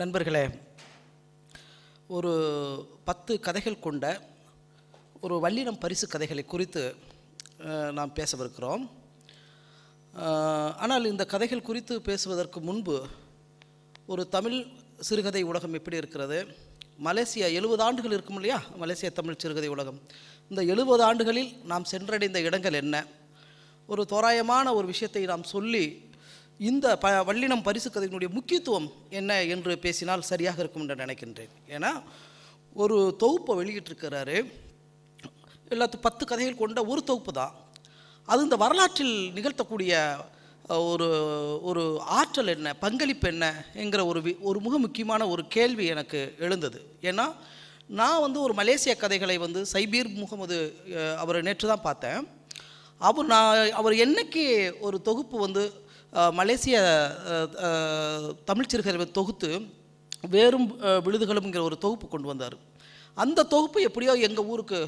நண்பர்களே ஒரு பத்து கதைகள் கொண்ட ஒரு வள்ளினம் பரிசு கதைகளை குறித்து நாம் பேசவிருக்கிறோம் ஆனால் இந்த கதைகள் குறித்து பேசுவதற்கு முன்பு ஒரு தமிழ் சிறுகதை உலகம் எப்படி இருக்கிறது மலேசியா எழுபது ஆண்டுகள் இருக்கும் இல்லையா மலேசியா தமிழ் சிறுகதை உலகம் இந்த எழுபது ஆண்டுகளில் நாம் சென்றடைந்த இடங்கள் என்ன ஒரு தோராயமான ஒரு விஷயத்தை நாம் சொல்லி இந்த ப வல்லினம் பரிசு கதையினுடைய முக்கியத்துவம் என்ன என்று பேசினால் சரியாக இருக்கும் என்று நினைக்கின்றேன் ஏன்னா ஒரு தொகுப்பை வெளியிட்டிருக்கிறாரு எல்லாத்து பத்து கதைகள் கொண்ட ஒரு தொகுப்பு தான் அது இந்த வரலாற்றில் நிகழ்த்தக்கூடிய ஒரு ஒரு ஆற்றல் என்ன பங்களிப்பு என்ன என்கிற ஒரு ஒரு மிக முக்கியமான ஒரு கேள்வி எனக்கு எழுந்தது ஏன்னா நான் வந்து ஒரு மலேசிய கதைகளை வந்து சைபீர் முகமது அவர் நேற்று தான் பார்த்தேன் அவர் நான் அவர் என்னைக்கு ஒரு தொகுப்பு வந்து மலேசிய தமிழ் சிறுகதை தொகுத்து வேறும் விழுதுகளும்ங்கிற ஒரு தொகுப்பு கொண்டு வந்தார் அந்த தொகுப்பு எப்படியோ எங்கள் ஊருக்கு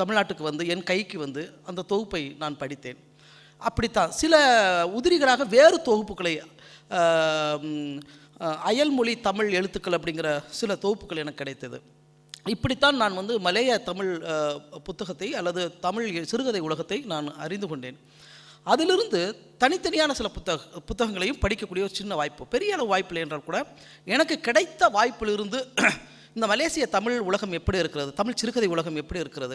தமிழ்நாட்டுக்கு வந்து என் கைக்கு வந்து அந்த தொகுப்பை நான் படித்தேன் அப்படித்தான் சில உதிரிகளாக வேறு தொகுப்புகளை அயல்மொழி தமிழ் எழுத்துக்கள் அப்படிங்கிற சில தொகுப்புகள் எனக்கு கிடைத்தது இப்படித்தான் நான் வந்து மலைய தமிழ் புத்தகத்தை அல்லது தமிழ் சிறுகதை உலகத்தை நான் அறிந்து கொண்டேன் அதிலிருந்து தனித்தனியான சில புத்தக புத்தகங்களையும் படிக்கக்கூடிய ஒரு சின்ன வாய்ப்பு பெரிய அளவு இல்லை என்றால் கூட எனக்கு கிடைத்த வாய்ப்பிலிருந்து இந்த மலேசிய தமிழ் உலகம் எப்படி இருக்கிறது தமிழ் சிறுகதை உலகம் எப்படி இருக்கிறது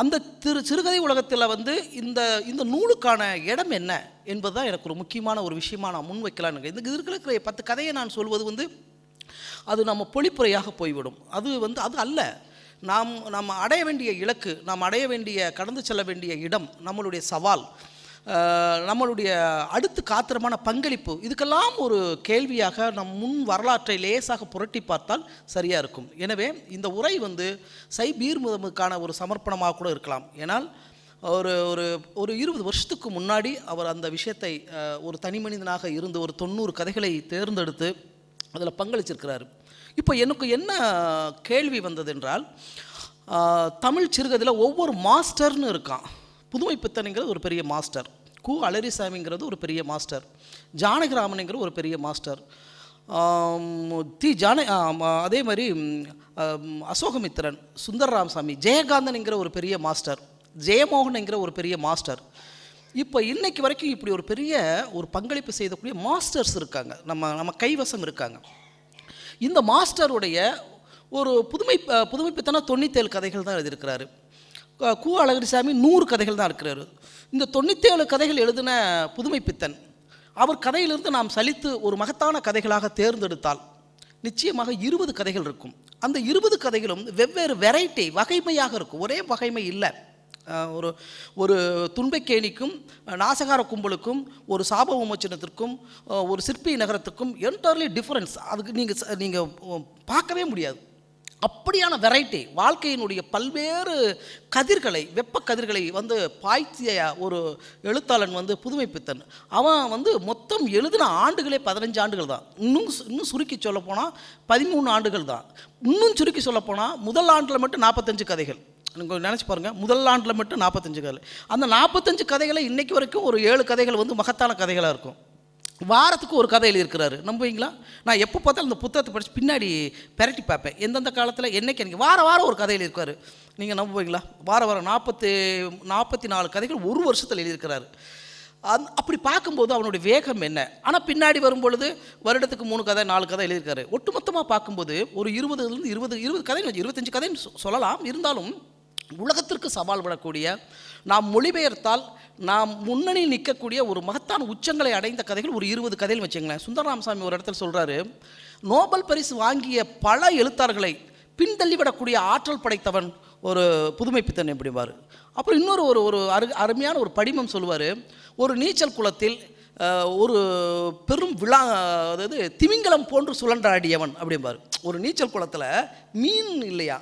அந்த திரு சிறுகதை உலகத்தில் வந்து இந்த இந்த நூலுக்கான இடம் என்ன என்பது தான் எனக்கு ஒரு முக்கியமான ஒரு விஷயமா நான் முன்வைக்கலான்னு இந்த இருக்கிற பத்து கதையை நான் சொல்வது வந்து அது நம்ம பொழிப்புரையாக போய்விடும் அது வந்து அது அல்ல நாம் நாம் அடைய வேண்டிய இலக்கு நாம் அடைய வேண்டிய கடந்து செல்ல வேண்டிய இடம் நம்மளுடைய சவால் நம்மளுடைய அடுத்து காத்திரமான பங்களிப்பு இதுக்கெல்லாம் ஒரு கேள்வியாக நம் முன் வரலாற்றை லேசாக புரட்டி பார்த்தால் சரியாக இருக்கும் எனவே இந்த உரை வந்து சை முதமுக்கான ஒரு சமர்ப்பணமாக கூட இருக்கலாம் ஏன்னால் ஒரு ஒரு ஒரு இருபது வருஷத்துக்கு முன்னாடி அவர் அந்த விஷயத்தை ஒரு தனி மனிதனாக இருந்து ஒரு தொண்ணூறு கதைகளை தேர்ந்தெடுத்து அதில் பங்களிச்சிருக்கிறார் இப்போ எனக்கு என்ன கேள்வி வந்ததென்றால் தமிழ் சிறுகதையில் ஒவ்வொரு மாஸ்டர்னு இருக்கான் புதுமை பித்தனுங்கிறது ஒரு பெரிய மாஸ்டர் கு அலரிசாமிங்கிறது ஒரு பெரிய மாஸ்டர் ஜானகிராமனுங்கிற ஒரு பெரிய மாஸ்டர் தி ஜான அதே மாதிரி அசோகமித்திரன் சுந்தரராம் சாமி ஜெயகாந்தன்ங்கிற ஒரு பெரிய மாஸ்டர் ஜெயமோகன்ங்கிற ஒரு பெரிய மாஸ்டர் இப்போ இன்றைக்கு வரைக்கும் இப்படி ஒரு பெரிய ஒரு பங்களிப்பு செய்யக்கூடிய மாஸ்டர்ஸ் இருக்காங்க நம்ம நம்ம கைவசம் இருக்காங்க இந்த மாஸ்டருடைய ஒரு புதுமை புதுமைப்பித்தன தொண்ணூத்தேழு கதைகள் தான் எழுதியிருக்கிறாரு கு அழகிரிசாமி நூறு கதைகள் தான் இருக்கிறார் இந்த தொண்ணூற்றேழு கதைகள் எழுதின புதுமைப்பித்தன் அவர் கதையிலிருந்து நாம் சலித்து ஒரு மகத்தான கதைகளாக தேர்ந்தெடுத்தால் நிச்சயமாக இருபது கதைகள் இருக்கும் அந்த இருபது கதைகளும் வெவ்வேறு வெரைட்டி வகைமையாக இருக்கும் ஒரே வகைமை இல்லை ஒரு ஒரு துன்பைக்கேணிக்கும் நாசகார கும்பலுக்கும் ஒரு சாப விமோச்சனத்திற்கும் ஒரு சிற்பி நகரத்துக்கும் என்டர்லி டிஃப்ரென்ஸ் அதுக்கு நீங்கள் நீங்கள் பார்க்கவே முடியாது அப்படியான வெரைட்டி வாழ்க்கையினுடைய பல்வேறு கதிர்களை வெப்ப கதிர்களை வந்து பாய்த்திய ஒரு எழுத்தாளன் வந்து புதுமைப்பித்தன் அவன் வந்து மொத்தம் எழுதின ஆண்டுகளே பதினஞ்சு ஆண்டுகள் தான் இன்னும் இன்னும் சுருக்கி சொல்லப்போனால் பதிமூணு ஆண்டுகள் தான் இன்னும் சுருக்கி சொல்லப்போனால் முதல் ஆண்டில் மட்டும் நாற்பத்தஞ்சு கதைகள் நீங்கள் நினச்சி பாருங்கள் முதல் ஆண்டில் மட்டும் நாற்பத்தஞ்சு கதை அந்த நாற்பத்தஞ்சு கதைகளை இன்றைக்கு வரைக்கும் ஒரு ஏழு கதைகள் வந்து மகத்தான கதைகளாக இருக்கும் வாரத்துக்கு ஒரு கதை எழுதியிருக்கிறாரு நம்புவீங்களா நான் எப்போ பார்த்தாலும் அந்த புத்தகத்தை படித்து பின்னாடி பெரட்டி பார்ப்பேன் எந்தெந்த காலத்தில் என்னைக்கு எனக்கு வார வாரம் ஒரு கதை எழுதியிருக்காரு நீங்கள் நம்புவீங்களா வார வாரம் நாற்பத்தி நாற்பத்தி நாலு கதைகள் ஒரு வருஷத்தில் எழுதியிருக்கிறாரு அந் அப்படி பார்க்கும்போது அவனுடைய வேகம் என்ன ஆனால் பின்னாடி வரும்பொழுது வருடத்துக்கு மூணு கதை நாலு கதை எழுதியிருக்காரு ஒட்டுமொத்தமாக பார்க்கும்போது ஒரு இருபதுலேருந்து இருபது இருபது கதை இருபத்தஞ்சு கதைன்னு சொல்லலாம் இருந்தாலும் உலகத்திற்கு சவால் விடக்கூடிய நாம் மொழிபெயர்த்தால் நாம் முன்னணியில் நிற்கக்கூடிய ஒரு மகத்தான உச்சங்களை அடைந்த கதைகள் ஒரு இருபது கதையில் வச்சுங்களேன் சுந்தரராமசாமி ஒரு இடத்துல சொல்கிறாரு நோபல் பரிசு வாங்கிய பல எழுத்தாளர்களை பின்தள்ளிவிடக்கூடிய ஆற்றல் படைத்தவன் ஒரு புதுமைப்பித்தன் எப்படிவார் அப்புறம் இன்னொரு ஒரு ஒரு அரு அருமையான ஒரு படிமம் சொல்லுவார் ஒரு நீச்சல் குளத்தில் ஒரு பெரும் விழா அதாவது திமிங்கலம் போன்று சுழன்றாடியவன் அப்படிம்பார் ஒரு நீச்சல் குளத்தில் மீன் இல்லையா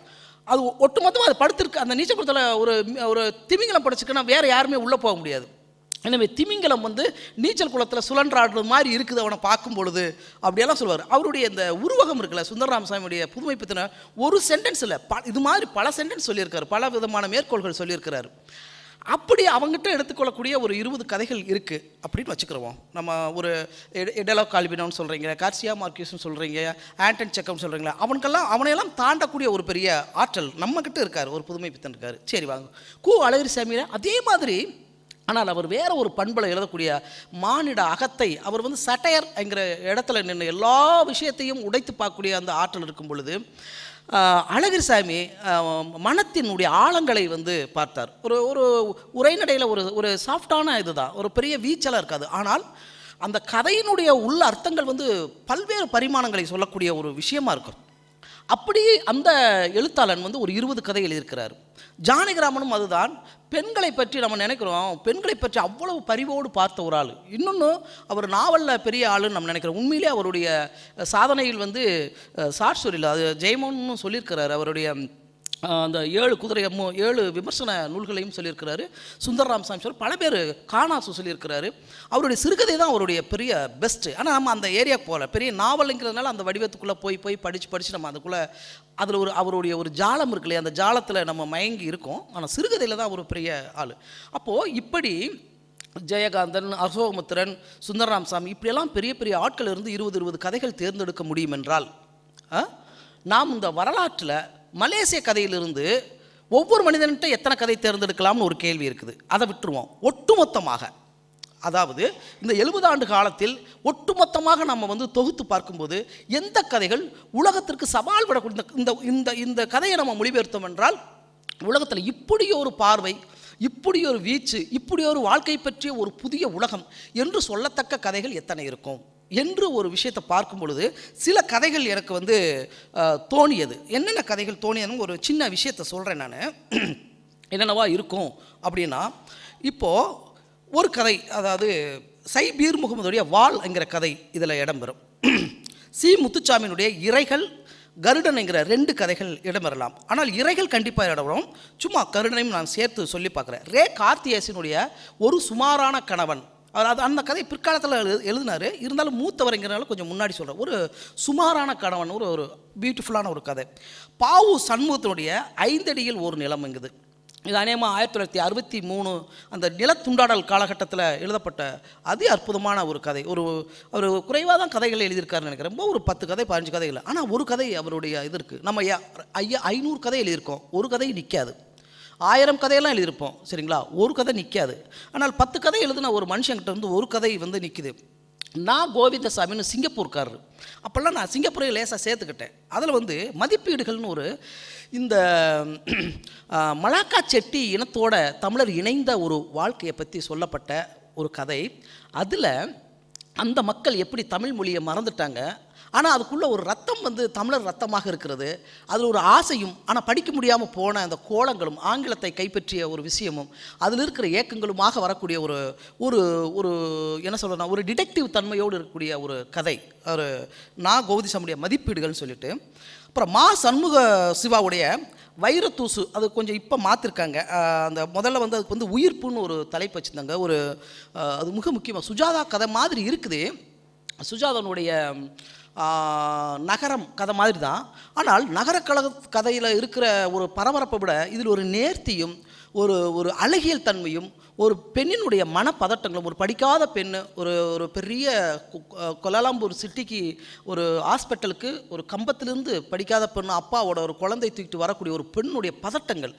அது ஒட்டுமொத்தமாக அது படுத்திருக்கு அந்த குளத்தில் ஒரு ஒரு திமிங்கலம் படிச்சுக்கன்னா வேறு யாருமே உள்ளே போக முடியாது எனவே திமிங்கலம் வந்து நீச்சல் குளத்தில் சுழன்றாடுறது மாதிரி இருக்குது அவனை பார்க்கும் பொழுது அப்படியெல்லாம் சொல்லுவார் அவருடைய இந்த உருவகம் இருக்குல்ல சுந்தரராமசாமியுடைய புதுமை பற்றின ஒரு சென்டென்ஸில் இல்லை ப இது மாதிரி பல சென்டென்ஸ் சொல்லியிருக்காரு பல விதமான மேற்கோள்கள் சொல்லியிருக்கிறார் அப்படி அவங்ககிட்ட எடுத்துக்கொள்ளக்கூடிய ஒரு இருபது கதைகள் இருக்குது அப்படின்னு வச்சுக்கிறோம் நம்ம ஒரு எடலோ கால்வினோன்னு சொல்கிறீங்க கார்சியா மார்க்கியூஸ்னு சொல்கிறீங்க ஆண்டன் செக்கம்னு சொல்கிறீங்களா அவனுக்கெல்லாம் அவனையெல்லாம் தாண்டக்கூடிய ஒரு பெரிய ஆற்றல் நம்மக்கிட்ட இருக்கார் ஒரு புதுமை பித்தன் இருக்கார் சரி வாங்க கூ அழகிரி சாமியில் அதே மாதிரி ஆனால் அவர் வேற ஒரு பண்பில் எழுதக்கூடிய மானிட அகத்தை அவர் வந்து சட்டையர் என்கிற இடத்துல நின்று எல்லா விஷயத்தையும் உடைத்து பார்க்கக்கூடிய அந்த ஆற்றல் இருக்கும் பொழுது அழகர் சாமி மனத்தினுடைய ஆழங்களை வந்து பார்த்தார் ஒரு ஒரு உரைநடையில் ஒரு ஒரு சாஃப்டான இதுதான் ஒரு பெரிய வீச்சலாக இருக்காது ஆனால் அந்த கதையினுடைய உள்ள அர்த்தங்கள் வந்து பல்வேறு பரிமாணங்களை சொல்லக்கூடிய ஒரு விஷயமா இருக்கும் அப்படி அந்த எழுத்தாளன் வந்து ஒரு இருபது கதை எழுதியிருக்கிறார் ஜானகிராமனும் அதுதான் பெண்களை பற்றி நம்ம நினைக்கிறோம் பெண்களை பற்றி அவ்வளவு பரிவோடு பார்த்த ஒரு ஆள் இன்னொன்று அவர் நாவலில் பெரிய ஆளுன்னு நம்ம நினைக்கிறோம் உண்மையிலே அவருடைய சாதனையில் வந்து சாட்சூரியில் அது ஜெயமோன்னு சொல்லியிருக்கிறார் அவருடைய அந்த ஏழு குதிரை ஏழு விமர்சன நூல்களையும் சொல்லியிருக்கிறாரு சுந்தர் ராமசாமி சொல்லி பல பேர் காணாசு சொல்லியிருக்கிறாரு அவருடைய சிறுகதை தான் அவருடைய பெரிய பெஸ்ட்டு ஆனால் நம்ம அந்த ஏரியாவுக்கு போகல பெரிய நாவலுங்கிறதுனால அந்த வடிவத்துக்குள்ளே போய் போய் படித்து படித்து நம்ம அதுக்குள்ளே அதில் ஒரு அவருடைய ஒரு ஜாலம் இருக்கு இல்லையா அந்த ஜாலத்தில் நம்ம மயங்கி இருக்கோம் ஆனால் சிறுகதையில் தான் ஒரு பெரிய ஆள் அப்போது இப்படி ஜெயகாந்தன் அசோகமுத்திரன் சாமி இப்படியெல்லாம் பெரிய பெரிய ஆட்கள் இருந்து இருபது இருபது கதைகள் தேர்ந்தெடுக்க முடியும் என்றால் நாம் இந்த வரலாற்றில் மலேசிய கதையிலிருந்து ஒவ்வொரு மனிதன்கிட்ட எத்தனை கதை தேர்ந்தெடுக்கலாம்னு ஒரு கேள்வி இருக்குது அதை விட்டுருவோம் ஒட்டுமொத்தமாக அதாவது இந்த எழுபது ஆண்டு காலத்தில் ஒட்டுமொத்தமாக நம்ம வந்து தொகுத்து பார்க்கும்போது எந்த கதைகள் உலகத்திற்கு சவால் விடக்கூடிய இந்த இந்த இந்த கதையை நம்ம மொழிபெயர்த்தோம் என்றால் உலகத்தில் இப்படி ஒரு பார்வை இப்படி ஒரு வீச்சு இப்படி ஒரு வாழ்க்கை பற்றிய ஒரு புதிய உலகம் என்று சொல்லத்தக்க கதைகள் எத்தனை இருக்கும் என்று ஒரு விஷயத்தை பார்க்கும் பொழுது சில கதைகள் எனக்கு வந்து தோணியது என்னென்ன கதைகள் தோணியதுன்னு ஒரு சின்ன விஷயத்தை சொல்கிறேன் நான் என்னென்னவா இருக்கும் அப்படின்னா இப்போது ஒரு கதை அதாவது சை பீர் முகமதுடைய வால் என்கிற கதை இதில் இடம்பெறும் சி முத்துச்சாமியினுடைய இறைகள் கருடன் என்கிற ரெண்டு கதைகள் இடம்பெறலாம் ஆனால் இறைகள் கண்டிப்பாக இடம்பெறும் சும்மா கருடனையும் நான் சேர்த்து சொல்லி பார்க்குறேன் ரே கார்த்தியேசனுடைய ஒரு சுமாரான கணவன் அவர் அது அந்த கதை பிற்காலத்தில் எழு எழுதினார் இருந்தாலும் மூத்தவரைங்கிறனால கொஞ்சம் முன்னாடி சொல்கிறார் ஒரு சுமாரான கணவன் ஒரு ஒரு பியூட்டிஃபுல்லான ஒரு கதை பாவு சண்முகத்தினுடைய ஐந்தடியில் ஒரு நிலம் இங்குது இது அநேகமாக ஆயிரத்தி தொள்ளாயிரத்தி அறுபத்தி மூணு அந்த நிலத்துண்டாடல் காலகட்டத்தில் எழுதப்பட்ட அதி அற்புதமான ஒரு கதை ஒரு அவர் குறைவாக தான் கதைகள் எழுதியிருக்காருன்னு நினைக்கிறேன் ரொம்ப ஒரு பத்து கதை பதினஞ்சு கதைகள் ஆனால் ஒரு கதை அவருடைய இது இருக்குது நம்ம ஐயா ஐயா ஐநூறு கதை எழுதியிருக்கோம் ஒரு கதை நிற்காது ஆயிரம் கதையெல்லாம் எழுதியிருப்போம் சரிங்களா ஒரு கதை நிற்காது ஆனால் பத்து கதை எழுதின ஒரு மனுஷங்கிட்ட வந்து ஒரு கதை வந்து நிற்குது நான் கோவிந்தசாமின்னு சிங்கப்பூர்காரர் அப்போல்லாம் நான் சிங்கப்பூரையும் லேசாக சேர்த்துக்கிட்டேன் அதில் வந்து மதிப்பீடுகள்னு ஒரு இந்த மலாக்கா செட்டி இனத்தோட தமிழர் இணைந்த ஒரு வாழ்க்கையை பற்றி சொல்லப்பட்ட ஒரு கதை அதில் அந்த மக்கள் எப்படி தமிழ் மொழியை மறந்துட்டாங்க ஆனால் அதுக்குள்ளே ஒரு ரத்தம் வந்து தமிழர் ரத்தமாக இருக்கிறது அதில் ஒரு ஆசையும் ஆனால் படிக்க முடியாமல் போன அந்த கோலங்களும் ஆங்கிலத்தை கைப்பற்றிய ஒரு விஷயமும் அதில் இருக்கிற ஏக்கங்களுமாக வரக்கூடிய ஒரு ஒரு ஒரு என்ன சொல்லணும் ஒரு டிடெக்டிவ் தன்மையோடு இருக்கக்கூடிய ஒரு கதை ஒரு நான் கோவிதிசமுடைய மதிப்பீடுகள்னு சொல்லிட்டு அப்புறம் மா சண்முக சிவாவுடைய வைரத்தூசு அது கொஞ்சம் இப்போ மாற்றிருக்காங்க அந்த முதல்ல வந்து அதுக்கு வந்து உயிர்ப்புன்னு ஒரு தலைப்பு வச்சுருந்தாங்க ஒரு அது மிக முக்கியமாக சுஜாதா கதை மாதிரி இருக்குது சுஜாதனுடைய நகரம் கதை மாதிரி தான் ஆனால் நகரக்கழக கதையில் இருக்கிற ஒரு பரபரப்பை விட இதில் ஒரு நேர்த்தியும் ஒரு ஒரு அழகியல் தன்மையும் ஒரு பெண்ணினுடைய மனப்பதட்டங்களும் ஒரு படிக்காத பெண் ஒரு ஒரு பெரிய கொலாலாம்பூர் சிட்டிக்கு ஒரு ஹாஸ்பிட்டலுக்கு ஒரு கம்பத்திலிருந்து படிக்காத பெண் அப்பாவோட ஒரு குழந்தை தூக்கிட்டு வரக்கூடிய ஒரு பெண்ணுடைய பதட்டங்கள்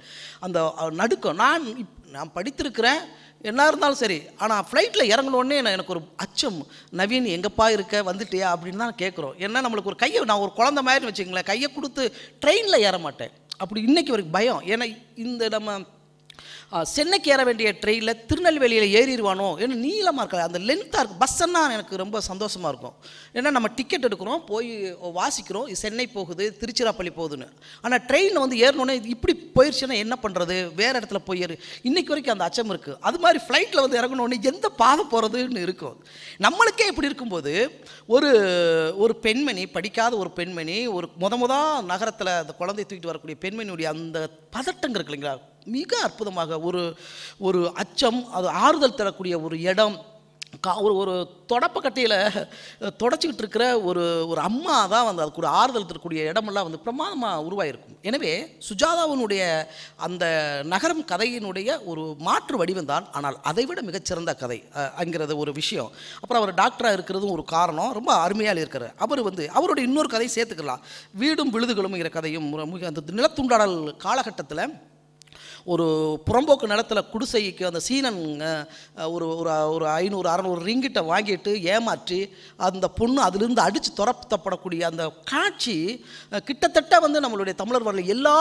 அந்த நடுக்கம் நான் நான் படித்திருக்கிறேன் என்ன இருந்தாலும் சரி ஆனால் ஃப்ளைட்டில் நான் எனக்கு ஒரு அச்சம் நவீன் எங்கேப்பா இருக்க வந்துட்டியா அப்படின்னு தான் கேட்குறோம் ஏன்னா நம்மளுக்கு ஒரு கையை நான் ஒரு குழந்த மாதிரி வச்சுக்கங்களேன் கையை கொடுத்து ட்ரெயினில் ஏற மாட்டேன் அப்படி இன்றைக்கி ஒரு பயம் ஏன்னா இந்த நம்ம சென்னைக்கு ஏற வேண்டிய ட்ரெயினில் திருநெல்வேலியில் ஏறிடுவானோ ஏன்னா நீளமாக இருக்காது அந்த லென்த்தாக இருக்கும் பஸ்ஸன்னா எனக்கு ரொம்ப சந்தோஷமாக இருக்கும் ஏன்னா நம்ம டிக்கெட் எடுக்கிறோம் போய் வாசிக்கிறோம் சென்னை போகுது திருச்சிராப்பள்ளி போகுதுன்னு ஆனால் ட்ரெயினில் வந்து ஏறணுன்னே இப்படி போயிடுச்சுன்னா என்ன பண்ணுறது வேறு இடத்துல போய் ஏறு இன்றைக்கு வரைக்கும் அந்த அச்சம் இருக்குது அது மாதிரி ஃப்ளைட்டில் வந்து இறங்கணுன்னே எந்த பாதை போகிறதுன்னு இருக்கும் நம்மளுக்கே இப்படி இருக்கும்போது ஒரு ஒரு பெண்மணி படிக்காத ஒரு பெண்மணி ஒரு முத முத நகரத்தில் அந்த குழந்தை தூக்கிட்டு வரக்கூடிய பெண்மணியுடைய அந்த பதட்டங்கள் இருக்கு இல்லைங்களா மிக அற்புதமாக ஒரு ஒரு அச்சம் அது ஆறுதல் தரக்கூடிய ஒரு இடம் கா ஒரு ஒரு தொடப்பக்கட்டையில் தொடச்சிக்கிட்டு இருக்கிற ஒரு ஒரு அம்மா தான் வந்து அது கூட ஆறுதல் தரக்கூடிய இடமெல்லாம் வந்து பிரமாதமாக உருவாயிருக்கும் எனவே சுஜாதாவினுடைய அந்த நகரம் கதையினுடைய ஒரு மாற்று வடிவம் தான் ஆனால் அதை விட மிகச்சிறந்த கதை அங்கிறது ஒரு விஷயம் அப்புறம் அவர் டாக்டராக இருக்கிறதும் ஒரு காரணம் ரொம்ப அருமையாக இருக்கிறார் அவர் வந்து அவருடைய இன்னொரு கதையை சேர்த்துக்கலாம் வீடும் விழுதுகளும்ங்கிற கதையும் அந்த நிலத்துண்டாடல் காலகட்டத்தில் ஒரு புறம்போக்கு நிலத்தில் குடிசைக்கு அந்த சீனன் ஒரு ஒரு ஒரு ஐநூறு அறநூறு ரிங்கிட்ட வாங்கிட்டு ஏமாற்றி அந்த பொண்ணு அதுலேருந்து அடித்து துரத்தப்படக்கூடிய அந்த காட்சி கிட்டத்தட்ட வந்து நம்மளுடைய தமிழர் வரல எல்லா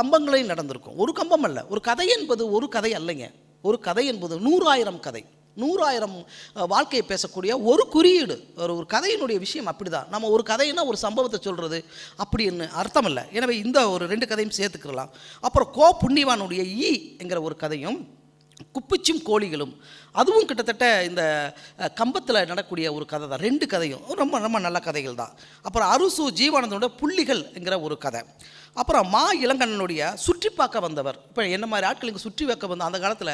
கம்பங்களையும் நடந்திருக்கும் ஒரு கம்பம் அல்ல ஒரு கதை என்பது ஒரு கதை அல்லைங்க ஒரு கதை என்பது நூறாயிரம் கதை நூறாயிரம் வாழ்க்கையை பேசக்கூடிய ஒரு குறியீடு ஒரு ஒரு கதையினுடைய விஷயம் அப்படி தான் நம்ம ஒரு கதைன்னா ஒரு சம்பவத்தை சொல்கிறது அப்படின்னு அர்த்தம் இல்லை எனவே இந்த ஒரு ரெண்டு கதையும் சேர்த்துக்கிறலாம் அப்புறம் கோ புண்ணிவானுடைய ஈ என்கிற ஒரு கதையும் குப்பிச்சும் கோழிகளும் அதுவும் கிட்டத்தட்ட இந்த கம்பத்தில் நடக்கூடிய ஒரு கதை தான் ரெண்டு கதையும் ரொம்ப ரொம்ப நல்ல கதைகள் தான் அப்புறம் அருசு ஜீவானந்தனோட புள்ளிகள்ங்கிற ஒரு கதை அப்புறம் மா இளங்கண்ணனுடைய சுற்றி பார்க்க வந்தவர் இப்போ என்ன மாதிரி ஆட்கள் இங்கே சுற்றி வைக்க வந்த அந்த காலத்தில்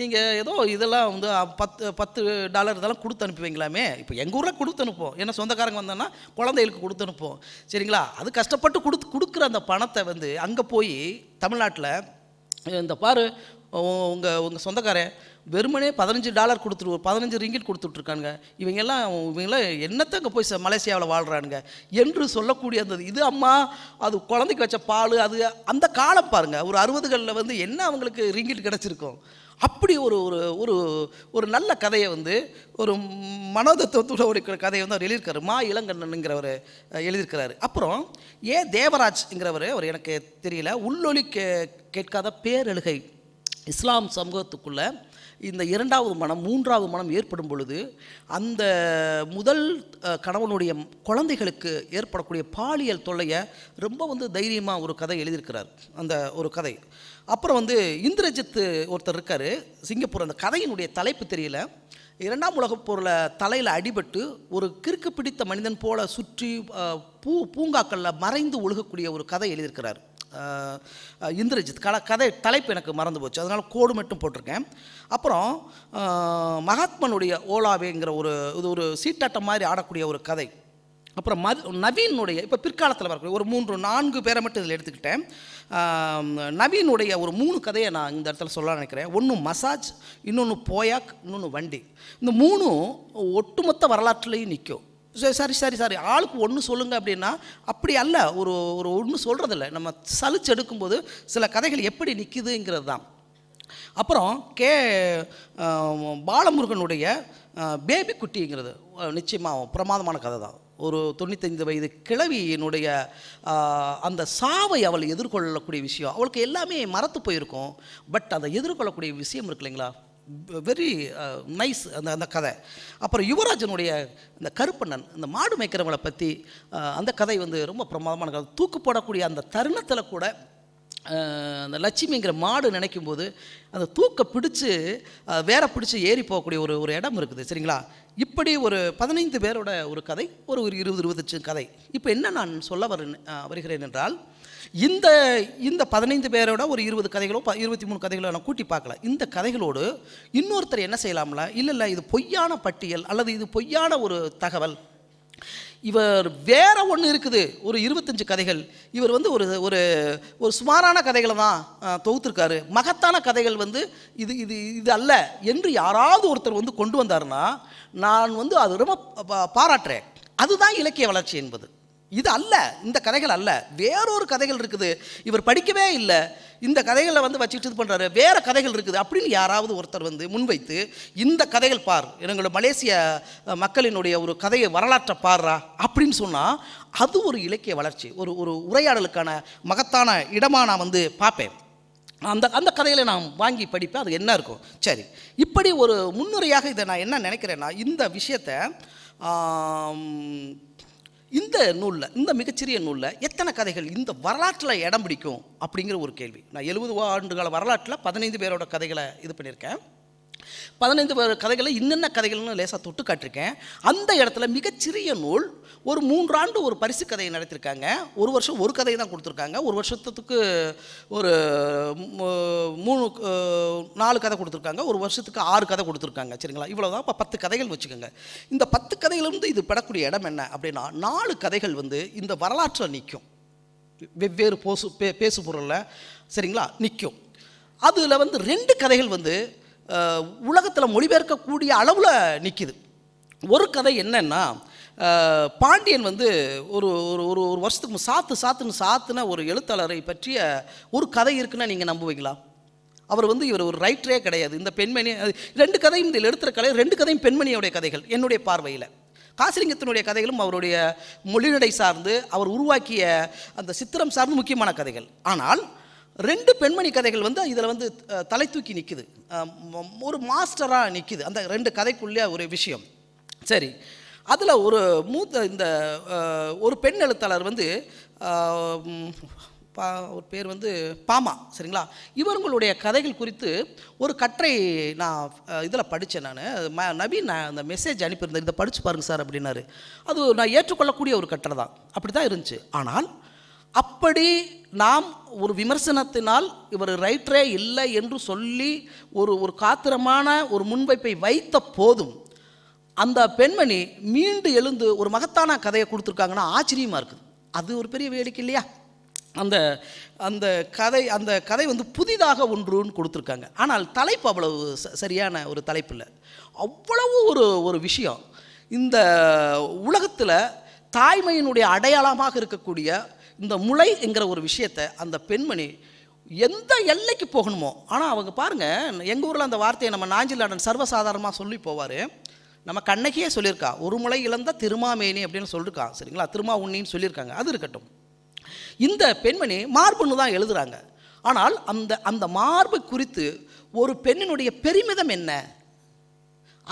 நீங்கள் ஏதோ இதெல்லாம் வந்து பத்து பத்து டாலர் இதெல்லாம் கொடுத்து அனுப்புவீங்களாமே இப்போ எங்கள் ஊரில் கொடுத்து அனுப்போம் ஏன்னா சொந்தக்காரங்க வந்தோன்னா குழந்தைகளுக்கு கொடுத்து அனுப்போம் சரிங்களா அது கஷ்டப்பட்டு கொடுத்து கொடுக்குற அந்த பணத்தை வந்து அங்கே போய் தமிழ்நாட்டில் இந்த பாரு உங்கள் உங்கள் சொந்தக்காரன் வெறுமனே பதினஞ்சு டாலர் கொடுத்துரு பதினஞ்சு ரிங்கிட் கொடுத்துட்ருக்கானுங்க இவங்கெல்லாம் இவங்கெல்லாம் என்னத்தை அங்கே போய் மலேசியாவில் வாழ்கிறானுங்க என்று சொல்லக்கூடிய அந்த இது அம்மா அது குழந்தைக்கு வச்ச பால் அது அந்த காலம் பாருங்கள் ஒரு அறுபதுகளில் வந்து என்ன அவங்களுக்கு ரிங்கிட் கிடச்சிருக்கும் அப்படி ஒரு ஒரு ஒரு ஒரு நல்ல கதையை வந்து ஒரு மனோதத்துவத்தோட ஒரு கதையை வந்து அவர் எழுதியிருக்காரு மா இளங்கண்ணனுங்கிறவர் எழுதியிருக்கிறாரு அப்புறம் ஏ தேவராஜ்ங்கிறவர் அவர் எனக்கு தெரியல உள்ளொலி கே கேட்காத பேரழுகை இஸ்லாம் சமூகத்துக்குள்ளே இந்த இரண்டாவது மனம் மூன்றாவது மனம் ஏற்படும் பொழுது அந்த முதல் கணவனுடைய குழந்தைகளுக்கு ஏற்படக்கூடிய பாலியல் தொல்லையை ரொம்ப வந்து தைரியமாக ஒரு கதை எழுதியிருக்கிறார் அந்த ஒரு கதை அப்புறம் வந்து இந்திரஜித்து ஒருத்தர் இருக்கார் சிங்கப்பூர் அந்த கதையினுடைய தலைப்பு தெரியல இரண்டாம் உலகப் பொருளை தலையில் அடிபட்டு ஒரு கிறுக்கு பிடித்த மனிதன் போல சுற்றி பூ பூங்காக்களில் மறைந்து ஒழுகக்கூடிய ஒரு கதை எழுதியிருக்கிறார் இந்திரஜித் கல கதை தலைப்பு எனக்கு மறந்து போச்சு அதனால் கோடு மட்டும் போட்டிருக்கேன் அப்புறம் மகாத்மனுடைய ஓலாவேங்கிற ஒரு இது ஒரு சீட்டாட்டம் மாதிரி ஆடக்கூடிய ஒரு கதை அப்புறம் மது நவீனுடைய இப்போ பிற்காலத்தில் வரக்கூடிய ஒரு மூன்று நான்கு பேரை மட்டும் இதில் எடுத்துக்கிட்டேன் நவீனுடைய ஒரு மூணு கதையை நான் இந்த இடத்துல சொல்ல நினைக்கிறேன் ஒன்று மசாஜ் இன்னொன்று போயாக் இன்னொன்று வண்டி இந்த மூணும் ஒட்டுமொத்த வரலாற்றுலேயும் நிற்கும் சரி சரி சரி சரி ஆளுக்கு ஒன்று சொல்லுங்கள் அப்படின்னா அப்படி அல்ல ஒரு ஒரு ஒன்று சொல்கிறதில்ல நம்ம சலிச்சு எடுக்கும்போது சில கதைகள் எப்படி நிற்கிதுங்கிறது தான் அப்புறம் கே பாலமுருகனுடைய பேபி குட்டிங்கிறது நிச்சயமாக பிரமாதமான கதை தான் ஒரு தொண்ணூத்தைந்து வயது கிழவியினுடைய அந்த சாவை அவள் எதிர்கொள்ளக்கூடிய விஷயம் அவளுக்கு எல்லாமே மறத்து போயிருக்கும் பட் அதை எதிர்கொள்ளக்கூடிய விஷயம் இருக்கு இல்லைங்களா வெரி நைஸ் uh, அந்த அந்த கதை அப்புறம் யுவராஜனுடைய இந்த கருப்பண்ணன் இந்த மாடு மேய்க்கிறவங்களை பற்றி uh, அந்த கதை வந்து ரொம்ப பிரமாதமான கதை தூக்கு போடக்கூடிய அந்த தருணத்தில் கூட uh, அந்த லட்சுமிங்கிற மாடு நினைக்கும் போது அந்த தூக்க பிடிச்சி வேற பிடிச்சி ஏறி போகக்கூடிய ஒரு ஒரு இடம் இருக்குது சரிங்களா இப்படி ஒரு பதினைந்து பேரோட ஒரு கதை ஒரு ஒரு இருபது இருபத்தஞ்சு கதை இப்போ என்ன நான் சொல்ல வரு வருகிறேன் என்றால் இந்த இந்த பதினைந்து பேரோட ஒரு இருபது கதைகளோ இருபத்தி மூணு கதைகளோ நான் கூட்டி பார்க்கல இந்த கதைகளோடு இன்னொருத்தர் என்ன செய்யலாம்ல இல்லை இல்லை இது பொய்யான பட்டியல் அல்லது இது பொய்யான ஒரு தகவல் இவர் வேற ஒன்று இருக்குது ஒரு இருபத்தஞ்சு கதைகள் இவர் வந்து ஒரு ஒரு ஒரு சுமாரான கதைகளை தான் தொகுத்துருக்காரு மகத்தான கதைகள் வந்து இது இது இது அல்ல என்று யாராவது ஒருத்தர் வந்து கொண்டு வந்தாருன்னா நான் வந்து அது ரொம்ப பாராட்டுறேன் அதுதான் இலக்கிய வளர்ச்சி என்பது இது அல்ல இந்த கதைகள் அல்ல வேறொரு கதைகள் இருக்குது இவர் படிக்கவே இல்லை இந்த கதைகளை வந்து வச்சுட்டு இது பண்ணுறாரு வேறு கதைகள் இருக்குது அப்படின்னு யாராவது ஒருத்தர் வந்து முன்வைத்து இந்த கதைகள் பார் எங்களோட மலேசிய மக்களினுடைய ஒரு கதையை வரலாற்றை பாடுறா அப்படின்னு சொன்னால் அது ஒரு இலக்கிய வளர்ச்சி ஒரு ஒரு உரையாடலுக்கான மகத்தான இடமாக நான் வந்து பார்ப்பேன் அந்த அந்த கதைகளை நான் வாங்கி படிப்பேன் அது என்ன இருக்கும் சரி இப்படி ஒரு முன்னுரையாக இதை நான் என்ன நினைக்கிறேன்னா இந்த விஷயத்தை இந்த நூலில் இந்த மிகச்சிறிய நூலில் எத்தனை கதைகள் இந்த வரலாற்றில் இடம் பிடிக்கும் அப்படிங்கிற ஒரு கேள்வி நான் எழுபது ஆண்டுகால வரலாற்றில் பதினைந்து பேரோட கதைகளை இது பண்ணியிருக்கேன் பதினைந்து கதைகளை இன்னென்ன கதைகள்னு லேசாக தொட்டு காட்டிருக்கேன் அந்த இடத்துல மிகச்சிறிய நூல் ஒரு மூன்றாண்டு ஒரு பரிசு கதையை நடத்திருக்காங்க ஒரு வருஷம் ஒரு கதையை தான் கொடுத்துருக்காங்க ஒரு வருஷத்துக்கு ஒரு மூணு நாலு கதை கொடுத்துருக்காங்க ஒரு வருஷத்துக்கு ஆறு கதை கொடுத்துருக்காங்க சரிங்களா இவ்வளோதான் இப்போ பத்து கதைகள் வச்சுக்கோங்க இந்த பத்து கதைகளிலிருந்து இது படக்கூடிய இடம் என்ன அப்படின்னா நாலு கதைகள் வந்து இந்த வரலாற்றில் நிற்கும் வெவ்வேறு போசு பே பேசு பொருளில் சரிங்களா நிற்கும் அதில் வந்து ரெண்டு கதைகள் வந்து உலகத்தில் மொழிபெயர்க்கக்கூடிய அளவில் நிற்கிது ஒரு கதை என்னென்னா பாண்டியன் வந்து ஒரு ஒரு ஒரு ஒரு வருஷத்துக்கு சாத்து சாத்துன்னு சாத்துன ஒரு எழுத்தாளரை பற்றிய ஒரு கதை இருக்குன்னா நீங்கள் நம்புவீங்களா அவர் வந்து இவர் ஒரு ரைட்டரே கிடையாது இந்த பெண்மணி ரெண்டு கதையும் இதில் எழுத்துற கலை ரெண்டு கதையும் பெண்மணியோடைய கதைகள் என்னுடைய பார்வையில் காசிலிங்கத்தினுடைய கதைகளும் அவருடைய மொழிநடை சார்ந்து அவர் உருவாக்கிய அந்த சித்திரம் சார்ந்து முக்கியமான கதைகள் ஆனால் ரெண்டு பெண்மணி கதைகள் வந்து இதில் வந்து தலை தூக்கி நிற்குது ஒரு மாஸ்டராக நிற்கிது அந்த ரெண்டு கதைக்குள்ளே ஒரு விஷயம் சரி அதில் ஒரு மூத்த இந்த ஒரு பெண் எழுத்தாளர் வந்து பா ஒரு பேர் வந்து பாமா சரிங்களா இவர்களுடைய கதைகள் குறித்து ஒரு கற்றை நான் இதில் படித்தேன் நான் ம நவீன் நான் அந்த மெசேஜ் அனுப்பியிருந்தேன் இதை படித்து பாருங்கள் சார் அப்படின்னாரு அது நான் ஏற்றுக்கொள்ளக்கூடிய ஒரு கட்டளை தான் அப்படி தான் இருந்துச்சு ஆனால் அப்படி நாம் ஒரு விமர்சனத்தினால் இவர் ரைட்டரே இல்லை என்று சொல்லி ஒரு ஒரு காத்திரமான ஒரு முன்வைப்பை வைத்த போதும் அந்த பெண்மணி மீண்டு எழுந்து ஒரு மகத்தான கதையை கொடுத்துருக்காங்கன்னா ஆச்சரியமாக இருக்குது அது ஒரு பெரிய வேடிக்கை இல்லையா அந்த அந்த கதை அந்த கதை வந்து புதிதாக ஒன்றுன்னு கொடுத்துருக்காங்க ஆனால் தலைப்பு அவ்வளவு சரியான ஒரு தலைப்பு இல்லை அவ்வளவு ஒரு ஒரு விஷயம் இந்த உலகத்தில் தாய்மையினுடைய அடையாளமாக இருக்கக்கூடிய இந்த முளை என்கிற ஒரு விஷயத்தை அந்த பெண்மணி எந்த எல்லைக்கு போகணுமோ ஆனால் அவங்க பாருங்கள் எங்கள் ஊரில் அந்த வார்த்தையை நம்ம நாஞ்சிலாடன் சர்வசாதாரணமாக சொல்லி போவார் நம்ம கண்ணகியே சொல்லியிருக்கா ஒரு முளை இழந்த திருமாமேனி அப்படின்னு சொல்லியிருக்கா சரிங்களா திருமா உண்ணின்னு சொல்லியிருக்காங்க அது இருக்கட்டும் இந்த பெண்மணி மார்புன்னு தான் எழுதுகிறாங்க ஆனால் அந்த அந்த மார்பு குறித்து ஒரு பெண்ணினுடைய பெருமிதம் என்ன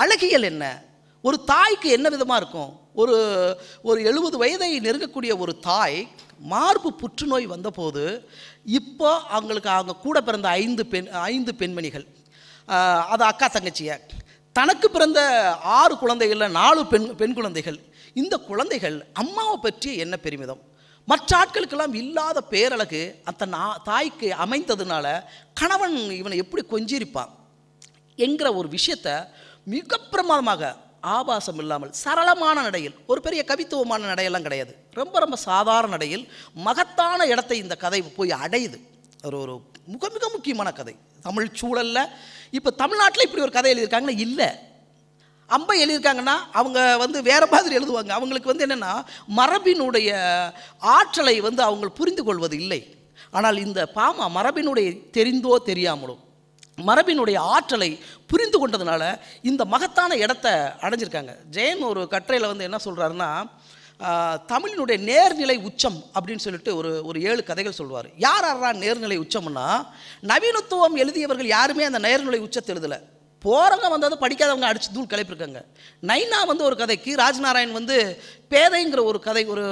அழகியல் என்ன ஒரு தாய்க்கு என்ன விதமாக இருக்கும் ஒரு ஒரு எழுபது வயதை நெருங்கக்கூடிய ஒரு தாய் மார்பு புற்றுநோய் வந்தபோது இப்போ அவங்களுக்கு அவங்க கூட பிறந்த ஐந்து பெண் ஐந்து பெண்மணிகள் அது அக்கா தங்கச்சிய தனக்கு பிறந்த ஆறு குழந்தைகளில் நாலு பெண் பெண் குழந்தைகள் இந்த குழந்தைகள் அம்மாவை பற்றி என்ன பெருமிதம் மற்ற ஆட்களுக்கெல்லாம் இல்லாத பேரழகு அந்த தாய்க்கு அமைந்ததுனால கணவன் இவனை எப்படி கொஞ்சிருப்பான் என்கிற ஒரு விஷயத்தை மிக பிரமாதமாக ஆபாசம் இல்லாமல் சரளமான நடையில் ஒரு பெரிய கவித்துவமான நடையெல்லாம் கிடையாது ரொம்ப ரொம்ப சாதாரண நடையில் மகத்தான இடத்தை இந்த கதை போய் அடையுது ஒரு ஒரு மிக மிக முக்கியமான கதை தமிழ் சூழலில் இப்போ தமிழ்நாட்டில் இப்படி ஒரு கதை எழுதியிருக்காங்கன்னா இல்லை அம்பை எழுதியிருக்காங்கன்னா அவங்க வந்து வேறு மாதிரி எழுதுவாங்க அவங்களுக்கு வந்து என்னென்னா மரபினுடைய ஆற்றலை வந்து அவங்க புரிந்து கொள்வது இல்லை ஆனால் இந்த பாமா மரபினுடைய தெரிந்தோ தெரியாமலோ மரபினுடைய ஆற்றலை புரிந்து கொண்டதுனால இந்த மகத்தான இடத்த அடைஞ்சிருக்காங்க ஜெயன் ஒரு கட்டுரையில் வந்து என்ன சொல்கிறாருன்னா தமிழினுடைய நேர்நிலை உச்சம் அப்படின்னு சொல்லிட்டு ஒரு ஒரு ஏழு கதைகள் சொல்லுவார் யார் யாரா நேர்நிலை உச்சம்னா நவீனத்துவம் எழுதியவர்கள் யாருமே அந்த நேர்நிலை உச்சத்தை எழுதலை போகிறவங்க வந்தது படிக்காதவங்க அடித்து தூள் கிளப்பிருக்காங்க நைனா வந்து ஒரு கதைக்கு ராஜ்நாராயண் வந்து பேதைங்கிற ஒரு கதை ஒரு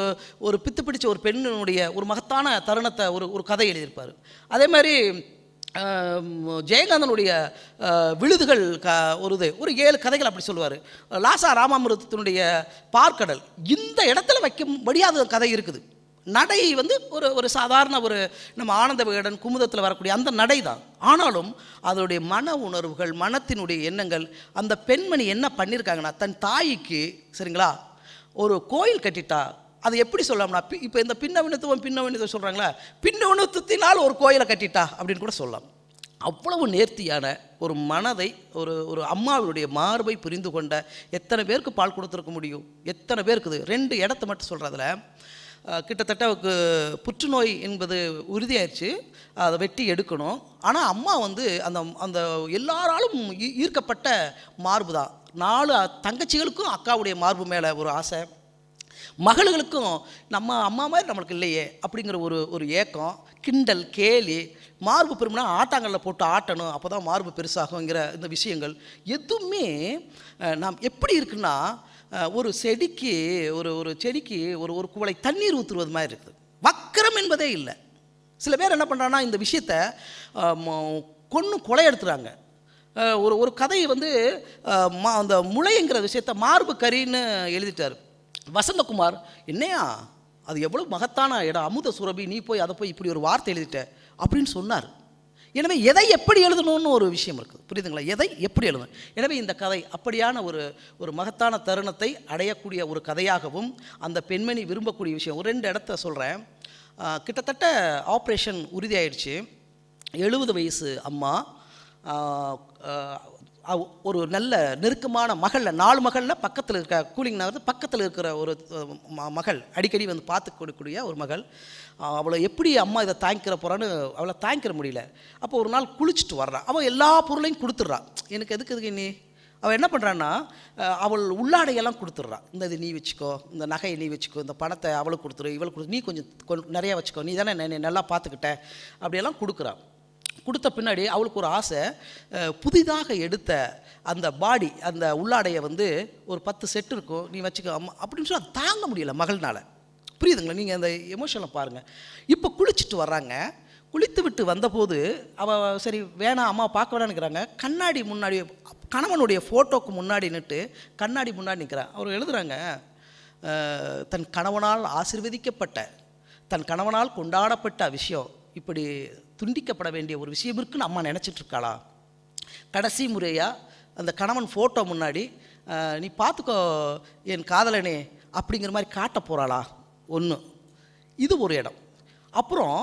ஒரு பித்து பிடிச்ச ஒரு பெண்ணினுடைய ஒரு மகத்தான தருணத்தை ஒரு ஒரு கதை எழுதியிருப்பார் அதே மாதிரி ஜெயகாந்தனுடைய விழுதுகள் க ஒரு இது ஒரு ஏழு கதைகள் அப்படி சொல்லுவார் லாசா ராமாமிருத்தினுடைய பார்க்கடல் இந்த இடத்துல வைக்கும்படியாத கதை இருக்குது நடை வந்து ஒரு ஒரு சாதாரண ஒரு நம்ம ஆனந்த விகடன் குமுதத்தில் வரக்கூடிய அந்த நடை தான் ஆனாலும் அதனுடைய மன உணர்வுகள் மனத்தினுடைய எண்ணங்கள் அந்த பெண்மணி என்ன பண்ணியிருக்காங்கன்னா தன் தாய்க்கு சரிங்களா ஒரு கோயில் கட்டிட்டா அது எப்படி சொல்லலாம்னா இப்போ இந்த பின்னவினத்துவம் பின்னவினத்துவம் சொல்கிறாங்களா பின்னவினத்துவத்தினால் ஒரு கோயிலை கட்டிட்டா அப்படின்னு கூட சொல்லலாம் அவ்வளவு நேர்த்தியான ஒரு மனதை ஒரு ஒரு அம்மாவினுடைய மார்பை புரிந்து கொண்ட எத்தனை பேருக்கு பால் கொடுத்துருக்க முடியும் எத்தனை பேருக்குது ரெண்டு இடத்த மட்டும் சொல்கிறதுல கிட்டத்தட்ட அவருக்கு புற்றுநோய் என்பது உறுதியாயிடுச்சு அதை வெட்டி எடுக்கணும் ஆனால் அம்மா வந்து அந்த அந்த எல்லாராலும் ஈர்க்கப்பட்ட மார்பு தான் நாலு தங்கச்சிகளுக்கும் அக்காவுடைய மார்பு மேலே ஒரு ஆசை மகள்களுக்கும் நம்ம அம்மா மாதிரி நம்மளுக்கு இல்லையே அப்படிங்கிற ஒரு ஒரு ஏக்கம் கிண்டல் கேலி மார்பு பெருமைனா ஆட்டாங்கல்ல போட்டு ஆட்டணும் அப்போ தான் மார்பு பெருசாகுங்கிற இந்த விஷயங்கள் எதுவுமே நாம் எப்படி இருக்குன்னா ஒரு செடிக்கு ஒரு ஒரு செடிக்கு ஒரு ஒரு குவளை தண்ணீர் ஊற்றுவது மாதிரி இருக்குது வக்கரம் என்பதே இல்லை சில பேர் என்ன பண்ணுறாங்கன்னா இந்த விஷயத்த கொன்று கொலை எடுத்துகிறாங்க ஒரு ஒரு கதையை வந்து மா அந்த முளைங்கிற விஷயத்த மார்பு கறின்னு எழுதிட்டார் வசந்தகுமார் என்னையா அது எவ்வளோ மகத்தான இடம் அமுத சுரபி நீ போய் அதை போய் இப்படி ஒரு வார்த்தை எழுதிட்ட அப்படின்னு சொன்னார் எனவே எதை எப்படி எழுதணும்னு ஒரு விஷயம் இருக்குது புரியுதுங்களா எதை எப்படி எழுதணும் எனவே இந்த கதை அப்படியான ஒரு ஒரு மகத்தான தருணத்தை அடையக்கூடிய ஒரு கதையாகவும் அந்த பெண்மணி விரும்பக்கூடிய விஷயம் ஒரு ரெண்டு இடத்த சொல்கிறேன் கிட்டத்தட்ட ஆப்ரேஷன் உறுதியாயிடுச்சு எழுபது வயசு அம்மா ஒரு நல்ல நெருக்கமான மகளில் நாலு மகளில் பக்கத்தில் இருக்க கூலிங் நகரத்து பக்கத்தில் இருக்கிற ஒரு மகள் அடிக்கடி வந்து பார்த்து கொடுக்கக்கூடிய ஒரு மகள் அவளை எப்படி அம்மா இதை தாங்கிக்கிற போகிறான்னு அவளை தாங்கிக்கிற முடியல அப்போ ஒரு நாள் குளிச்சுட்டு வர்றான் அவள் எல்லா பொருளையும் கொடுத்துட்றான் எனக்கு எதுக்கு எதுக்கு நீ அவள் என்ன பண்ணுறான்னா அவள் உள்ளாடையெல்லாம் கொடுத்துட்றான் இந்த இது நீ வச்சுக்கோ இந்த நகையை நீ வச்சுக்கோ இந்த பணத்தை அவளுக்கு கொடுத்துரு இவளுக்கு கொடுத்து நீ கொஞ்சம் நிறையா வச்சுக்கோ நீ தானே நல்லா பார்த்துக்கிட்ட அப்படியெல்லாம் கொடுக்குறான் கொடுத்த பின்னாடி அவளுக்கு ஒரு ஆசை புதிதாக எடுத்த அந்த பாடி அந்த உள்ளாடையை வந்து ஒரு பத்து செட் இருக்கும் நீ வச்சுக்க அம்மா அப்படின்னு சொல்லி தாங்க முடியல மகள்னால் புரியுதுங்களா நீங்கள் அந்த எமோஷனை பாருங்கள் இப்போ குளிச்சுட்டு வர்றாங்க குளித்து விட்டு வந்தபோது அவள் சரி வேணாம் அம்மா பார்க்க வேணான்னுக்கிறாங்க கண்ணாடி முன்னாடி கணவனுடைய ஃபோட்டோக்கு முன்னாடி நின்று கண்ணாடி முன்னாடி நிற்கிறான் அவர் எழுதுகிறாங்க தன் கணவனால் ஆசிர்வதிக்கப்பட்ட தன் கணவனால் கொண்டாடப்பட்ட விஷயம் இப்படி துண்டிக்கப்பட வேண்டிய ஒரு விஷயம் இருக்குன்னு அம்மா நினச்சிட்ருக்காளா கடைசி முறையாக அந்த கணவன் ஃபோட்டோ முன்னாடி நீ பார்த்துக்கோ என் காதலனே அப்படிங்கிற மாதிரி காட்ட போகிறாளா ஒன்று இது ஒரு இடம் அப்புறம்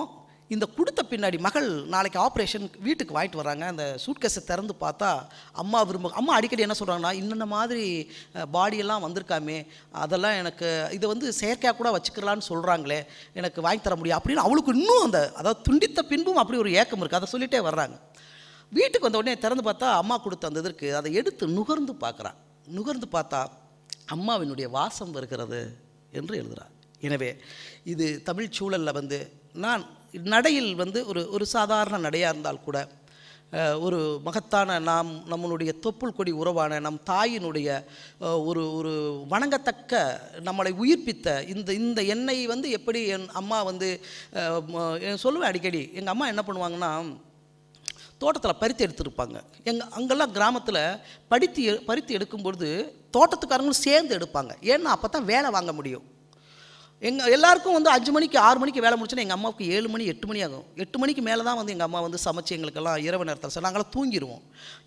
இந்த கொடுத்த பின்னாடி மகள் நாளைக்கு ஆப்ரேஷன் வீட்டுக்கு வாங்கிட்டு வராங்க அந்த சூட்கேஸை திறந்து பார்த்தா அம்மா விரும்ப அம்மா அடிக்கடி என்ன சொல்கிறாங்கன்னா இன்னென்ன மாதிரி பாடியெல்லாம் வந்திருக்காமே அதெல்லாம் எனக்கு இதை வந்து செயற்கையாக கூட வச்சுக்கலான்னு சொல்கிறாங்களே எனக்கு வாங்கி தர முடியும் அப்படின்னு அவளுக்கு இன்னும் அந்த அதாவது துண்டித்த பின்பும் அப்படி ஒரு ஏக்கம் இருக்குது அதை சொல்லிகிட்டே வர்றாங்க வீட்டுக்கு வந்த உடனே திறந்து பார்த்தா அம்மா கொடுத்த அந்த இதற்கு அதை எடுத்து நுகர்ந்து பார்க்குறான் நுகர்ந்து பார்த்தா அம்மாவினுடைய வாசம் வருகிறது என்று எழுதுகிறார் எனவே இது தமிழ் சூழலில் வந்து நான் நடையில் வந்து ஒரு ஒரு சாதாரண நடையாக இருந்தால் கூட ஒரு மகத்தான நாம் நம்மளுடைய தொப்புள் கொடி உறவான நம் தாயினுடைய ஒரு ஒரு வணங்கத்தக்க நம்மளை உயிர்ப்பித்த இந்த இந்த எண்ணெய் வந்து எப்படி என் அம்மா வந்து சொல்லுவேன் அடிக்கடி எங்கள் அம்மா என்ன பண்ணுவாங்கன்னா தோட்டத்தில் பருத்தி எடுத்துருப்பாங்க எங்கள் அங்கெல்லாம் கிராமத்தில் படித்து பருத்தி எடுக்கும்பொழுது தோட்டத்துக்காரங்களும் சேர்ந்து எடுப்பாங்க ஏன்னா அப்போ தான் வேலை வாங்க முடியும் எங்கள் எல்லாருக்கும் வந்து அஞ்சு மணிக்கு ஆறு மணிக்கு வேலை முடிச்சுன்னா எங்கள் அம்மாவுக்கு ஏழு மணி எட்டு மணி ஆகும் எட்டு மணிக்கு மேலே தான் வந்து எங்கள் அம்மா வந்து சமைச்சு எங்களுக்கெல்லாம் இரவு நேரத்தில் சார் நாங்களாம் தூங்கிடுவோம்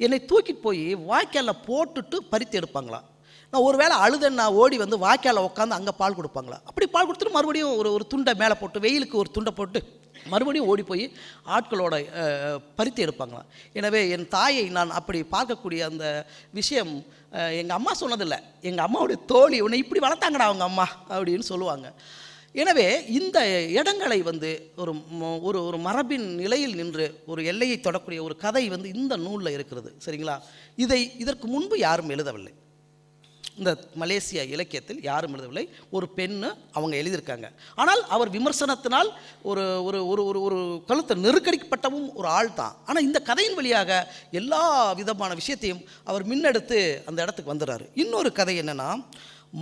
என்னை தூக்கிட்டு போய் வாய்க்காலில் போட்டுட்டு பறித்து எடுப்பாங்களாம் நான் ஒரு வேளை அழுதன்னா ஓடி வந்து வாய்க்காலில் உட்காந்து அங்கே பால் கொடுப்பாங்களா அப்படி பால் கொடுத்துட்டு மறுபடியும் ஒரு ஒரு துண்டை மேலே போட்டு வெயிலுக்கு ஒரு துண்டை போட்டு மறுபடியும் ஓடி போய் ஆட்களோட பறித்து எடுப்பாங்களாம் எனவே என் தாயை நான் அப்படி பார்க்கக்கூடிய அந்த விஷயம் எங்கள் அம்மா சொன்னதில்லை எங்கள் அம்மாவுடைய தோழி உன்னை இப்படி வளர்த்தாங்கடா அவங்க அம்மா அப்படின்னு சொல்லுவாங்க எனவே இந்த இடங்களை வந்து ஒரு ஒரு ஒரு மரபின் நிலையில் நின்று ஒரு எல்லையை தொடக்கூடிய ஒரு கதை வந்து இந்த நூலில் இருக்கிறது சரிங்களா இதை இதற்கு முன்பு யாரும் எழுதவில்லை இந்த மலேசியா இலக்கியத்தில் யாரும் எழுதவில்லை ஒரு பெண்ணு அவங்க எழுதியிருக்காங்க ஆனால் அவர் விமர்சனத்தினால் ஒரு ஒரு ஒரு ஒரு ஒரு கழுத்தை நெருக்கடிக்கப்பட்டவும் ஒரு ஆள் தான் ஆனால் இந்த கதையின் வழியாக எல்லா விதமான விஷயத்தையும் அவர் மின்னெடுத்து அந்த இடத்துக்கு வந்துடுறாரு இன்னொரு கதை என்னென்னா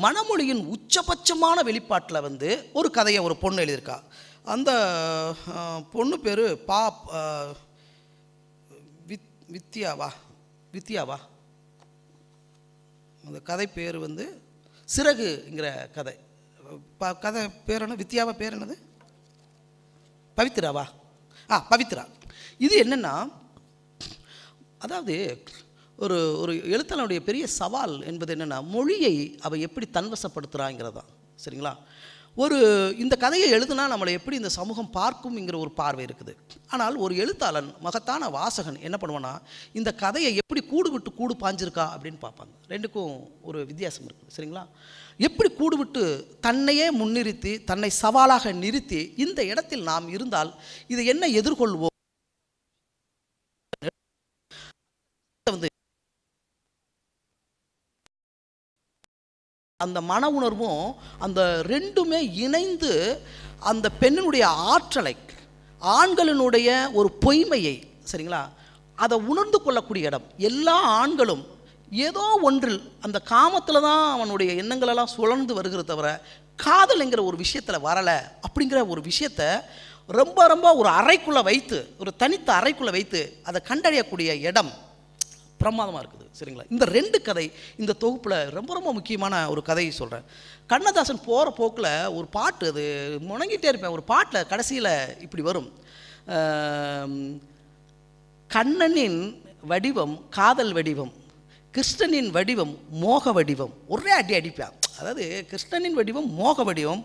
மணமொழியின் உச்சபட்சமான வெளிப்பாட்டில் வந்து ஒரு கதையை ஒரு பொண்ணு எழுதியிருக்கா அந்த பொண்ணு பேர் பா வித் வித்யாவா வித்யாவா அந்த கதை பேர் வந்து சிறகுங்கிற கதை ப கதை பேர் என்ன வித்யாவா பேர் என்னது பவித்ராவா ஆ பவித்ரா இது என்னென்னா அதாவது ஒரு ஒரு எழுத்தாளனுடைய பெரிய சவால் என்பது என்னென்னா மொழியை அவள் எப்படி தன்வசப்படுத்துகிறாங்கிறதான் சரிங்களா ஒரு இந்த கதையை எழுதுனா நம்மளை எப்படி இந்த சமூகம் பார்க்கும்ங்கிற ஒரு பார்வை இருக்குது ஆனால் ஒரு எழுத்தாளன் மகத்தான வாசகன் என்ன பண்ணுவான்னா இந்த கதையை எப்படி கூடு விட்டு கூடு பாஞ்சிருக்கா அப்படின்னு பார்ப்பாங்க ரெண்டுக்கும் ஒரு வித்தியாசம் இருக்குது சரிங்களா எப்படி கூடு விட்டு தன்னையே முன்னிறுத்தி தன்னை சவாலாக நிறுத்தி இந்த இடத்தில் நாம் இருந்தால் இதை என்ன எதிர்கொள்வோம் வந்து அந்த மன உணர்வும் அந்த ரெண்டுமே இணைந்து அந்த பெண்ணினுடைய ஆற்றலை ஆண்களினுடைய ஒரு பொய்மையை சரிங்களா அதை உணர்ந்து கொள்ளக்கூடிய இடம் எல்லா ஆண்களும் ஏதோ ஒன்றில் அந்த காமத்தில் தான் அவனுடைய எண்ணங்களெல்லாம் சுழந்து வருகிற தவிர காதல்ங்கிற ஒரு விஷயத்தில் வரலை அப்படிங்கிற ஒரு விஷயத்த ரொம்ப ரொம்ப ஒரு அறைக்குள்ளே வைத்து ஒரு தனித்த அறைக்குள்ளே வைத்து அதை கண்டறியக்கூடிய இடம் பிரமாதமாக இருக்குது சரிங்களா இந்த ரெண்டு கதை இந்த தொகுப்பில் ரொம்ப ரொம்ப முக்கியமான ஒரு கதையை சொல்கிறேன் கண்ணதாசன் போகிற போக்கில் ஒரு பாட்டு அது முணங்கிட்டே இருப்பேன் ஒரு பாட்டில் கடைசியில் இப்படி வரும் கண்ணனின் வடிவம் காதல் வடிவம் கிருஷ்ணனின் வடிவம் மோக வடிவம் ஒரே அடி அடிப்பேன் அதாவது கிருஷ்ணனின் வடிவம் மோக வடிவம்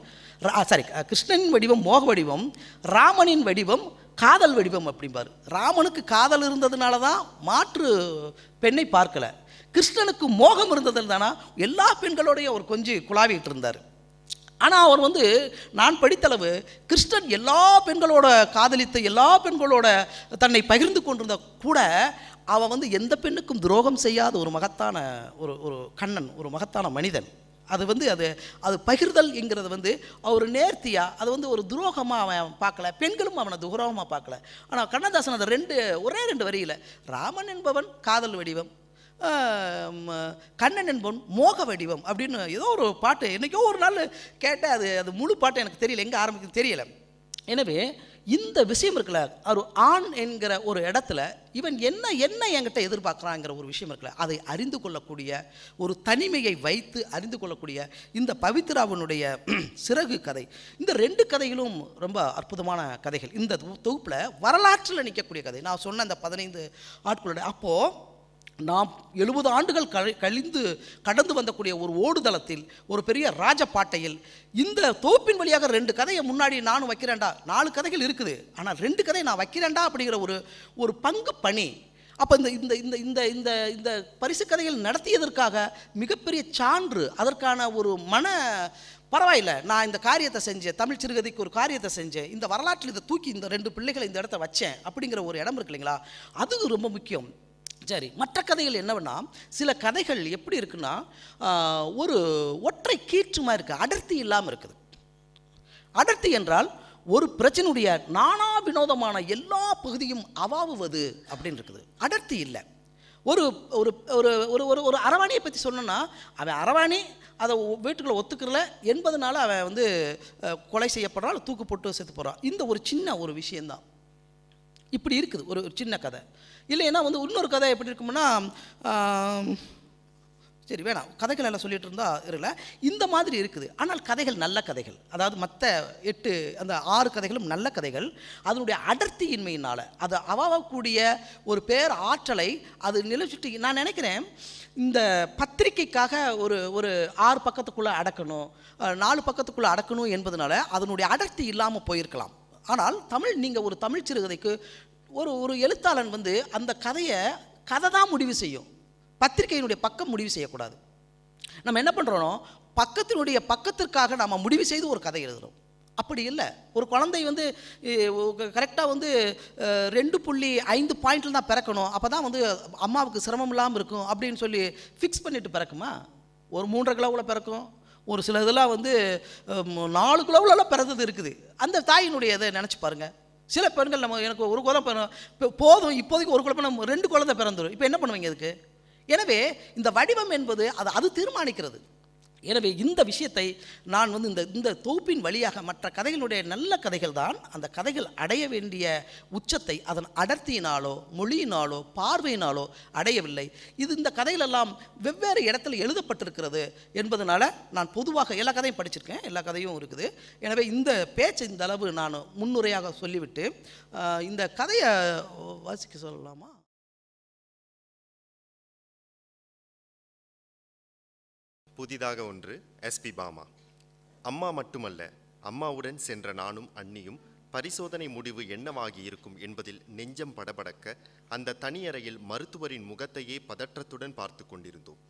சாரி கிருஷ்ணனின் வடிவம் மோக வடிவம் ராமனின் வடிவம் காதல் வடிவம் அப்படிம்பார் ராமனுக்கு காதல் இருந்ததுனால தான் மாற்று பெண்ணை பார்க்கலை கிருஷ்ணனுக்கு மோகம் இருந்ததில் தானா எல்லா பெண்களோடைய அவர் கொஞ்சம் குழாவிட்டு இருந்தார் ஆனால் அவர் வந்து நான் படித்தளவு கிருஷ்ணன் எல்லா பெண்களோட காதலித்த எல்லா பெண்களோட தன்னை பகிர்ந்து கொண்டிருந்த கூட அவன் வந்து எந்த பெண்ணுக்கும் துரோகம் செய்யாத ஒரு மகத்தான ஒரு ஒரு கண்ணன் ஒரு மகத்தான மனிதன் அது வந்து அது அது பகிர்தல் என்கிறது வந்து அவர் நேர்த்தியாக அது வந்து ஒரு துரோகமாக அவன் பார்க்கல பெண்களும் அவனை துரோகமாக பார்க்கல ஆனால் கண்ணதாசன் அதை ரெண்டு ஒரே ரெண்டு வரியில் ராமன் என்பவன் காதல் வடிவம் கண்ணன் என்பவன் மோக வடிவம் அப்படின்னு ஏதோ ஒரு பாட்டு என்றைக்கோ ஒரு நாள் கேட்டேன் அது அது முழு பாட்டு எனக்கு தெரியல எங்கே ஆரம்பிக்கும் தெரியலை எனவே இந்த விஷயம் இருக்குல்ல ஒரு ஆண் என்கிற ஒரு இடத்துல இவன் என்ன என்ன என்கிட்ட எதிர்பார்க்குறாங்கிற ஒரு விஷயம் இருக்குல்ல அதை அறிந்து கொள்ளக்கூடிய ஒரு தனிமையை வைத்து அறிந்து கொள்ளக்கூடிய இந்த பவித்ராவனுடைய சிறகு கதை இந்த ரெண்டு கதைகளும் ரொம்ப அற்புதமான கதைகள் இந்த தொகுப்பில் வரலாற்றில் நிற்கக்கூடிய கதை நான் சொன்ன அந்த பதினைந்து ஆட்களுடைய அப்போது நாம் எழுபது ஆண்டுகள் கழிந்து கடந்து வந்தக்கூடிய ஒரு ஓடுதளத்தில் ஒரு பெரிய ராஜப்பாட்டையில் இந்த தோப்பின் வழியாக ரெண்டு கதையை முன்னாடி நானும் வைக்கிறேன்டா நாலு கதைகள் இருக்குது ஆனால் ரெண்டு கதையை நான் வைக்கிறேன்டா அப்படிங்கிற ஒரு ஒரு பங்கு பணி அப்போ இந்த இந்த இந்த இந்த இந்த இந்த பரிசு கதைகள் நடத்தியதற்காக மிகப்பெரிய சான்று அதற்கான ஒரு மன பரவாயில்ல நான் இந்த காரியத்தை செஞ்சேன் தமிழ் சிறுகதைக்கு ஒரு காரியத்தை செஞ்சேன் இந்த வரலாற்றில் இதை தூக்கி இந்த ரெண்டு பிள்ளைகளை இந்த இடத்த வச்சேன் அப்படிங்கிற ஒரு இடம் இருக்கு இல்லைங்களா அது ரொம்ப முக்கியம் சரி மற்ற கதைகள் என்னவென்னா சில கதைகள் எப்படி இருக்குன்னா ஒரு ஒற்றை கீற்றுமாக இருக்குது அடர்த்தி இல்லாமல் இருக்குது அடர்த்தி என்றால் ஒரு பிரச்சனையுடைய நானா வினோதமான எல்லா பகுதியும் அவாவுவது அப்படின்னு இருக்குது அடர்த்தி இல்லை ஒரு ஒரு ஒரு ஒரு ஒரு ஒரு அரவாணியை பற்றி சொன்னோன்னா அவன் அரவாணி அதை வீட்டுக்குள்ளே ஒத்துக்கிறல என்பதனால அவன் வந்து கொலை செய்யப்படுறான் தூக்கு போட்டு செத்து போகிறான் இந்த ஒரு சின்ன ஒரு விஷயந்தான் இப்படி இருக்குது ஒரு சின்ன கதை இல்லைன்னா வந்து இன்னொரு கதை எப்படி இருக்கும்னா சரி வேணாம் கதைகள் எல்லாம் சொல்லிட்டு இருந்தால் இருல இந்த மாதிரி இருக்குது ஆனால் கதைகள் நல்ல கதைகள் அதாவது மற்ற எட்டு அந்த ஆறு கதைகளும் நல்ல கதைகள் அதனுடைய அடர்த்தியின்மையினால் அது அவாவக்கூடிய ஒரு பேர் ஆற்றலை அது நிலச்சுட்டு நான் நினைக்கிறேன் இந்த பத்திரிகைக்காக ஒரு ஒரு ஆறு பக்கத்துக்குள்ளே அடக்கணும் நாலு பக்கத்துக்குள்ளே அடக்கணும் என்பதனால அதனுடைய அடர்த்தி இல்லாமல் போயிருக்கலாம் ஆனால் தமிழ் நீங்கள் ஒரு தமிழ் சிறுகதைக்கு ஒரு ஒரு எழுத்தாளன் வந்து அந்த கதையை கதை தான் முடிவு செய்யும் பத்திரிகையினுடைய பக்கம் முடிவு செய்யக்கூடாது நம்ம என்ன பண்ணுறோம் பக்கத்தினுடைய பக்கத்திற்காக நாம் முடிவு செய்து ஒரு கதை எழுதுகிறோம் அப்படி இல்லை ஒரு குழந்தை வந்து கரெக்டாக வந்து ரெண்டு புள்ளி ஐந்து பாயிண்டில் தான் பிறக்கணும் அப்போ தான் வந்து அம்மாவுக்கு சிரமம் இல்லாமல் இருக்கும் அப்படின்னு சொல்லி ஃபிக்ஸ் பண்ணிட்டு பிறக்குமா ஒரு மூன்றரை கிலோவில் பிறக்கும் ஒரு சில இதெல்லாம் வந்து நாலு கிலோவிலலாம் பிறந்தது இருக்குது அந்த தாயினுடைய இதை நினச்சி பாருங்கள் சில பெண்கள் நம்ம எனக்கு ஒரு இப்போ போதும் இப்போதைக்கு ஒரு குழப்பம் நம்ம ரெண்டு குழந்தை பிறந்துடும் இப்போ என்ன பண்ணுவீங்க இதுக்கு எனவே இந்த வடிவம் என்பது அது அது தீர்மானிக்கிறது எனவே இந்த விஷயத்தை நான் வந்து இந்த இந்த தொகுப்பின் வழியாக மற்ற கதைகளுடைய நல்ல கதைகள் தான் அந்த கதைகள் அடைய வேண்டிய உச்சத்தை அதன் அடர்த்தியினாலோ மொழியினாலோ பார்வையினாலோ அடையவில்லை இது இந்த கதைகளெல்லாம் வெவ்வேறு இடத்துல எழுதப்பட்டிருக்கிறது என்பதனால நான் பொதுவாக எல்லா கதையும் படிச்சிருக்கேன் எல்லா கதையும் இருக்குது எனவே இந்த பேச்சு இந்த அளவு நான் முன்னுரையாக சொல்லிவிட்டு இந்த கதையை வாசிக்க சொல்லலாமா புதிதாக ஒன்று எஸ்பி பாமா அம்மா மட்டுமல்ல அம்மாவுடன் சென்ற நானும் அண்ணியும் பரிசோதனை முடிவு என்னவாகி இருக்கும் என்பதில் நெஞ்சம் படபடக்க அந்த தனியறையில் மருத்துவரின் முகத்தையே பதற்றத்துடன் பார்த்து கொண்டிருந்தோம்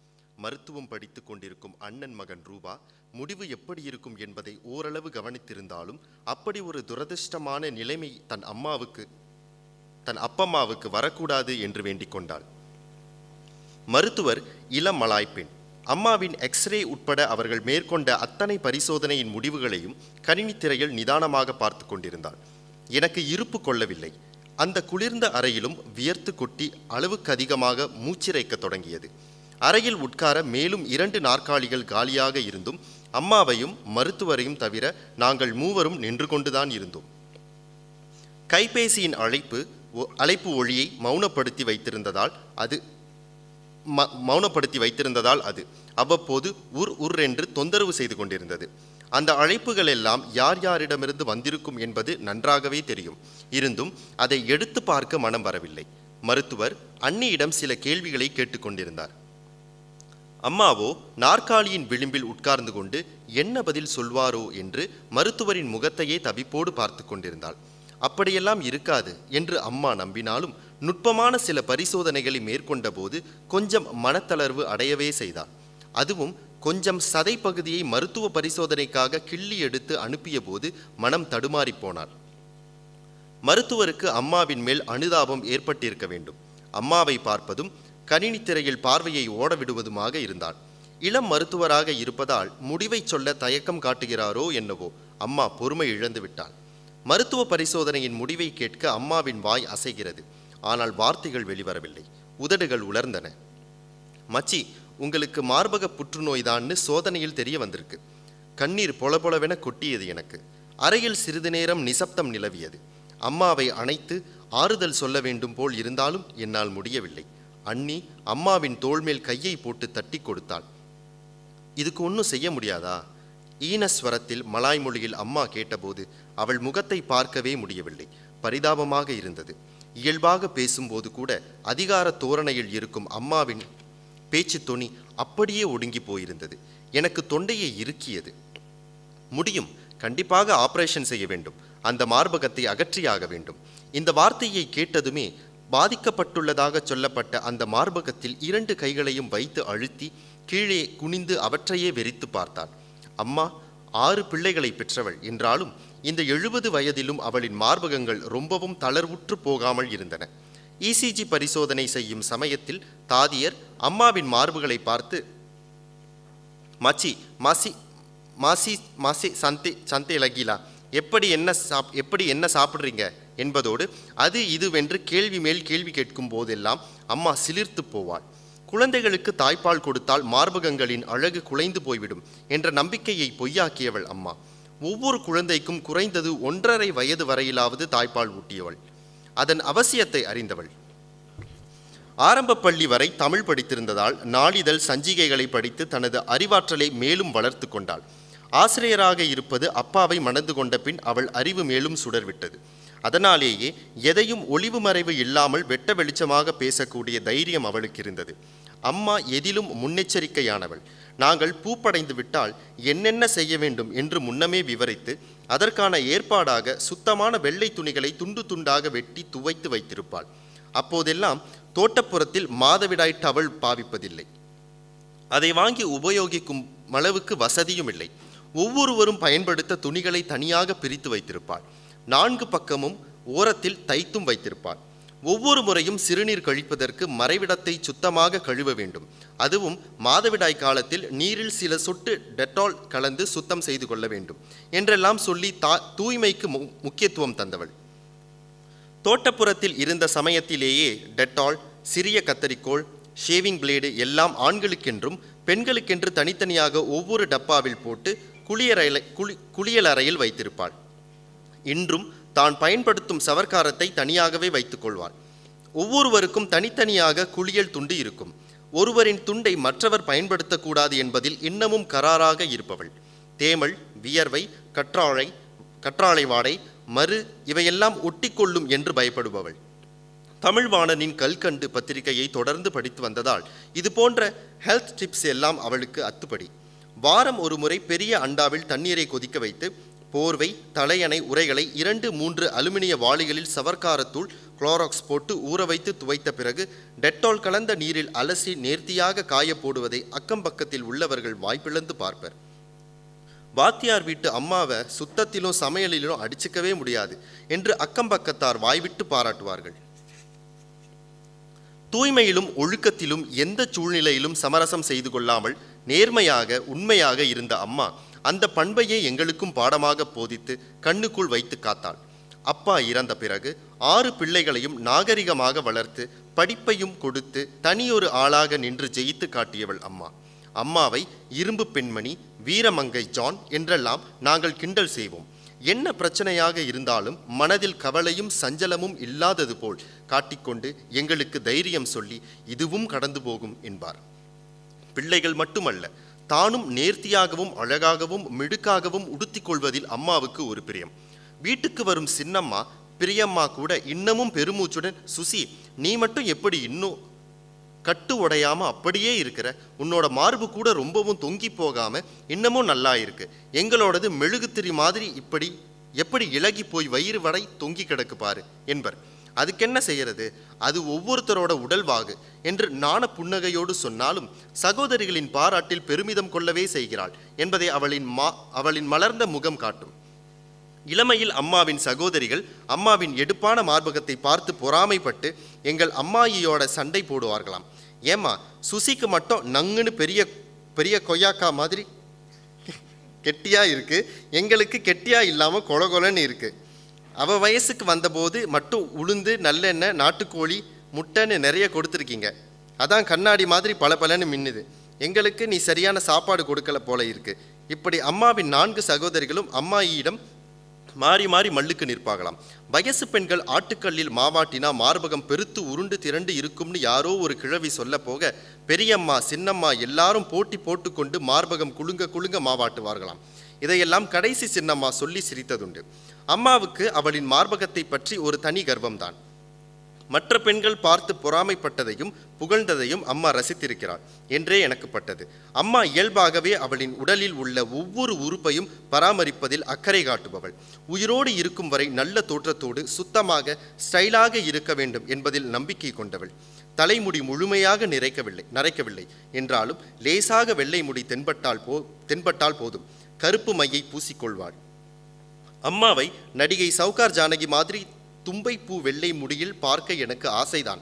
மருத்துவம் படித்து கொண்டிருக்கும் அண்ணன் மகன் ரூபா முடிவு எப்படி இருக்கும் என்பதை ஓரளவு கவனித்திருந்தாலும் அப்படி ஒரு துரதிருஷ்டமான நிலைமை தன் அம்மாவுக்கு தன் அப்பம்மாவுக்கு வரக்கூடாது என்று வேண்டிக் கொண்டாள் மருத்துவர் இளமலாய்ப்பெண் அம்மாவின் எக்ஸ்ரே உட்பட அவர்கள் மேற்கொண்ட அத்தனை பரிசோதனையின் முடிவுகளையும் கணினி திரையில் நிதானமாக பார்த்து கொண்டிருந்தாள் எனக்கு இருப்பு கொள்ளவில்லை அந்த குளிர்ந்த அறையிலும் வியர்த்து கொட்டி அளவுக்கு அதிகமாக மூச்சிரைக்க தொடங்கியது அறையில் உட்கார மேலும் இரண்டு நாற்காலிகள் காலியாக இருந்தும் அம்மாவையும் மருத்துவரையும் தவிர நாங்கள் மூவரும் நின்று கொண்டுதான் இருந்தோம் கைபேசியின் அழைப்பு அழைப்பு ஒளியை மௌனப்படுத்தி வைத்திருந்ததால் அது ம மௌனப்படுத்தி வைத்திருந்ததால் அது அவ்வப்போது உர் உர் என்று தொந்தரவு செய்து கொண்டிருந்தது அந்த அழைப்புகள் எல்லாம் யார் யாரிடமிருந்து வந்திருக்கும் என்பது நன்றாகவே தெரியும் இருந்தும் அதை எடுத்து பார்க்க மனம் வரவில்லை மருத்துவர் அன்னியிடம் சில கேள்விகளை கேட்டுக்கொண்டிருந்தார் அம்மாவோ நாற்காலியின் விளிம்பில் உட்கார்ந்து கொண்டு என்ன பதில் சொல்வாரோ என்று மருத்துவரின் முகத்தையே தவிப்போடு பார்த்து கொண்டிருந்தாள் அப்படியெல்லாம் இருக்காது என்று அம்மா நம்பினாலும் நுட்பமான சில பரிசோதனைகளை மேற்கொண்ட போது கொஞ்சம் மனத்தளர்வு அடையவே செய்தார் அதுவும் கொஞ்சம் சதை பகுதியை மருத்துவ பரிசோதனைக்காக கிள்ளி எடுத்து அனுப்பிய போது மனம் தடுமாறி போனார் மருத்துவருக்கு அம்மாவின் மேல் அனுதாபம் ஏற்பட்டிருக்க வேண்டும் அம்மாவை பார்ப்பதும் கணினி திரையில் பார்வையை ஓடவிடுவதுமாக இருந்தார் இளம் மருத்துவராக இருப்பதால் முடிவை சொல்ல தயக்கம் காட்டுகிறாரோ என்னவோ அம்மா பொறுமை இழந்து விட்டாள் மருத்துவ பரிசோதனையின் முடிவை கேட்க அம்மாவின் வாய் அசைகிறது ஆனால் வார்த்தைகள் வெளிவரவில்லை உதடுகள் உலர்ந்தன மச்சி உங்களுக்கு மார்பக புற்றுநோய்தான்னு சோதனையில் தெரிய வந்திருக்கு கண்ணீர் பொலபொலவென கொட்டியது எனக்கு அறையில் சிறிது நேரம் நிசப்தம் நிலவியது அம்மாவை அணைத்து ஆறுதல் சொல்ல வேண்டும் போல் இருந்தாலும் என்னால் முடியவில்லை அண்ணி அம்மாவின் தோள்மேல் கையை போட்டு தட்டி கொடுத்தாள் இதுக்கு ஒன்றும் செய்ய முடியாதா ஈனஸ்வரத்தில் மலாய் மொழியில் அம்மா கேட்டபோது அவள் முகத்தை பார்க்கவே முடியவில்லை பரிதாபமாக இருந்தது இயல்பாக பேசும்போது கூட அதிகார தோரணையில் இருக்கும் அம்மாவின் பேச்சு தொனி அப்படியே ஒடுங்கி போயிருந்தது எனக்கு தொண்டையை இறுக்கியது முடியும் கண்டிப்பாக ஆபரேஷன் செய்ய வேண்டும் அந்த மார்பகத்தை அகற்றியாக வேண்டும் இந்த வார்த்தையை கேட்டதுமே பாதிக்கப்பட்டுள்ளதாக சொல்லப்பட்ட அந்த மார்பகத்தில் இரண்டு கைகளையும் வைத்து அழுத்தி கீழே குனிந்து அவற்றையே வெறித்து பார்த்தான் அம்மா ஆறு பிள்ளைகளை பெற்றவள் என்றாலும் இந்த எழுபது வயதிலும் அவளின் மார்பகங்கள் ரொம்பவும் தளர்வுற்று போகாமல் இருந்தன இசிஜி e பரிசோதனை செய்யும் சமயத்தில் தாதியர் அம்மாவின் மார்புகளை பார்த்து மச்சி மாசி மாசி மாசி சந்தி சந்தே லகிலா எப்படி என்ன சாப் எப்படி என்ன சாப்பிட்றீங்க என்பதோடு அது இதுவென்று கேள்வி மேல் கேள்வி கேட்கும் போதெல்லாம் அம்மா சிலிர்த்து போவாள் குழந்தைகளுக்கு தாய்ப்பால் கொடுத்தால் மார்பகங்களின் அழகு குலைந்து போய்விடும் என்ற நம்பிக்கையை பொய்யாக்கியவள் அம்மா ஒவ்வொரு குழந்தைக்கும் குறைந்தது ஒன்றரை வயது வரையிலாவது தாய்ப்பால் ஊட்டியவள் அதன் அவசியத்தை அறிந்தவள் ஆரம்ப பள்ளி வரை தமிழ் படித்திருந்ததால் நாளிதழ் சஞ்சிகைகளை படித்து தனது அறிவாற்றலை மேலும் வளர்த்து கொண்டாள் ஆசிரியராக இருப்பது அப்பாவை மணந்து கொண்ட பின் அவள் அறிவு மேலும் சுடர்விட்டது அதனாலேயே எதையும் ஒளிவு மறைவு இல்லாமல் வெட்ட வெளிச்சமாக பேசக்கூடிய தைரியம் அவளுக்கு இருந்தது அம்மா எதிலும் முன்னெச்சரிக்கையானவள் நாங்கள் பூப்படைந்து விட்டால் என்னென்ன செய்ய வேண்டும் என்று முன்னமே விவரித்து அதற்கான ஏற்பாடாக சுத்தமான வெள்ளை துணிகளை துண்டு துண்டாக வெட்டி துவைத்து வைத்திருப்பாள் அப்போதெல்லாம் தோட்டப்புறத்தில் மாதவிடாய் டவல் பாவிப்பதில்லை அதை வாங்கி உபயோகிக்கும் அளவுக்கு வசதியும் இல்லை ஒவ்வொருவரும் பயன்படுத்த துணிகளை தனியாக பிரித்து வைத்திருப்பாள் நான்கு பக்கமும் ஓரத்தில் தைத்தும் வைத்திருப்பாள் ஒவ்வொரு முறையும் சிறுநீர் கழிப்பதற்கு மறைவிடத்தை சுத்தமாக கழுவ வேண்டும் அதுவும் மாதவிடாய் காலத்தில் நீரில் சில சொட்டு டெட்டால் கலந்து சுத்தம் செய்து கொள்ள வேண்டும் என்றெல்லாம் சொல்லி தா தூய்மைக்கு முக்கியத்துவம் தந்தவள் தோட்டப்புறத்தில் இருந்த சமயத்திலேயே டெட்டால் சிறிய கத்தரிக்கோள் ஷேவிங் பிளேடு எல்லாம் ஆண்களுக்கென்றும் பெண்களுக்கென்று தனித்தனியாக ஒவ்வொரு டப்பாவில் போட்டு குளியலறை குளி குளியலறையில் வைத்திருப்பாள் இன்றும் தான் பயன்படுத்தும் சவர்க்காரத்தை தனியாகவே வைத்துக்கொள்வார் ஒவ்வொருவருக்கும் தனித்தனியாக குளியல் துண்டு இருக்கும் ஒருவரின் துண்டை மற்றவர் பயன்படுத்தக்கூடாது என்பதில் இன்னமும் கராராக இருப்பவள் தேமல் வியர்வை கற்றாழை கற்றாழை வாடை மறு இவையெல்லாம் ஒட்டிக்கொள்ளும் என்று பயப்படுபவள் தமிழ்வாணனின் கல்கண்டு பத்திரிகையை தொடர்ந்து படித்து வந்ததால் இது போன்ற ஹெல்த் டிப்ஸ் எல்லாம் அவளுக்கு அத்துப்படி வாரம் ஒரு முறை பெரிய அண்டாவில் தண்ணீரை கொதிக்க வைத்து போர்வை தலையணை உரைகளை இரண்டு மூன்று அலுமினிய வாளிகளில் சவர்க்காரத்தூள் குளோராக்ஸ் போட்டு ஊற வைத்து துவைத்த பிறகு டெட்டால் கலந்த நீரில் அலசி நேர்த்தியாக காய போடுவதை அக்கம் பக்கத்தில் உள்ளவர்கள் வாய்ப்பிழந்து பார்ப்பர் வாத்தியார் வீட்டு அம்மாவை சுத்தத்திலும் சமையலிலும் அடிச்சுக்கவே முடியாது என்று அக்கம் பக்கத்தார் வாய்விட்டு பாராட்டுவார்கள் தூய்மையிலும் ஒழுக்கத்திலும் எந்த சூழ்நிலையிலும் சமரசம் செய்து கொள்ளாமல் நேர்மையாக உண்மையாக இருந்த அம்மா அந்த பண்பையே எங்களுக்கும் பாடமாக போதித்து கண்ணுக்குள் வைத்து காத்தாள் அப்பா இறந்த பிறகு ஆறு பிள்ளைகளையும் நாகரிகமாக வளர்த்து படிப்பையும் கொடுத்து தனியொரு ஆளாக நின்று ஜெயித்து காட்டியவள் அம்மா அம்மாவை இரும்பு பெண்மணி வீரமங்கை ஜான் என்றெல்லாம் நாங்கள் கிண்டல் செய்வோம் என்ன பிரச்சனையாக இருந்தாலும் மனதில் கவலையும் சஞ்சலமும் இல்லாதது போல் காட்டிக்கொண்டு எங்களுக்கு தைரியம் சொல்லி இதுவும் கடந்து போகும் என்பார் பிள்ளைகள் மட்டுமல்ல தானும் நேர்த்தியாகவும் அழகாகவும் மிடுக்காகவும் உடுத்தி கொள்வதில் அம்மாவுக்கு ஒரு பிரியம் வீட்டுக்கு வரும் சின்னம்மா பிரியம்மா கூட இன்னமும் பெருமூச்சுடன் சுசி நீ மட்டும் எப்படி இன்னும் கட்டு உடையாம அப்படியே இருக்கிற உன்னோட மார்பு கூட ரொம்பவும் தொங்கி போகாமல் இன்னமும் நல்லா இருக்கு எங்களோடது மெழுகுத்திரி மாதிரி இப்படி எப்படி இலகி போய் வயிறு வடை தொங்கி கிடக்கு பாரு என்பர் அதுக்கு என்ன செய்கிறது அது ஒவ்வொருத்தரோட உடல்வாகு என்று நாண புன்னகையோடு சொன்னாலும் சகோதரிகளின் பாராட்டில் பெருமிதம் கொள்ளவே செய்கிறாள் என்பதை அவளின் மா அவளின் மலர்ந்த முகம் காட்டும் இளமையில் அம்மாவின் சகோதரிகள் அம்மாவின் எடுப்பான மார்பகத்தை பார்த்து பொறாமைப்பட்டு எங்கள் அம்மாயியோட சண்டை போடுவார்களாம் ஏம்மா சுசிக்கு மட்டும் நங்குன்னு பெரிய பெரிய கொய்யாக்கா மாதிரி கெட்டியாக இருக்குது எங்களுக்கு கெட்டியாக இல்லாமல் கொலகொலன்னு இருக்குது அவள் வயசுக்கு வந்தபோது மட்டும் உளுந்து நல்லெண்ணெய் நாட்டுக்கோழி முட்டைன்னு நிறைய கொடுத்துருக்கீங்க அதான் கண்ணாடி மாதிரி பல பலன்னு மின்னுது எங்களுக்கு நீ சரியான சாப்பாடு கொடுக்கல போல இருக்கு இப்படி அம்மாவின் நான்கு சகோதரிகளும் அம்மாயிடம் மாறி மாறி மல்லுக்கு நிற்பாகலாம் வயசு பெண்கள் ஆட்டுக்கல்லில் மாவாட்டினா மார்பகம் பெருத்து உருண்டு திரண்டு இருக்கும்னு யாரோ ஒரு கிழவி சொல்ல போக பெரியம்மா சின்னம்மா எல்லாரும் போட்டி போட்டுக்கொண்டு மார்பகம் குலுங்க குலுங்க மாவாட்டுவார்களாம் இதையெல்லாம் கடைசி சின்னம்மா சொல்லி சிரித்ததுண்டு அம்மாவுக்கு அவளின் மார்பகத்தை பற்றி ஒரு தனி கர்வம்தான் மற்ற பெண்கள் பார்த்து பொறாமைப்பட்டதையும் புகழ்ந்ததையும் அம்மா ரசித்திருக்கிறாள் என்றே எனக்குப்பட்டது அம்மா இயல்பாகவே அவளின் உடலில் உள்ள ஒவ்வொரு உறுப்பையும் பராமரிப்பதில் அக்கறை காட்டுபவள் உயிரோடு இருக்கும் வரை நல்ல தோற்றத்தோடு சுத்தமாக ஸ்டைலாக இருக்க வேண்டும் என்பதில் நம்பிக்கை கொண்டவள் தலைமுடி முழுமையாக நிறைக்கவில்லை நரைக்கவில்லை என்றாலும் லேசாக வெள்ளை முடி தென்பட்டால் போ தென்பட்டால் போதும் கருப்பு மையை பூசிக்கொள்வாள் அம்மாவை நடிகை சவுகார் ஜானகி மாதிரி தும்பை பூ வெள்ளை முடியில் பார்க்க எனக்கு ஆசைதான்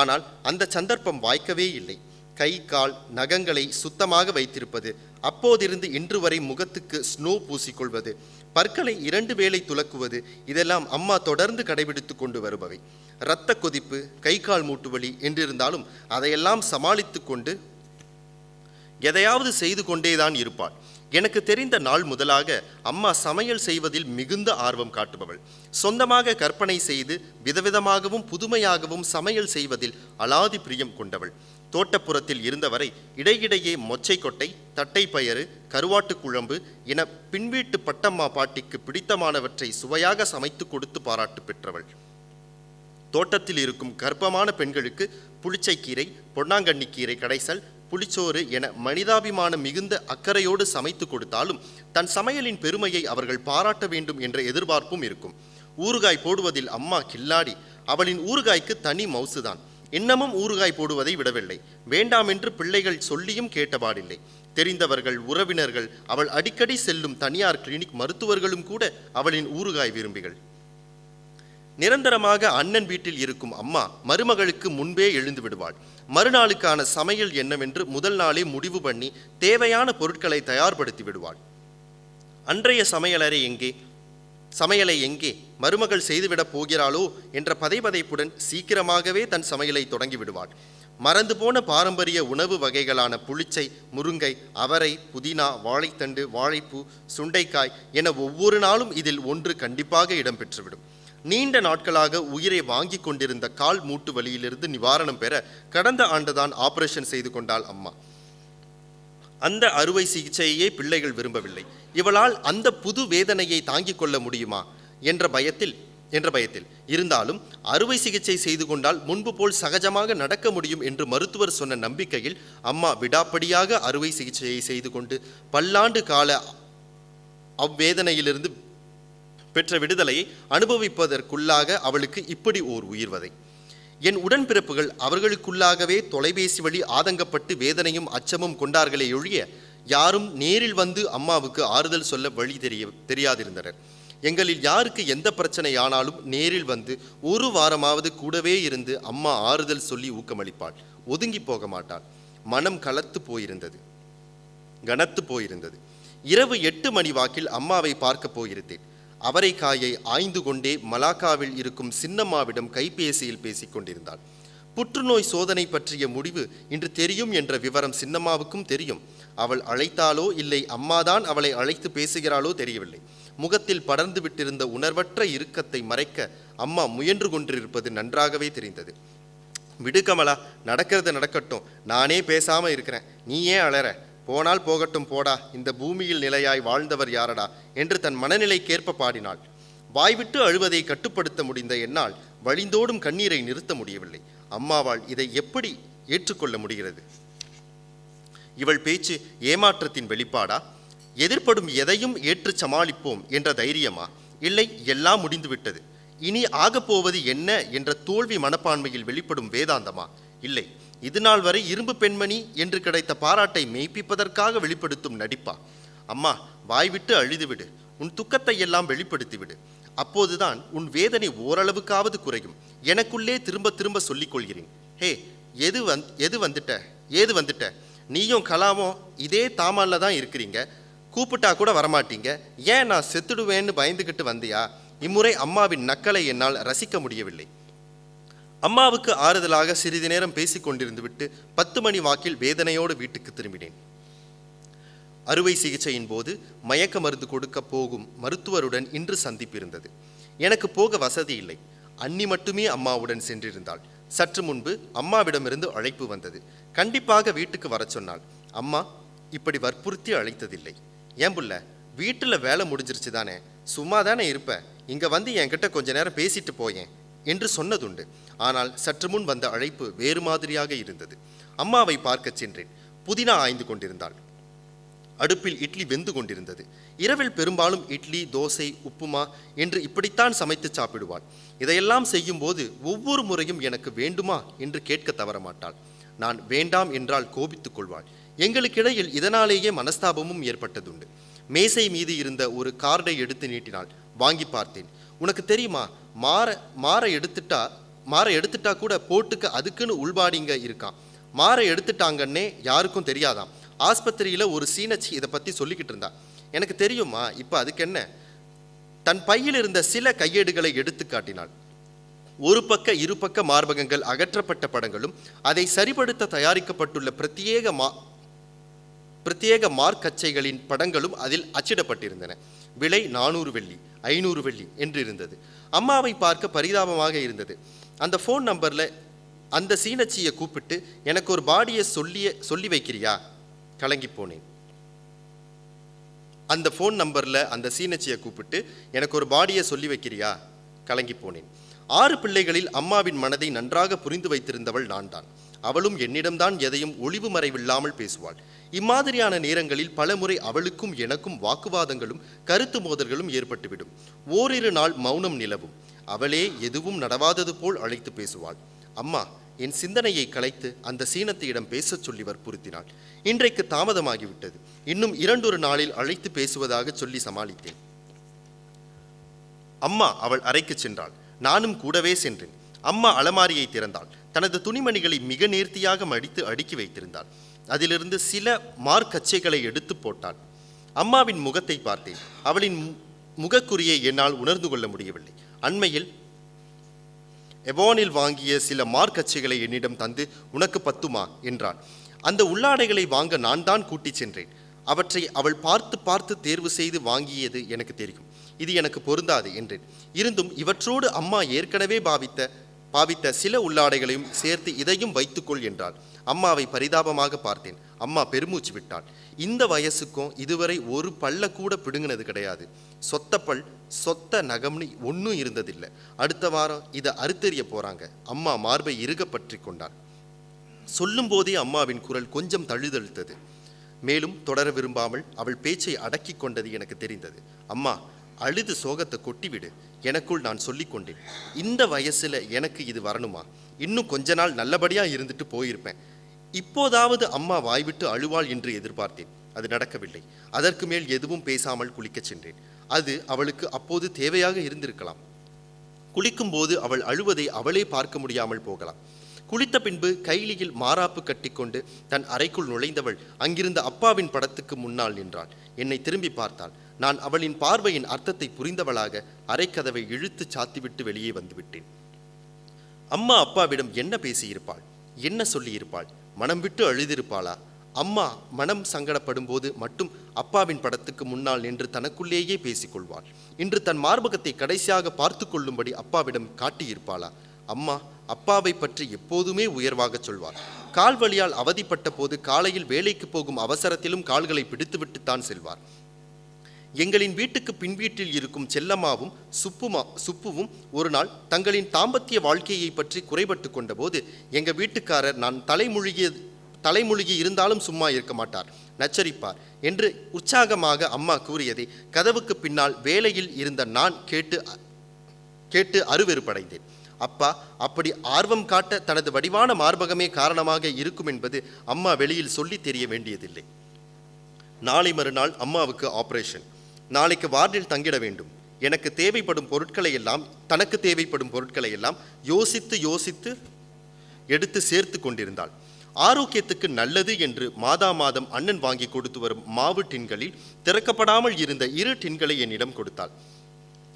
ஆனால் அந்த சந்தர்ப்பம் வாய்க்கவே இல்லை கை கால் நகங்களை சுத்தமாக வைத்திருப்பது அப்போதிருந்து இன்று வரை முகத்துக்கு ஸ்னோ பூசிக்கொள்வது பற்களை இரண்டு வேளை துலக்குவது இதெல்லாம் அம்மா தொடர்ந்து கடைபிடித்து கொண்டு வருபவை இரத்த கொதிப்பு கை கால் மூட்டு வலி என்றிருந்தாலும் அதையெல்லாம் சமாளித்து கொண்டு எதையாவது செய்து கொண்டேதான் இருப்பாள் எனக்கு தெரிந்த நாள் முதலாக அம்மா சமையல் செய்வதில் மிகுந்த ஆர்வம் காட்டுபவள் சொந்தமாக கற்பனை செய்து விதவிதமாகவும் புதுமையாகவும் சமையல் செய்வதில் அலாதி பிரியம் கொண்டவள் தோட்டப்புறத்தில் இருந்தவரை இடையிடையே மொச்சை கொட்டை தட்டை பயறு கருவாட்டு குழம்பு என பின்வீட்டு பட்டம்மா பாட்டிக்கு பிடித்தமானவற்றை சுவையாக சமைத்து கொடுத்து பாராட்டு பெற்றவள் தோட்டத்தில் இருக்கும் கர்ப்பமான பெண்களுக்கு புளிச்சைக்கீரை பொன்னாங்கண்ணி கீரை கடைசல் புளிச்சோறு என மனிதாபிமானம் மிகுந்த அக்கறையோடு சமைத்து கொடுத்தாலும் தன் சமையலின் பெருமையை அவர்கள் பாராட்ட வேண்டும் என்ற எதிர்பார்ப்பும் இருக்கும் ஊறுகாய் போடுவதில் அம்மா கில்லாடி அவளின் ஊறுகாய்க்கு தனி மவுசுதான் இன்னமும் ஊறுகாய் போடுவதை விடவில்லை வேண்டாம் என்று பிள்ளைகள் சொல்லியும் கேட்டபாடில்லை தெரிந்தவர்கள் உறவினர்கள் அவள் அடிக்கடி செல்லும் தனியார் கிளினிக் மருத்துவர்களும் கூட அவளின் ஊறுகாய் விரும்பிகள் நிரந்தரமாக அண்ணன் வீட்டில் இருக்கும் அம்மா மருமகளுக்கு முன்பே எழுந்து விடுவாள் மறுநாளுக்கான சமையல் என்னவென்று முதல் நாளே முடிவு பண்ணி தேவையான பொருட்களை தயார்படுத்தி விடுவாள் அன்றைய சமையலறை எங்கே சமையலை எங்கே மருமகள் செய்துவிடப் போகிறாளோ என்ற பதைப்பதைப்புடன் சீக்கிரமாகவே தன் சமையலை தொடங்கி விடுவாள் மறந்து போன பாரம்பரிய உணவு வகைகளான புளிச்சை முருங்கை அவரை புதினா வாழைத்தண்டு வாழைப்பூ சுண்டைக்காய் என ஒவ்வொரு நாளும் இதில் ஒன்று கண்டிப்பாக இடம்பெற்றுவிடும் நீண்ட நாட்களாக உயிரை வாங்கி கொண்டிருந்த கால் மூட்டு வழியிலிருந்து நிவாரணம் பெற கடந்த ஆண்டுதான் ஆபரேஷன் செய்து கொண்டாள் அம்மா அந்த அறுவை சிகிச்சையே பிள்ளைகள் விரும்பவில்லை இவளால் அந்த புது வேதனையை தாங்கிக் கொள்ள முடியுமா என்ற பயத்தில் என்ற பயத்தில் இருந்தாலும் அறுவை சிகிச்சை செய்து கொண்டால் முன்பு போல் சகஜமாக நடக்க முடியும் என்று மருத்துவர் சொன்ன நம்பிக்கையில் அம்மா விடாப்படியாக அறுவை சிகிச்சையை செய்து கொண்டு பல்லாண்டு கால அவ்வேதனையிலிருந்து பெற்ற விடுதலையை அனுபவிப்பதற்குள்ளாக அவளுக்கு இப்படி ஓர் உயிர்வதை என் உடன்பிறப்புகள் அவர்களுக்குள்ளாகவே தொலைபேசி வழி ஆதங்கப்பட்டு வேதனையும் அச்சமும் கொண்டார்களே ஒழிய யாரும் நேரில் வந்து அம்மாவுக்கு ஆறுதல் சொல்ல வழி தெரிய தெரியாதிருந்தனர் எங்களில் யாருக்கு எந்த பிரச்சனை ஆனாலும் நேரில் வந்து ஒரு வாரமாவது கூடவே இருந்து அம்மா ஆறுதல் சொல்லி ஊக்கமளிப்பாள் ஒதுங்கி போக மாட்டாள் மனம் கலத்து போயிருந்தது கனத்து போயிருந்தது இரவு எட்டு மணி வாக்கில் அம்மாவை பார்க்க போயிருந்தேன் அவரைக்காயை ஆய்ந்து கொண்டே மலாக்காவில் இருக்கும் சின்னம்மாவிடம் கைபேசியில் பேசிக் கொண்டிருந்தாள் புற்றுநோய் சோதனை பற்றிய முடிவு இன்று தெரியும் என்ற விவரம் சின்னம்மாவுக்கும் தெரியும் அவள் அழைத்தாலோ இல்லை அம்மாதான் அவளை அழைத்து பேசுகிறாளோ தெரியவில்லை முகத்தில் படர்ந்து விட்டிருந்த உணர்வற்ற இறுக்கத்தை மறைக்க அம்மா முயன்று கொண்டிருப்பது நன்றாகவே தெரிந்தது விடுகமலா நடக்கிறது நடக்கட்டும் நானே பேசாமல் இருக்கிறேன் நீ ஏன் அழற போனால் போகட்டும் போடா இந்த பூமியில் நிலையாய் வாழ்ந்தவர் யாரடா என்று தன் மனநிலைக்கேற்ப பாடினாள் வாய்விட்டு அழுவதை கட்டுப்படுத்த முடிந்த என்னால் வழிந்தோடும் கண்ணீரை நிறுத்த முடியவில்லை அம்மாவால் இதை எப்படி ஏற்றுக்கொள்ள முடிகிறது இவள் பேச்சு ஏமாற்றத்தின் வெளிப்பாடா எதிர்ப்படும் எதையும் ஏற்று சமாளிப்போம் என்ற தைரியமா இல்லை எல்லாம் முடிந்துவிட்டது இனி ஆகப்போவது என்ன என்ற தோல்வி மனப்பான்மையில் வெளிப்படும் வேதாந்தமா இல்லை இதுநாள் வரை இரும்பு பெண்மணி என்று கிடைத்த பாராட்டை மெய்ப்பிப்பதற்காக வெளிப்படுத்தும் நடிப்பா அம்மா வாய்விட்டு அழுதுவிடு உன் துக்கத்தை எல்லாம் வெளிப்படுத்திவிடு அப்போதுதான் உன் வேதனை ஓரளவுக்காவது குறையும் எனக்குள்ளே திரும்ப திரும்ப சொல்லிக்கொள்கிறேன் ஹே எது வந் எது வந்துட்ட ஏது வந்துட்ட நீயும் கலாமும் இதே தாமால தான் இருக்கிறீங்க கூப்பிட்டா கூட வரமாட்டீங்க ஏன் நான் செத்துடுவேன்னு பயந்துக்கிட்டு வந்தியா இம்முறை அம்மாவின் நக்கலை என்னால் ரசிக்க முடியவில்லை அம்மாவுக்கு ஆறுதலாக சிறிது நேரம் கொண்டிருந்து விட்டு பத்து மணி வாக்கில் வேதனையோடு வீட்டுக்கு திரும்பினேன் அறுவை சிகிச்சையின் போது மயக்க மருந்து கொடுக்க போகும் மருத்துவருடன் இன்று சந்திப்பு இருந்தது எனக்கு போக வசதி இல்லை அன்னி மட்டுமே அம்மாவுடன் சென்றிருந்தாள் சற்று முன்பு அம்மாவிடமிருந்து அழைப்பு வந்தது கண்டிப்பாக வீட்டுக்கு வர சொன்னாள் அம்மா இப்படி வற்புறுத்தி அழைத்ததில்லை ஏன் புள்ள வீட்டில் வேலை முடிஞ்சிருச்சு தானே சும்மா தானே இருப்ப இங்கே வந்து என்கிட்ட கொஞ்ச நேரம் பேசிட்டு போயேன் என்று சொன்னதுண்டு ஆனால் சற்று முன் வந்த அழைப்பு வேறு மாதிரியாக இருந்தது அம்மாவை பார்க்கச் சென்றேன் புதினா ஆய்ந்து கொண்டிருந்தாள் அடுப்பில் இட்லி வெந்து கொண்டிருந்தது இரவில் பெரும்பாலும் இட்லி தோசை உப்புமா என்று இப்படித்தான் சமைத்து சாப்பிடுவாள் இதையெல்லாம் செய்யும் போது ஒவ்வொரு முறையும் எனக்கு வேண்டுமா என்று கேட்க தவறமாட்டாள் நான் வேண்டாம் என்றால் கோபித்துக் கொள்வாள் எங்களுக்கிடையில் இதனாலேயே மனஸ்தாபமும் ஏற்பட்டதுண்டு மேசை மீது இருந்த ஒரு கார்டை எடுத்து நீட்டினாள் வாங்கி பார்த்தேன் உனக்கு தெரியுமா மாற மாற எடுத்துட்டா மாற எடுத்துட்டா கூட போட்டுக்கு அதுக்குன்னு உள்பாடிங்க இருக்கான் மாற எடுத்துட்டாங்கன்னே யாருக்கும் தெரியாதாம் ஆஸ்பத்திரியில் ஒரு சீனச்சி இதை பற்றி சொல்லிக்கிட்டு இருந்தா எனக்கு தெரியுமா இப்போ அதுக்கு என்ன தன் பையில் இருந்த சில கையேடுகளை எடுத்து காட்டினாள் ஒரு பக்க இரு பக்க மார்பகங்கள் அகற்றப்பட்ட படங்களும் அதை சரிபடுத்த தயாரிக்கப்பட்டுள்ள பிரத்யேக மா பிரத்யேக மார்க்கச்சைகளின் படங்களும் அதில் அச்சிடப்பட்டிருந்தன விலை நானூறு வெள்ளி ஐநூறு வெள்ளி என்று இருந்தது அம்மாவை பார்க்க பரிதாபமாக இருந்தது அந்த ஃபோன் நம்பரில் அந்த சீனச்சியை கூப்பிட்டு எனக்கு ஒரு பாடியை சொல்லிய சொல்லி வைக்கிறியா கலங்கி போனேன் அந்த ஃபோன் நம்பரில் அந்த சீனச்சியை கூப்பிட்டு எனக்கு ஒரு பாடியை சொல்லி வைக்கிறியா கலங்கி போனேன் ஆறு பிள்ளைகளில் அம்மாவின் மனதை நன்றாக புரிந்து வைத்திருந்தவள் நான் தான் அவளும் என்னிடம்தான் எதையும் ஒளிவு மறைவில்லாமல் பேசுவாள் இம்மாதிரியான நேரங்களில் பலமுறை அவளுக்கும் எனக்கும் வாக்குவாதங்களும் கருத்து மோதல்களும் ஏற்பட்டுவிடும் ஓரிரு நாள் மௌனம் நிலவும் அவளே எதுவும் நடவாதது போல் அழைத்து பேசுவாள் அம்மா என் சிந்தனையை கலைத்து அந்த சீனத்தையிடம் பேசச் சொல்லி வற்புறுத்தினாள் இன்றைக்கு தாமதமாகிவிட்டது இன்னும் இரண்டொரு நாளில் அழைத்து பேசுவதாக சொல்லி சமாளித்தேன் அம்மா அவள் அறைக்கு சென்றாள் நானும் கூடவே சென்றேன் அம்மா அலமாரியை திறந்தாள் தனது துணிமணிகளை மிக நேர்த்தியாக மடித்து அடுக்கி வைத்திருந்தாள் அதிலிருந்து சில மார்க்கச்சைகளை எடுத்து போட்டாள் அம்மாவின் முகத்தை பார்த்தேன் அவளின் முகக்குறியை என்னால் உணர்ந்து கொள்ள முடியவில்லை அண்மையில் எபோனில் வாங்கிய சில மார்க்கச்சைகளை என்னிடம் தந்து உனக்கு பத்துமா என்றான் அந்த உள்ளாடைகளை வாங்க நான் தான் கூட்டிச் சென்றேன் அவற்றை அவள் பார்த்து பார்த்து தேர்வு செய்து வாங்கியது எனக்கு தெரியும் இது எனக்கு பொருந்தாது என்றேன் இருந்தும் இவற்றோடு அம்மா ஏற்கனவே பாவித்த பாவித்த சில உள்ளாடைகளையும் சேர்த்து இதையும் வைத்துக்கொள் என்றாள் அம்மாவை பரிதாபமாக பார்த்தேன் அம்மா பெருமூச்சு விட்டாள் இந்த வயசுக்கும் இதுவரை ஒரு பல்ல கூட பிடுங்கினது கிடையாது சொத்த பல் சொத்த நகம்னு ஒன்றும் இருந்ததில்லை அடுத்த வாரம் இதை அறுத்தெறிய போகிறாங்க அம்மா மார்பை இருக பற்றி சொல்லும் போதே அம்மாவின் குரல் கொஞ்சம் தழுதழுத்தது மேலும் தொடர விரும்பாமல் அவள் பேச்சை அடக்கி கொண்டது எனக்கு தெரிந்தது அம்மா அழுது சோகத்தை கொட்டிவிடு எனக்குள் நான் சொல்லிக்கொண்டேன் இந்த வயசில் எனக்கு இது வரணுமா இன்னும் கொஞ்ச நாள் நல்லபடியாக இருந்துட்டு போயிருப்பேன் இப்போதாவது அம்மா வாய்விட்டு அழுவாள் என்று எதிர்பார்த்தேன் அது நடக்கவில்லை அதற்கு மேல் எதுவும் பேசாமல் குளிக்கச் சென்றேன் அது அவளுக்கு அப்போது தேவையாக இருந்திருக்கலாம் குளிக்கும்போது அவள் அழுவதை அவளே பார்க்க முடியாமல் போகலாம் குளித்த பின்பு கைலியில் மாறாப்பு கட்டிக்கொண்டு தன் அறைக்குள் நுழைந்தவள் அங்கிருந்த அப்பாவின் படத்துக்கு முன்னால் நின்றாள் என்னை திரும்பி பார்த்தாள் நான் அவளின் பார்வையின் அர்த்தத்தை புரிந்தவளாக அரைக்கதவை இழுத்து சாத்திவிட்டு வெளியே வந்துவிட்டேன் அம்மா அப்பாவிடம் என்ன பேசியிருப்பாள் என்ன சொல்லியிருப்பாள் மனம் விட்டு அழுதிருப்பாளா அம்மா மனம் சங்கடப்படும் போது மட்டும் அப்பாவின் படத்துக்கு முன்னால் நின்று தனக்குள்ளேயே பேசிக்கொள்வாள் இன்று தன் மார்பகத்தை கடைசியாக பார்த்து கொள்ளும்படி அப்பாவிடம் காட்டியிருப்பாளா அம்மா அப்பாவை பற்றி எப்போதுமே உயர்வாக சொல்வார் கால் வழியால் அவதிப்பட்ட போது காலையில் வேலைக்கு போகும் அவசரத்திலும் கால்களை பிடித்துவிட்டு தான் செல்வார் எங்களின் வீட்டுக்கு பின்வீட்டில் இருக்கும் செல்லம்மாவும் சுப்புமா சுப்புவும் ஒரு நாள் தங்களின் தாம்பத்திய வாழ்க்கையை பற்றி குறைபட்டு கொண்டபோது எங்கள் வீட்டுக்காரர் நான் தலைமொழிய தலைமொழிகி இருந்தாலும் சும்மா இருக்க மாட்டார் நச்சரிப்பார் என்று உற்சாகமாக அம்மா கூறியதை கதவுக்கு பின்னால் வேலையில் இருந்த நான் கேட்டு கேட்டு அருவெறுப்படைந்தேன் அப்பா அப்படி ஆர்வம் காட்ட தனது வடிவான மார்பகமே காரணமாக இருக்கும் என்பது அம்மா வெளியில் சொல்லி தெரிய வேண்டியதில்லை நாளை மறுநாள் அம்மாவுக்கு ஆப்ரேஷன் நாளைக்கு வார்டில் தங்கிட வேண்டும் எனக்கு தேவைப்படும் பொருட்களை எல்லாம் தனக்கு தேவைப்படும் பொருட்களை எல்லாம் யோசித்து யோசித்து எடுத்து சேர்த்து கொண்டிருந்தாள் ஆரோக்கியத்துக்கு நல்லது என்று மாதா மாதம் அண்ணன் வாங்கி கொடுத்து வரும் மாவு டின்களில் திறக்கப்படாமல் இருந்த இரு டின்களை என்னிடம் கொடுத்தாள்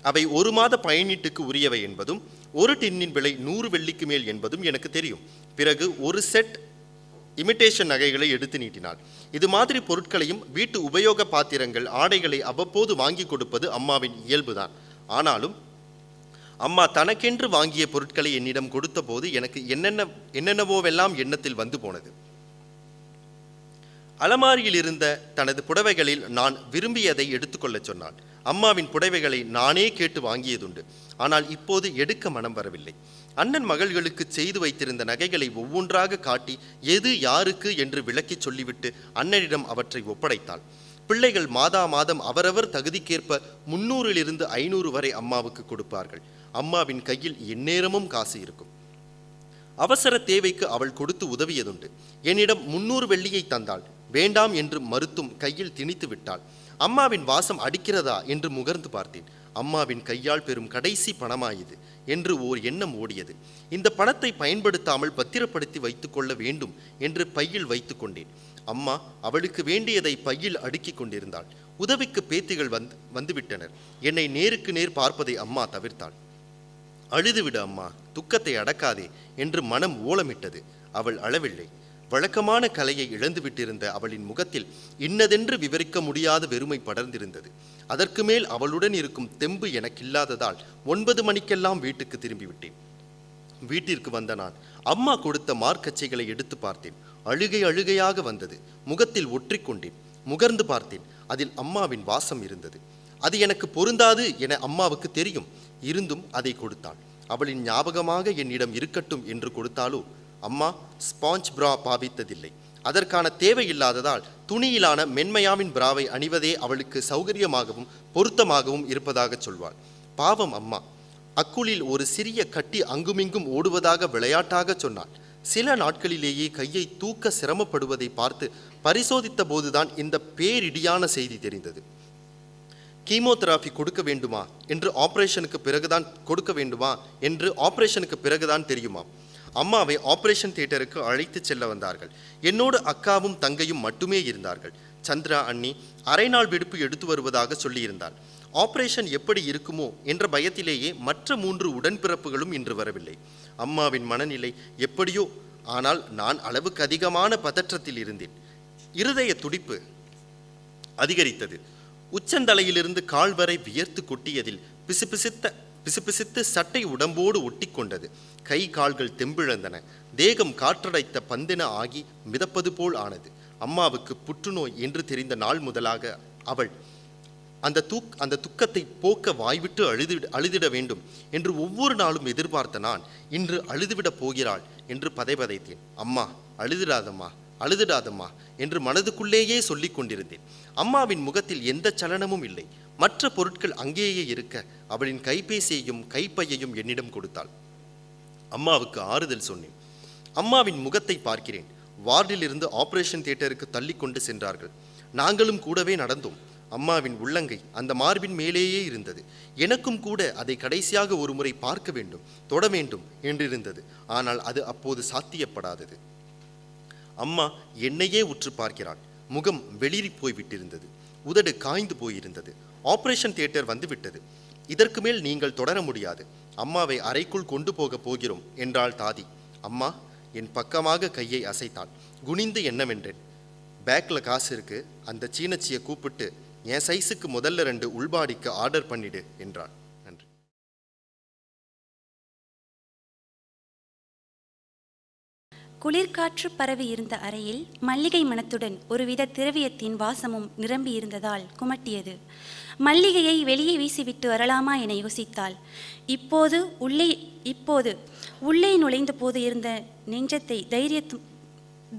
அவை ஒரு மாத பயணீட்டுக்கு உரியவை என்பதும் ஒரு டின்னின் விலை நூறு வெள்ளிக்கு மேல் என்பதும் எனக்கு தெரியும் பிறகு ஒரு செட் இமிட்டேஷன் நகைகளை எடுத்து நீட்டினாள் இது மாதிரி பொருட்களையும் வீட்டு உபயோக பாத்திரங்கள் ஆடைகளை அவ்வப்போது வாங்கி கொடுப்பது அம்மாவின் இயல்புதான் ஆனாலும் அம்மா தனக்கென்று வாங்கிய பொருட்களை என்னிடம் கொடுத்தபோது எனக்கு என்னென்ன என்னென்னவோவெல்லாம் எண்ணத்தில் வந்து போனது அலமாரியில் இருந்த தனது புடவைகளில் நான் விரும்பியதை எடுத்துக்கொள்ள சொன்னான் அம்மாவின் புடவைகளை நானே கேட்டு வாங்கியதுண்டு ஆனால் இப்போது எடுக்க மனம் வரவில்லை அண்ணன் மகள்களுக்கு செய்து வைத்திருந்த நகைகளை ஒவ்வொன்றாக காட்டி எது யாருக்கு என்று விளக்கி சொல்லிவிட்டு அண்ணனிடம் அவற்றை ஒப்படைத்தாள் பிள்ளைகள் மாதா மாதம் அவரவர் தகுதிக்கேற்ப முன்னூறிலிருந்து ஐநூறு வரை அம்மாவுக்கு கொடுப்பார்கள் அம்மாவின் கையில் எந்நேரமும் காசு இருக்கும் அவசர தேவைக்கு அவள் கொடுத்து உதவியதுண்டு என்னிடம் முன்னூறு வெள்ளியை தந்தாள் வேண்டாம் என்று மறுத்தும் கையில் திணித்து விட்டாள் அம்மாவின் வாசம் அடிக்கிறதா என்று முகர்ந்து பார்த்தேன் அம்மாவின் கையால் பெறும் கடைசி பணமாயிது என்று ஓர் எண்ணம் ஓடியது இந்த பணத்தை பயன்படுத்தாமல் பத்திரப்படுத்தி வைத்துக்கொள்ள வேண்டும் என்று பையில் வைத்து கொண்டேன் அம்மா அவளுக்கு வேண்டியதை பையில் அடுக்கிக் கொண்டிருந்தாள் உதவிக்கு பேத்திகள் வந்து வந்துவிட்டனர் என்னை நேருக்கு நேர் பார்ப்பதை அம்மா தவிர்த்தாள் அழுதுவிடு அம்மா துக்கத்தை அடக்காதே என்று மனம் ஓலமிட்டது அவள் அளவில்லை வழக்கமான கலையை இழந்துவிட்டிருந்த அவளின் முகத்தில் இன்னதென்று விவரிக்க முடியாத வெறுமை படர்ந்திருந்தது அதற்கு மேல் அவளுடன் இருக்கும் தெம்பு எனக்கில்லாததால் ஒன்பது மணிக்கெல்லாம் வீட்டுக்கு திரும்பிவிட்டேன் வீட்டிற்கு வந்த நான் அம்மா கொடுத்த மார்க்கச்சைகளை எடுத்து பார்த்தேன் அழுகை அழுகையாக வந்தது முகத்தில் ஒற்றிக்கொண்டேன் முகர்ந்து பார்த்தேன் அதில் அம்மாவின் வாசம் இருந்தது அது எனக்கு பொருந்தாது என அம்மாவுக்கு தெரியும் இருந்தும் அதை கொடுத்தாள் அவளின் ஞாபகமாக என்னிடம் இருக்கட்டும் என்று கொடுத்தாலோ அம்மா ஸ்பாஞ்ச் பிரா பாவித்ததில்லை அதற்கான தேவை இல்லாததால் துணியிலான மென்மையாவின் பிராவை அணிவதே அவளுக்கு சௌகரியமாகவும் பொருத்தமாகவும் இருப்பதாக சொல்வாள் பாவம் அம்மா அக்குளில் ஒரு சிறிய கட்டி அங்குமிங்கும் ஓடுவதாக விளையாட்டாக சொன்னாள் சில நாட்களிலேயே கையை தூக்க சிரமப்படுவதை பார்த்து பரிசோதித்த போதுதான் இந்த பேரிடியான செய்தி தெரிந்தது கீமோதெராபி கொடுக்க வேண்டுமா என்று ஆபரேஷனுக்கு பிறகுதான் கொடுக்க வேண்டுமா என்று ஆபரேஷனுக்கு பிறகுதான் தெரியுமா அம்மாவை ஆபரேஷன் தியேட்டருக்கு அழைத்து செல்ல வந்தார்கள் என்னோடு அக்காவும் தங்கையும் மட்டுமே இருந்தார்கள் சந்திரா அண்ணி அரை நாள் விடுப்பு எடுத்து வருவதாக சொல்லியிருந்தாள் ஆபரேஷன் எப்படி இருக்குமோ என்ற பயத்திலேயே மற்ற மூன்று உடன்பிறப்புகளும் இன்று வரவில்லை அம்மாவின் மனநிலை எப்படியோ ஆனால் நான் அளவுக்கு அதிகமான பதற்றத்தில் இருந்தேன் இருதய துடிப்பு அதிகரித்தது உச்சந்தலையிலிருந்து கால் வரை வியர்த்து கொட்டியதில் பிசுபிசித்த பிசுபிசித்து சட்டை உடம்போடு ஒட்டி கொண்டது கை கால்கள் தெம்பிழந்தன தேகம் காற்றடைத்த பந்தென ஆகி மிதப்பது போல் ஆனது அம்மாவுக்கு புற்றுநோய் என்று தெரிந்த நாள் முதலாக அவள் அந்த தூக் அந்த துக்கத்தை போக்க வாய்விட்டு அழுது அழுதிட வேண்டும் என்று ஒவ்வொரு நாளும் எதிர்பார்த்த நான் இன்று அழுதுவிடப் போகிறாள் என்று பதைபதைத்தேன் அம்மா அழுதிடாதம்மா அழுதிடாதம்மா என்று மனதுக்குள்ளேயே சொல்லிக் கொண்டிருந்தேன் அம்மாவின் முகத்தில் எந்த சலனமும் இல்லை மற்ற பொருட்கள் அங்கேயே இருக்க அவளின் கைபேசியையும் கைப்பையையும் என்னிடம் கொடுத்தாள் அம்மாவுக்கு ஆறுதல் சொன்னேன் அம்மாவின் முகத்தை பார்க்கிறேன் வார்டில் இருந்து ஆபரேஷன் தியேட்டருக்கு தள்ளி கொண்டு சென்றார்கள் நாங்களும் கூடவே நடந்தோம் அம்மாவின் உள்ளங்கை அந்த மார்பின் மேலேயே இருந்தது எனக்கும் கூட அதை கடைசியாக ஒரு முறை பார்க்க வேண்டும் தொட வேண்டும் என்றிருந்தது ஆனால் அது அப்போது சாத்தியப்படாதது அம்மா என்னையே உற்று பார்க்கிறாள் முகம் வெளிரி போய்விட்டிருந்தது உதடு காய்ந்து போயிருந்தது ஆபரேஷன் தியேட்டர் வந்துவிட்டது இதற்கு மேல் நீங்கள் தொடர முடியாது அம்மாவை அறைக்குள் கொண்டு போக போகிறோம் என்றாள் தாதி அம்மா என் பக்கமாக கையை அசைத்தாள் குனிந்து என்னவென்றேன் பேக்கில் காசு இருக்கு அந்த சீனச்சியை கூப்பிட்டு என் சைஸுக்கு முதல்ல ரெண்டு உள்பாடிக்கு ஆர்டர் பண்ணிடு என்றாள் குளிர்காற்று பரவி இருந்த அறையில் மல்லிகை மனத்துடன் ஒருவித திரவியத்தின் வாசமும் நிரம்பி இருந்ததால் குமட்டியது மல்லிகையை வெளியே வீசிவிட்டு வரலாமா என யோசித்தாள் இப்போது உள்ளே இப்போது உள்ளே நுழைந்த போது இருந்த நெஞ்சத்தை தைரியத்தும்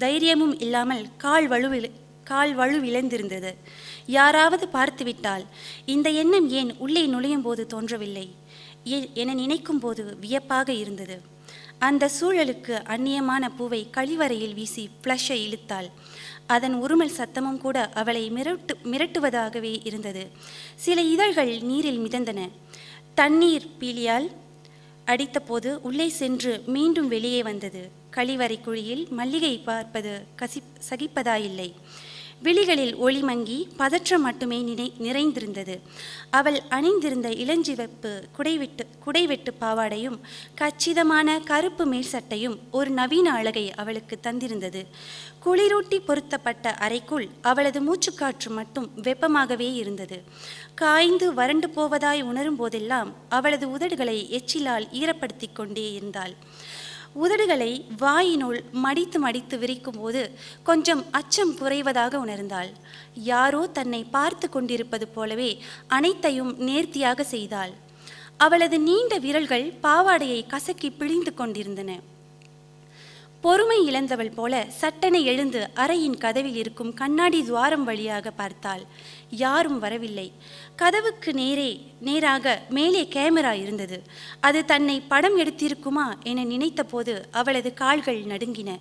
தைரியமும் இல்லாமல் கால் வலுவில் கால் வலுவிழந்திருந்தது யாராவது பார்த்துவிட்டால் இந்த எண்ணம் ஏன் உள்ளே நுழையும் போது தோன்றவில்லை என நினைக்கும் போது வியப்பாக இருந்தது அந்த சூழலுக்கு அந்நியமான பூவை கழிவறையில் வீசி பிளஷை இழுத்தாள் அதன் உருமல் சத்தமும் கூட அவளை மிரட்டு மிரட்டுவதாகவே இருந்தது சில இதழ்கள் நீரில் மிதந்தன தண்ணீர் பீலியால் அடித்தபோது உள்ளே சென்று மீண்டும் வெளியே வந்தது கழிவறை குழியில் மல்லிகை பார்ப்பது கசி சகிப்பதாயில்லை விழிகளில் ஒளிமங்கி பதற்றம் மட்டுமே நினை நிறைந்திருந்தது அவள் அணிந்திருந்த இளஞ்சிவப்பு குடைவிட்டு குடைவெட்டு பாவாடையும் கச்சிதமான கருப்பு மேல் சட்டையும் ஒரு நவீன அழகை அவளுக்கு தந்திருந்தது குளிரூட்டி பொருத்தப்பட்ட அறைக்குள் அவளது மூச்சுக்காற்று மட்டும் வெப்பமாகவே இருந்தது காய்ந்து வறண்டு போவதாய் உணரும் போதெல்லாம் அவளது உதடுகளை எச்சிலால் ஈரப்படுத்தி கொண்டே இருந்தாள் உதடுகளை வாயினுள் மடித்து மடித்து விரிக்கும் போது கொஞ்சம் அச்சம் குறைவதாக உணர்ந்தாள் யாரோ தன்னை பார்த்து கொண்டிருப்பது போலவே அனைத்தையும் நேர்த்தியாக செய்தாள் அவளது நீண்ட விரல்கள் பாவாடையை கசக்கி பிழிந்து கொண்டிருந்தன பொறுமை இழந்தவள் போல சட்டனை எழுந்து அறையின் கதவில் இருக்கும் கண்ணாடி துவாரம் வழியாக பார்த்தாள் யாரும் வரவில்லை கதவுக்கு நேரே நேராக மேலே கேமரா இருந்தது அது தன்னை படம் எடுத்திருக்குமா என நினைத்தபோது அவளது கால்கள் நடுங்கின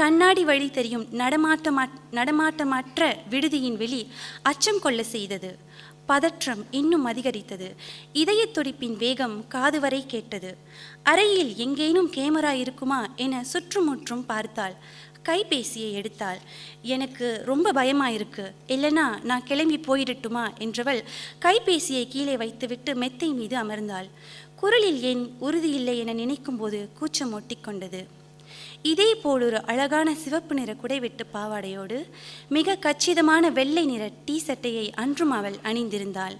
கண்ணாடி வழி தெரியும் நடமாட்டமா நடமாட்டமற்ற விடுதியின் வெளி அச்சம் கொள்ள செய்தது பதற்றம் இன்னும் அதிகரித்தது இதய துடிப்பின் வேகம் காது வரை கேட்டது அறையில் எங்கேனும் கேமரா இருக்குமா என சுற்றுமுற்றும் பார்த்தாள் கைபேசியை எடுத்தாள் எனக்கு ரொம்ப பயமாயிருக்கு இல்லைனா நான் கிளம்பி போயிடட்டுமா என்றவள் கைபேசியை கீழே வைத்துவிட்டு மெத்தை மீது அமர்ந்தாள் குரலில் ஏன் உறுதியில்லை என நினைக்கும்போது கூச்சம் ஒட்டிக்கொண்டது இதே போல் ஒரு அழகான சிவப்பு நிற குடைவெட்டு பாவாடையோடு மிக கச்சிதமான வெள்ளை நிற டீ சட்டையை அன்றும் அவள் அணிந்திருந்தாள்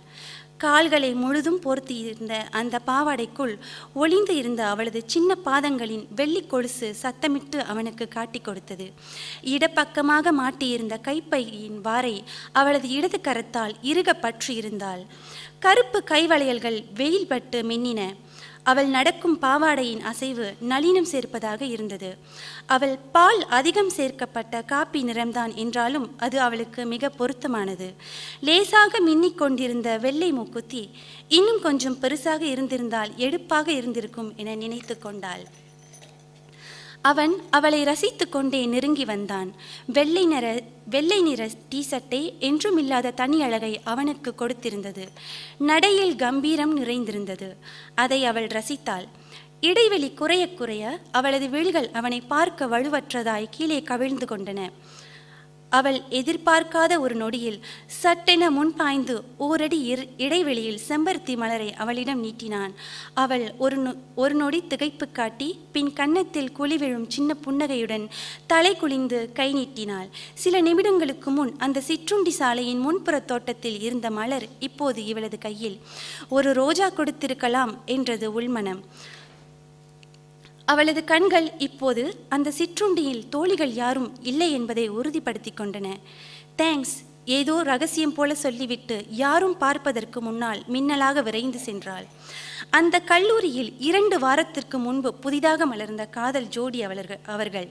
கால்களை முழுதும் போர்த்தியிருந்த அந்த பாவாடைக்குள் ஒளிந்து இருந்த அவளது சின்ன பாதங்களின் வெள்ளி கொலுசு சத்தமிட்டு அவனுக்கு காட்டி கொடுத்தது இடப்பக்கமாக மாட்டியிருந்த கைப்பையின் வாரை அவளது இடது கரத்தால் இருக பற்றியிருந்தாள் கருப்பு கைவளையல்கள் வெயில் பட்டு மின்னின அவள் நடக்கும் பாவாடையின் அசைவு நளினம் சேர்ப்பதாக இருந்தது அவள் பால் அதிகம் சேர்க்கப்பட்ட காப்பி நிறம்தான் என்றாலும் அது அவளுக்கு மிக பொருத்தமானது லேசாக மின்னிக் கொண்டிருந்த வெள்ளை மூக்குத்தி இன்னும் கொஞ்சம் பெருசாக இருந்திருந்தால் எடுப்பாக இருந்திருக்கும் என நினைத்து கொண்டாள் அவன் அவளை ரசித்து கொண்டே நெருங்கி வந்தான் வெள்ளை நிற வெள்ளை நிற டீசட்டை என்றும் இல்லாத தனி அழகை அவனுக்கு கொடுத்திருந்தது நடையில் கம்பீரம் நிறைந்திருந்தது அதை அவள் ரசித்தாள் இடைவெளி குறைய குறைய அவளது விழிகள் அவனை பார்க்க வலுவற்றதாய் கீழே கவிழ்ந்து கொண்டன அவள் எதிர்பார்க்காத ஒரு நொடியில் சட்டென முன்பாய்ந்து ஓரடி இடைவெளியில் செம்பருத்தி மலரை அவளிடம் நீட்டினான் அவள் ஒரு ஒரு நொடி திகைப்பு காட்டி பின் கன்னத்தில் குழி விழும் சின்ன புன்னகையுடன் தலை குளிந்து கை நீட்டினாள் சில நிமிடங்களுக்கு முன் அந்த சிற்றுண்டி சாலையின் முன்புற தோட்டத்தில் இருந்த மலர் இப்போது இவளது கையில் ஒரு ரோஜா கொடுத்திருக்கலாம் என்றது உள்மனம் அவளது கண்கள் இப்போது அந்த சிற்றுண்டியில் தோழிகள் யாரும் இல்லை என்பதை உறுதிப்படுத்தி கொண்டன தேங்க்ஸ் ஏதோ ரகசியம் போல சொல்லிவிட்டு யாரும் பார்ப்பதற்கு முன்னால் மின்னலாக விரைந்து சென்றாள் அந்த கல்லூரியில் இரண்டு வாரத்திற்கு முன்பு புதிதாக மலர்ந்த காதல் ஜோடி அவர்கள் அவர்கள்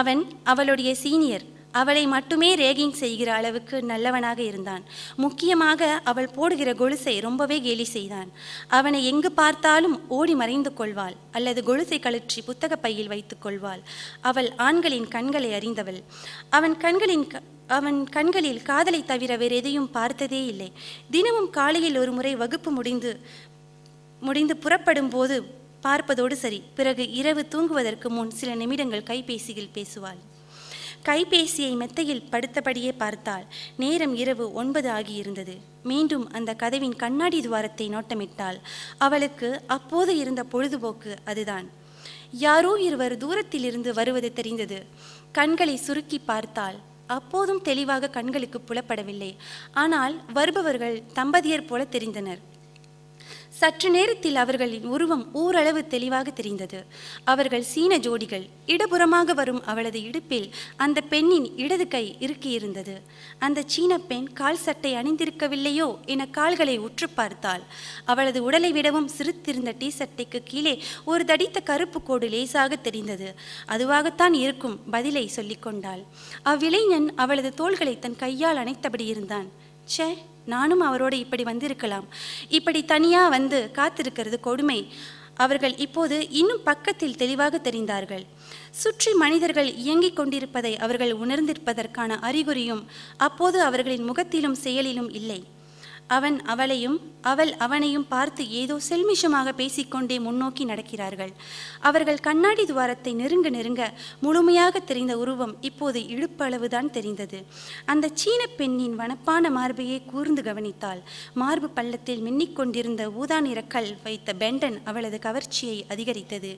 அவன் அவளுடைய சீனியர் அவளை மட்டுமே ரேகிங் செய்கிற அளவுக்கு நல்லவனாக இருந்தான் முக்கியமாக அவள் போடுகிற கொலுசை ரொம்பவே கேலி செய்தான் அவனை எங்கு பார்த்தாலும் ஓடி மறைந்து கொள்வாள் அல்லது கொலுசை கழற்றி புத்தக பையில் வைத்துக் கொள்வாள் அவள் ஆண்களின் கண்களை அறிந்தவள் அவன் கண்களின் அவன் கண்களில் காதலை தவிர வேறு எதையும் பார்த்ததே இல்லை தினமும் காலையில் ஒரு முறை வகுப்பு முடிந்து முடிந்து புறப்படும் போது பார்ப்பதோடு சரி பிறகு இரவு தூங்குவதற்கு முன் சில நிமிடங்கள் கைபேசியில் பேசுவாள் கைபேசியை மெத்தையில் படுத்தபடியே பார்த்தால் நேரம் இரவு ஒன்பது ஆகியிருந்தது மீண்டும் அந்த கதவின் கண்ணாடி துவாரத்தை நோட்டமிட்டால் அவளுக்கு அப்போது இருந்த பொழுதுபோக்கு அதுதான் யாரோ இருவர் தூரத்திலிருந்து வருவது தெரிந்தது கண்களை சுருக்கி பார்த்தால் அப்போதும் தெளிவாக கண்களுக்கு புலப்படவில்லை ஆனால் வருபவர்கள் தம்பதியர் போல தெரிந்தனர் சற்று நேரத்தில் அவர்களின் உருவம் ஓரளவு தெளிவாக தெரிந்தது அவர்கள் சீன ஜோடிகள் இடபுறமாக வரும் அவளது இடுப்பில் அந்த பெண்ணின் இடது கை இருக்கியிருந்தது அந்த சீன பெண் கால் சட்டை அணிந்திருக்கவில்லையோ என கால்களை உற்று பார்த்தாள் அவளது உடலை விடவும் சிரித்திருந்த டீ சட்டைக்கு கீழே ஒரு தடித்த கருப்பு கோடு லேசாக தெரிந்தது அதுவாகத்தான் இருக்கும் பதிலை சொல்லிக்கொண்டாள் அவ்விளைஞன் அவளது தோள்களை தன் கையால் அணைத்தபடி இருந்தான் ச்சே நானும் அவரோடு இப்படி வந்திருக்கலாம் இப்படி தனியாக வந்து காத்திருக்கிறது கொடுமை அவர்கள் இப்போது இன்னும் பக்கத்தில் தெளிவாக தெரிந்தார்கள் சுற்றி மனிதர்கள் இயங்கிக் கொண்டிருப்பதை அவர்கள் உணர்ந்திருப்பதற்கான அறிகுறியும் அப்போது அவர்களின் முகத்திலும் செயலிலும் இல்லை அவன் அவளையும் அவள் அவனையும் பார்த்து ஏதோ செல்மிஷமாக பேசிக்கொண்டே முன்னோக்கி நடக்கிறார்கள் அவர்கள் கண்ணாடி துவாரத்தை நெருங்க நெருங்க முழுமையாக தெரிந்த உருவம் இப்போது இழுப்பளவுதான் தெரிந்தது அந்த சீன பெண்ணின் வனப்பான மார்பையே கூர்ந்து கவனித்தாள் மார்பு பள்ளத்தில் மின்னிக்கொண்டிருந்த ஊதா நிறக்கல் வைத்த பெண்டன் அவளது கவர்ச்சியை அதிகரித்தது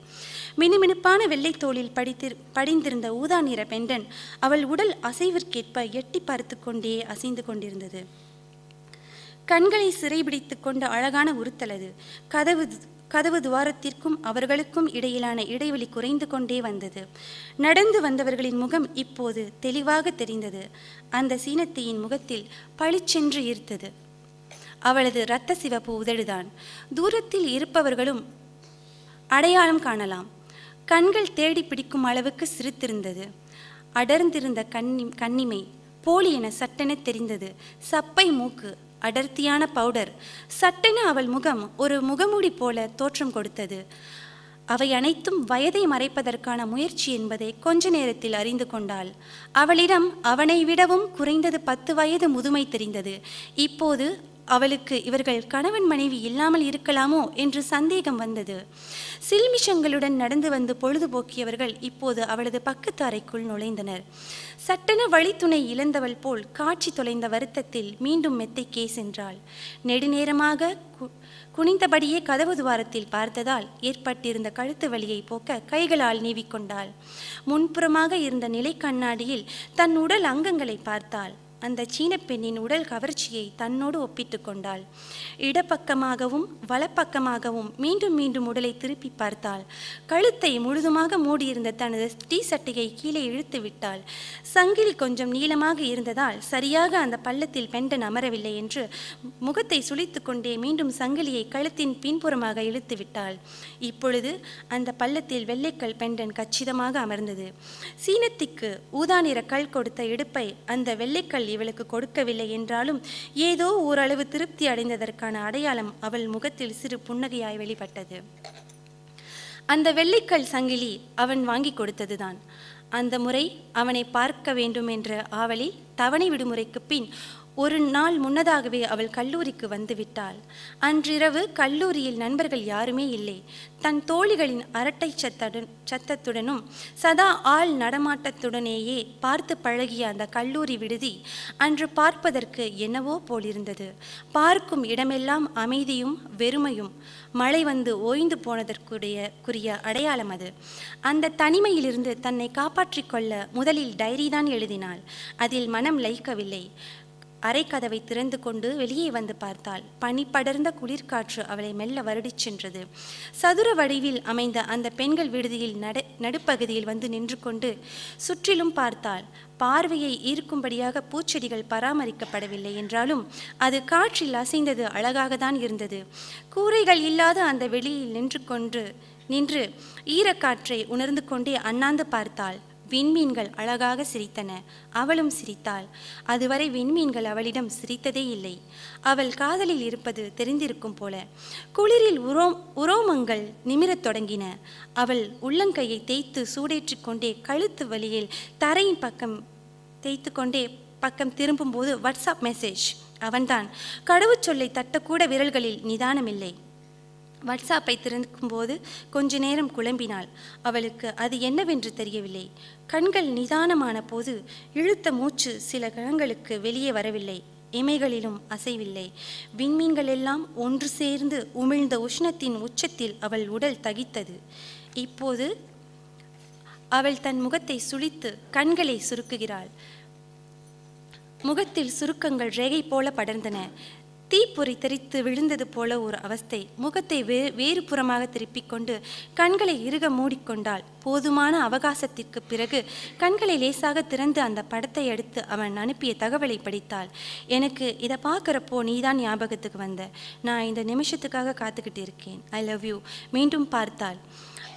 மினுமினுப்பான வெள்ளைத்தோளில் படித்திரு படிந்திருந்த ஊதா நிற பெண்டன் அவள் உடல் அசைவிற்கேற்ப எட்டி பார்த்து கொண்டே அசைந்து கொண்டிருந்தது கண்களை சிறைபிடித்து கொண்ட அழகான உறுத்தல் அது கதவு கதவு துவாரத்திற்கும் அவர்களுக்கும் இடையிலான இடைவெளி குறைந்து கொண்டே வந்தது நடந்து வந்தவர்களின் முகம் இப்போது தெளிவாக தெரிந்தது அந்த சீனத்தையின் முகத்தில் பளிச்சென்று ஈர்த்தது அவளது இரத்த சிவப்பு உதடுதான் தூரத்தில் இருப்பவர்களும் அடையாளம் காணலாம் கண்கள் தேடி பிடிக்கும் அளவுக்கு சிரித்திருந்தது அடர்ந்திருந்த கண்ணி கண்ணிமை போலி என சட்டென தெரிந்தது சப்பை மூக்கு அடர்த்தியான பவுடர் சட்டென அவள் முகம் ஒரு முகமூடி போல தோற்றம் கொடுத்தது அவை அனைத்தும் வயதை மறைப்பதற்கான முயற்சி என்பதை கொஞ்ச நேரத்தில் அறிந்து கொண்டாள் அவளிடம் அவனை விடவும் குறைந்தது பத்து வயது முதுமை தெரிந்தது இப்போது அவளுக்கு இவர்கள் கணவன் மனைவி இல்லாமல் இருக்கலாமோ என்று சந்தேகம் வந்தது சில்மிஷங்களுடன் நடந்து வந்து பொழுதுபோக்கியவர்கள் இப்போது அவளது பக்கத்து அறைக்குள் நுழைந்தனர் சட்டென வழித்துணை இழந்தவள் போல் காட்சி தொலைந்த வருத்தத்தில் மீண்டும் மெத்தைக்கே சென்றாள் நெடுநேரமாக குனிந்தபடியே கதவு துவாரத்தில் பார்த்ததால் ஏற்பட்டிருந்த கழுத்து வழியை போக்க கைகளால் நீவிக்கொண்டாள் முன்புறமாக இருந்த நிலை கண்ணாடியில் தன் உடல் அங்கங்களை பார்த்தாள் அந்த சீன பெண்ணின் உடல் கவர்ச்சியை தன்னோடு ஒப்பிட்டு கொண்டாள் இடப்பக்கமாகவும் வலப்பக்கமாகவும் மீண்டும் மீண்டும் உடலை திருப்பி பார்த்தாள் கழுத்தை முழுதுமாக மூடியிருந்த தனது டீ சட்டையை கீழே இழுத்து விட்டாள் சங்கிலி கொஞ்சம் நீளமாக இருந்ததால் சரியாக அந்த பள்ளத்தில் பெண்டன் அமரவில்லை என்று முகத்தை சுழித்து கொண்டே மீண்டும் சங்கிலியை கழுத்தின் பின்புறமாக இழுத்து விட்டாள் இப்பொழுது அந்த பள்ளத்தில் வெள்ளைக்கல் பெண்டன் கச்சிதமாக அமர்ந்தது சீனத்திற்கு ஊதா நிற கல் கொடுத்த இடுப்பை அந்த வெள்ளைக்கல் இவளுக்கு கொடுக்கவில்லை என்றாலும் ஏதோ ஓரளவு திருப்தி அடைந்ததற்கான அடையாளம் அவள் முகத்தில் சிறு புன்னகையாய் வெளிப்பட்டது அந்த வெள்ளிக்கல் சங்கிலி அவன் வாங்கி கொடுத்ததுதான் அந்த முறை அவனை பார்க்க வேண்டும் என்ற ஆவலில் தவணை விடுமுறைக்கு பின் ஒரு நாள் முன்னதாகவே அவள் கல்லூரிக்கு வந்துவிட்டாள் அன்றிரவு கல்லூரியில் நண்பர்கள் யாருமே இல்லை தன் தோழிகளின் அரட்டை சத்தடன் சத்தத்துடனும் சதா ஆள் நடமாட்டத்துடனேயே பார்த்து பழகிய அந்த கல்லூரி விடுதி அன்று பார்ப்பதற்கு என்னவோ போலிருந்தது பார்க்கும் இடமெல்லாம் அமைதியும் வெறுமையும் மழை வந்து ஓய்ந்து போனதற்குடைய குறிய அடையாளம் அது அந்த தனிமையிலிருந்து தன்னை காப்பாற்றிக்கொள்ள முதலில் டைரி தான் எழுதினாள் அதில் மனம் லயிக்கவில்லை அரைக்கதவை திறந்து கொண்டு வெளியே வந்து பார்த்தாள் பனி படர்ந்த குளிர்காற்று அவளை மெல்ல வருடிச் சென்றது சதுர வடிவில் அமைந்த அந்த பெண்கள் விடுதியில் நட நடுப்பகுதியில் வந்து நின்று கொண்டு சுற்றிலும் பார்த்தாள் பார்வையை ஈர்க்கும்படியாக பூச்செடிகள் பராமரிக்கப்படவில்லை என்றாலும் அது காற்றில் அசைந்தது அழகாகத்தான் இருந்தது கூரைகள் இல்லாத அந்த வெளியில் நின்று கொண்டு நின்று ஈரக்காற்றை உணர்ந்து கொண்டே அண்ணாந்து பார்த்தாள் விண்மீன்கள் அழகாக சிரித்தன அவளும் சிரித்தாள் அதுவரை விண்மீன்கள் அவளிடம் சிரித்ததே இல்லை அவள் காதலில் இருப்பது தெரிந்திருக்கும் போல குளிரில் உரோ உரோமங்கள் நிமிரத் தொடங்கின அவள் உள்ளங்கையை தேய்த்து சூடேற்றி கொண்டே கழுத்து வழியில் தரையின் பக்கம் தேய்த்து கொண்டே பக்கம் திரும்பும்போது வாட்ஸ்அப் மெசேஜ் அவன்தான் கடவுச்சொல்லை தட்டக்கூட விரல்களில் நிதானமில்லை வாட்ஸ்அப்பை திறக்கும்போது கொஞ்ச நேரம் குழம்பினாள் அவளுக்கு அது என்னவென்று தெரியவில்லை கண்கள் நிதானமான போது இழுத்த மூச்சு சில கணங்களுக்கு வெளியே வரவில்லை இமைகளிலும் அசைவில்லை விண்மீன்கள் எல்லாம் ஒன்று சேர்ந்து உமிழ்ந்த உஷ்ணத்தின் உச்சத்தில் அவள் உடல் தகித்தது இப்போது அவள் தன் முகத்தை சுழித்து கண்களை சுருக்குகிறாள் முகத்தில் சுருக்கங்கள் ரேகை போல படர்ந்தன தீப்பொறி தெரித்து விழுந்தது போல ஒரு அவஸ்தை முகத்தை வே வேறு புறமாக திருப்பிக் கொண்டு கண்களை இறுக மூடிக்கொண்டாள் போதுமான அவகாசத்திற்கு பிறகு கண்களை லேசாக திறந்து அந்த படத்தை எடுத்து அவன் அனுப்பிய தகவலை படித்தாள் எனக்கு இதை பார்க்குறப்போ நீதான் ஞாபகத்துக்கு வந்த நான் இந்த நிமிஷத்துக்காக காத்துக்கிட்டு இருக்கேன் ஐ லவ் யூ மீண்டும் பார்த்தாள்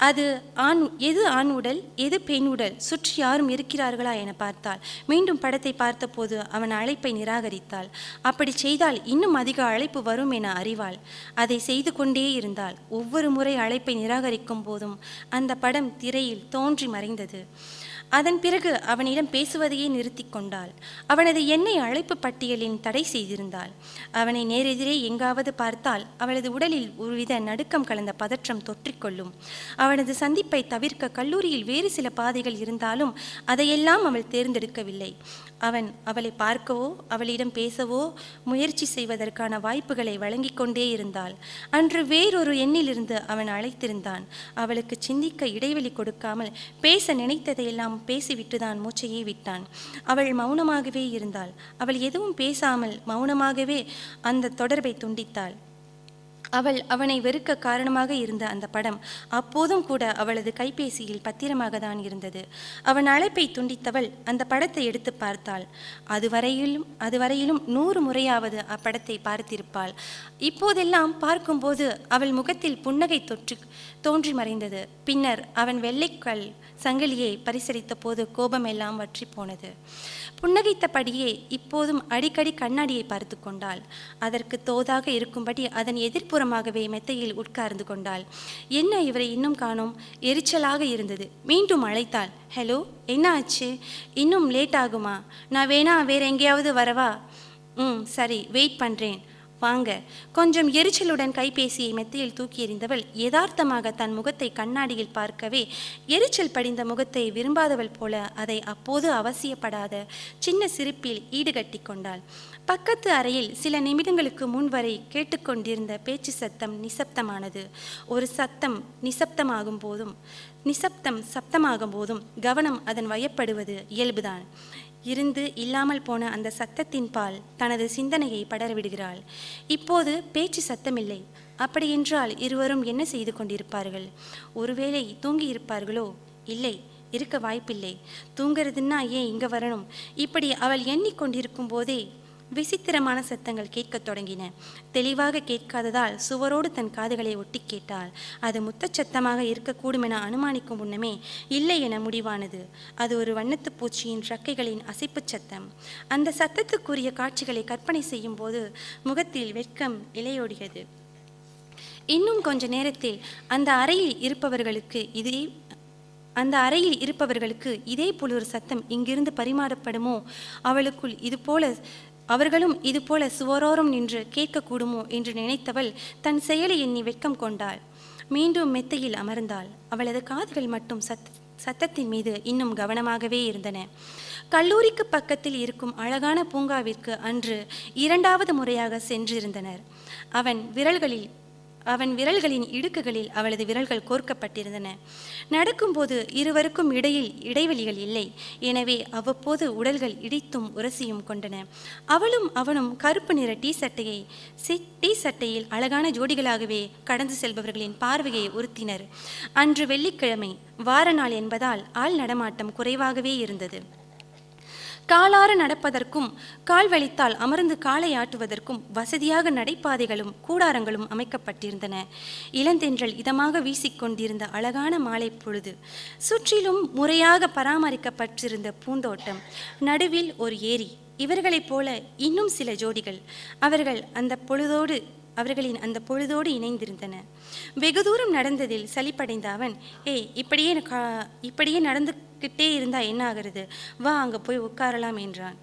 அது ஆண் எது ஆண் உடல் எது பெண் உடல் சுற்றி யாரும் இருக்கிறார்களா என பார்த்தாள் மீண்டும் படத்தை பார்த்தபோது அவன் அழைப்பை நிராகரித்தாள் அப்படி செய்தால் இன்னும் அதிக அழைப்பு வரும் என அறிவாள் அதை செய்து கொண்டே இருந்தாள் ஒவ்வொரு முறை அழைப்பை நிராகரிக்கும் போதும் அந்த படம் திரையில் தோன்றி மறைந்தது அதன் பிறகு அவனிடம் பேசுவதையே நிறுத்தி கொண்டாள் அவனது எண்ணெய் அழைப்பு பட்டியலின் தடை செய்திருந்தாள் அவனை நேரெதிரே எங்காவது பார்த்தால் அவளது உடலில் ஒருவித நடுக்கம் கலந்த பதற்றம் தொற்றிக்கொள்ளும் அவனது சந்திப்பை தவிர்க்க கல்லூரியில் வேறு சில பாதைகள் இருந்தாலும் அதையெல்லாம் அவள் தேர்ந்தெடுக்கவில்லை அவன் அவளை பார்க்கவோ அவளிடம் பேசவோ முயற்சி செய்வதற்கான வாய்ப்புகளை வழங்கி கொண்டே இருந்தாள் அன்று வேறொரு எண்ணிலிருந்து அவன் அழைத்திருந்தான் அவளுக்கு சிந்திக்க இடைவெளி கொடுக்காமல் பேச நினைத்ததையெல்லாம் பேசிவிட்டுதான் மூச்சையே விட்டான் அவள் மௌனமாகவே இருந்தாள் அவள் எதுவும் பேசாமல் மௌனமாகவே அந்த தொடர்பை துண்டித்தாள் அவள் அவனை வெறுக்க காரணமாக இருந்த அந்த படம் அப்போதும் கூட அவளது கைபேசியில் பத்திரமாக தான் இருந்தது அவன் அழைப்பை துண்டித்தவள் அந்த படத்தை எடுத்து பார்த்தாள் அதுவரையிலும் அதுவரையிலும் நூறு முறையாவது அப்படத்தை பார்த்திருப்பாள் இப்போதெல்லாம் பார்க்கும்போது அவள் முகத்தில் புன்னகை தொற்று தோன்றி மறைந்தது பின்னர் அவன் வெள்ளைக்கல் சங்கிலியை பரிசரித்த போது கோபம் எல்லாம் வற்றி போனது புன்னகைத்தபடியே இப்போதும் அடிக்கடி கண்ணாடியை பார்த்து கொண்டாள் அதற்கு தோதாக இருக்கும்படி அதன் எதிர்ப்புறமாகவே மெத்தையில் உட்கார்ந்து கொண்டாள் என்ன இவரை இன்னும் காணோம் எரிச்சலாக இருந்தது மீண்டும் அழைத்தாள் ஹலோ என்ன ஆச்சு இன்னும் லேட் ஆகுமா நான் வேணா வேற எங்கேயாவது வரவா ம் சரி வெயிட் பண்ணுறேன் வாங்க கொஞ்சம் எரிச்சலுடன் கைபேசியை மெத்தையில் தூக்கி எறிந்தவள் யதார்த்தமாக தன் முகத்தை கண்ணாடியில் பார்க்கவே எரிச்சல் படிந்த முகத்தை விரும்பாதவள் போல அதை அப்போது அவசியப்படாத சின்ன சிரிப்பில் ஈடுகட்டி கொண்டாள் பக்கத்து அறையில் சில நிமிடங்களுக்கு முன் வரை கேட்டுக்கொண்டிருந்த பேச்சு சத்தம் நிசப்தமானது ஒரு சத்தம் நிசப்தமாகும் போதும் நிசப்தம் சப்தமாகும் போதும் கவனம் அதன் வயப்படுவது இயல்புதான் இருந்து இல்லாமல் போன அந்த சத்தத்தின் பால் தனது சிந்தனையை படரவிடுகிறாள் இப்போது பேச்சு சத்தமில்லை அப்படியென்றால் இருவரும் என்ன செய்து கொண்டிருப்பார்கள் ஒருவேளை தூங்கி இருப்பார்களோ இல்லை இருக்க வாய்ப்பில்லை தூங்கிறதுன்னா ஏன் இங்கே வரணும் இப்படி அவள் எண்ணிக்கொண்டிருக்கும் போதே விசித்திரமான சத்தங்கள் கேட்கத் தொடங்கின தெளிவாக கேட்காததால் சுவரோடு தன் காதுகளை ஒட்டி கேட்டாள் அது சத்தமாக இருக்கக்கூடும் என அனுமானிக்கும் முன்னமே இல்லை என முடிவானது அது ஒரு வண்ணத்து பூச்சியின் ரக்கைகளின் அசைப்பு சத்தம் அந்த சத்தத்துக்குரிய காட்சிகளை கற்பனை செய்யும் போது முகத்தில் வெட்கம் இலையோடியது இன்னும் கொஞ்ச நேரத்தில் அந்த அறையில் இருப்பவர்களுக்கு இதே அந்த அறையில் இருப்பவர்களுக்கு இதே போல ஒரு சத்தம் இங்கிருந்து பரிமாறப்படுமோ அவளுக்குள் இதுபோல அவர்களும் இதுபோல சுவரோரம் நின்று கேட்கக்கூடுமோ என்று நினைத்தவள் தன் செயலை எண்ணி வெட்கம் கொண்டாள் மீண்டும் மெத்தையில் அமர்ந்தாள் அவளது காதுகள் மட்டும் சத் சத்தத்தின் மீது இன்னும் கவனமாகவே இருந்தன கல்லூரிக்கு பக்கத்தில் இருக்கும் அழகான பூங்காவிற்கு அன்று இரண்டாவது முறையாக சென்றிருந்தனர் அவன் விரல்களில் அவன் விரல்களின் இடுக்குகளில் அவளது விரல்கள் கோர்க்கப்பட்டிருந்தன நடக்கும்போது இருவருக்கும் இடையில் இடைவெளிகள் இல்லை எனவே அவ்வப்போது உடல்கள் இடித்தும் உரசியும் கொண்டன அவளும் அவனும் கருப்பு நிற டீ சட்டையை டீ சட்டையில் அழகான ஜோடிகளாகவே கடந்து செல்பவர்களின் பார்வையை உறுத்தினர் அன்று வெள்ளிக்கிழமை வார நாள் என்பதால் ஆள் நடமாட்டம் குறைவாகவே இருந்தது காலார நடப்பதற்கும் கால் வலித்தால் அமர்ந்து காலை ஆட்டுவதற்கும் வசதியாக நடைபாதைகளும் கூடாரங்களும் அமைக்கப்பட்டிருந்தன இளந்தென்றல் இதமாக வீசிக்கொண்டிருந்த அழகான மாலை பொழுது சுற்றிலும் முறையாக பராமரிக்கப்பட்டிருந்த பூந்தோட்டம் நடுவில் ஒரு ஏரி இவர்களைப் போல இன்னும் சில ஜோடிகள் அவர்கள் அந்த பொழுதோடு அவர்களின் அந்த பொழுதோடு இணைந்திருந்தன வெகு தூரம் நடந்ததில் சலிப்படைந்த அவன் ஏய் இப்படியே இப்படியே நடந்துக்கிட்டே இருந்தால் என்ன ஆகிறது வா அங்கே போய் உட்காரலாம் என்றான்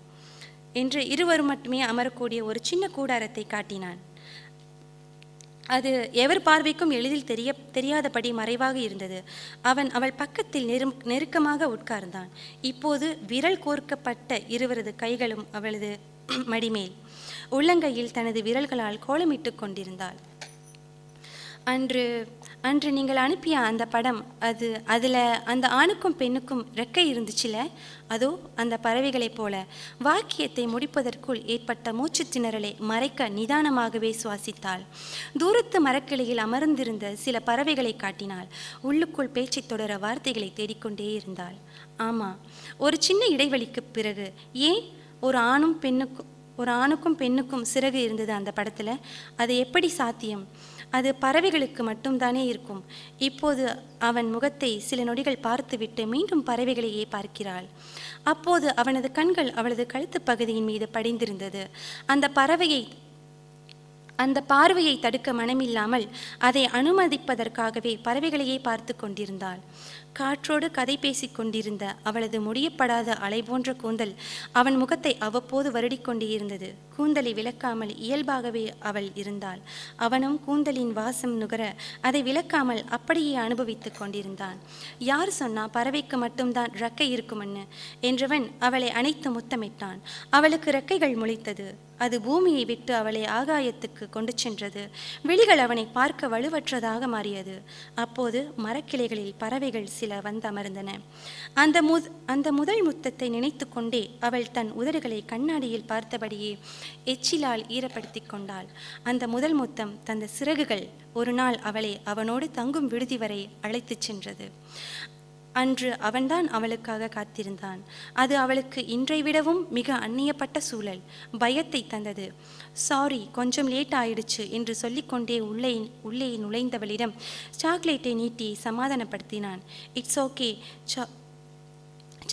என்று இருவரும் மட்டுமே அமரக்கூடிய ஒரு சின்ன கூடாரத்தை காட்டினான் அது எவர் பார்வைக்கும் எளிதில் தெரிய தெரியாதபடி மறைவாக இருந்தது அவன் அவள் பக்கத்தில் நெரு நெருக்கமாக உட்கார்ந்தான் இப்போது விரல் கோர்க்கப்பட்ட இருவரது கைகளும் அவளது மடிமேல் உள்ளங்கையில் தனது விரல்களால் கோலமிட்டு கொண்டிருந்தாள் அன்று அன்று நீங்கள் அனுப்பிய அந்த படம் அது அதில் அந்த ஆணுக்கும் பெண்ணுக்கும் ரெக்கை இருந்துச்சுல அதோ அந்த பறவைகளைப் போல வாக்கியத்தை முடிப்பதற்குள் ஏற்பட்ட மூச்சு திணறலை மறைக்க நிதானமாகவே சுவாசித்தாள் தூரத்து மரக்கிளையில் அமர்ந்திருந்த சில பறவைகளை காட்டினாள் உள்ளுக்குள் பேச்சை தொடர வார்த்தைகளை தேடிக்கொண்டே இருந்தாள் ஆமாம் ஒரு சின்ன இடைவெளிக்கு பிறகு ஏன் ஒரு ஆணும் பெண்ணுக்கும் ஒரு ஆணுக்கும் பெண்ணுக்கும் சிறகு இருந்தது அந்த படத்தில் அது எப்படி சாத்தியம் அது பறவைகளுக்கு மட்டும்தானே இருக்கும் இப்போது அவன் முகத்தை சில நொடிகள் பார்த்துவிட்டு மீண்டும் பறவைகளையே பார்க்கிறாள் அப்போது அவனது கண்கள் அவளது கழுத்து பகுதியின் மீது படிந்திருந்தது அந்த பறவையை அந்த பார்வையை தடுக்க மனமில்லாமல் அதை அனுமதிப்பதற்காகவே பறவைகளையே பார்த்து கொண்டிருந்தாள் காற்றோடு கதை பேசிக் கொண்டிருந்த அவளது முடியப்படாத அலை போன்ற கூந்தல் அவன் முகத்தை அவ்வப்போது வருடிக்கொண்டே இருந்தது கூந்தலை விளக்காமல் இயல்பாகவே அவள் இருந்தாள் அவனும் கூந்தலின் வாசம் நுகர அதை விளக்காமல் அப்படியே அனுபவித்துக் கொண்டிருந்தான் யார் சொன்னா பறவைக்கு மட்டும்தான் ரக்கை இருக்குமன்னு என்றவன் அவளை அணைத்து முத்தமிட்டான் அவளுக்கு ரெக்கைகள் முளைத்தது அது பூமியை விட்டு அவளை ஆகாயத்துக்கு கொண்டு சென்றது விழிகள் அவனை பார்க்க வலுவற்றதாக மாறியது அப்போது மரக்கிளைகளில் பறவைகள் சில வந்தமர்ந்தன அந்த முத் அந்த முதல் முத்தத்தை நினைத்து கொண்டே அவள் தன் உதடுகளை கண்ணாடியில் பார்த்தபடியே எச்சிலால் ஈரப்படுத்தி கொண்டாள் அந்த முதல் முத்தம் தந்த சிறகுகள் ஒரு நாள் அவளை அவனோடு தங்கும் விடுதி வரை அழைத்துச் சென்றது அன்று அவன்தான் அவளுக்காக காத்திருந்தான் அது அவளுக்கு இன்றை விடவும் மிக அந்நியப்பட்ட சூழல் பயத்தை தந்தது சாரி கொஞ்சம் லேட் ஆயிடுச்சு என்று சொல்லிக்கொண்டே உள்ளே உள்ளே நுழைந்தவளிடம் சாக்லேட்டை நீட்டி சமாதானப்படுத்தினான் இட்ஸ் ஓகே சா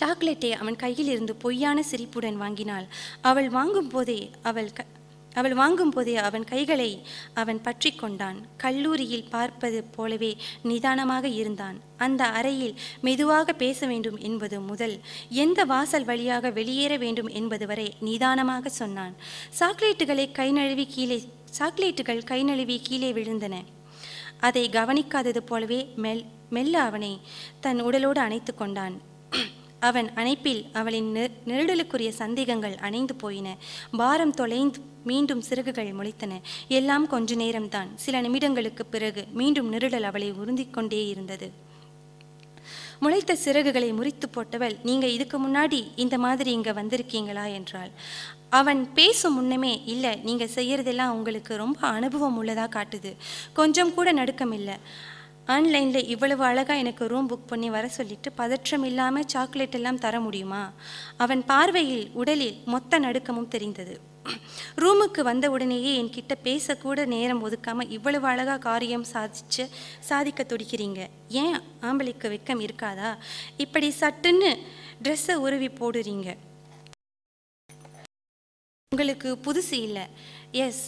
சாக்லேட்டை அவன் கையில் இருந்து பொய்யான சிரிப்புடன் வாங்கினாள் அவள் வாங்கும் போதே அவள் க அவள் வாங்கும் போது அவன் கைகளை அவன் பற்றி கொண்டான் கல்லூரியில் பார்ப்பது போலவே நிதானமாக இருந்தான் அந்த அறையில் மெதுவாக பேச வேண்டும் என்பது முதல் எந்த வாசல் வழியாக வெளியேற வேண்டும் என்பது வரை நிதானமாக சொன்னான் சாக்லேட்டுகளை கை நழுவி கீழே சாக்லேட்டுகள் கை நழுவி கீழே விழுந்தன அதை கவனிக்காதது போலவே மெல் மெல்ல அவனை தன் உடலோடு அணைத்து கொண்டான் அவன் அணைப்பில் அவளின் நெருடலுக்குரிய சந்தேகங்கள் அணைந்து போயின பாரம் தொலைந்து மீண்டும் சிறகுகள் முளைத்தன எல்லாம் கொஞ்ச நேரம்தான் சில நிமிடங்களுக்கு பிறகு மீண்டும் நெருடல் அவளை உறுந்திக் கொண்டே இருந்தது முளைத்த சிறகுகளை முறித்து போட்டவள் நீங்க இதுக்கு முன்னாடி இந்த மாதிரி இங்க வந்திருக்கீங்களா என்றாள் அவன் பேசும் முன்னமே இல்லை நீங்கள் செய்கிறதெல்லாம் உங்களுக்கு ரொம்ப அனுபவம் உள்ளதாக காட்டுது கொஞ்சம் கூட நடுக்கம் இல்லை ஆன்லைனில் இவ்வளவு அழகாக எனக்கு ரூம் புக் பண்ணி வர சொல்லிட்டு பதற்றம் இல்லாமல் சாக்லேட் எல்லாம் தர முடியுமா அவன் பார்வையில் உடலில் மொத்த நடுக்கமும் தெரிந்தது ரூமுக்கு வந்த உடனேயே என்கிட்ட பேசக்கூட நேரம் ஒதுக்காமல் இவ்வளவு அழகாக காரியம் சாதிச்சு சாதிக்க துடிக்கிறீங்க ஏன் ஆம்பளைக்கு வெக்கம் இருக்காதா இப்படி சட்டுன்னு ட்ரெஸ்ஸை உருவி போடுறீங்க உங்களுக்கு புதுசு இல்லை எஸ்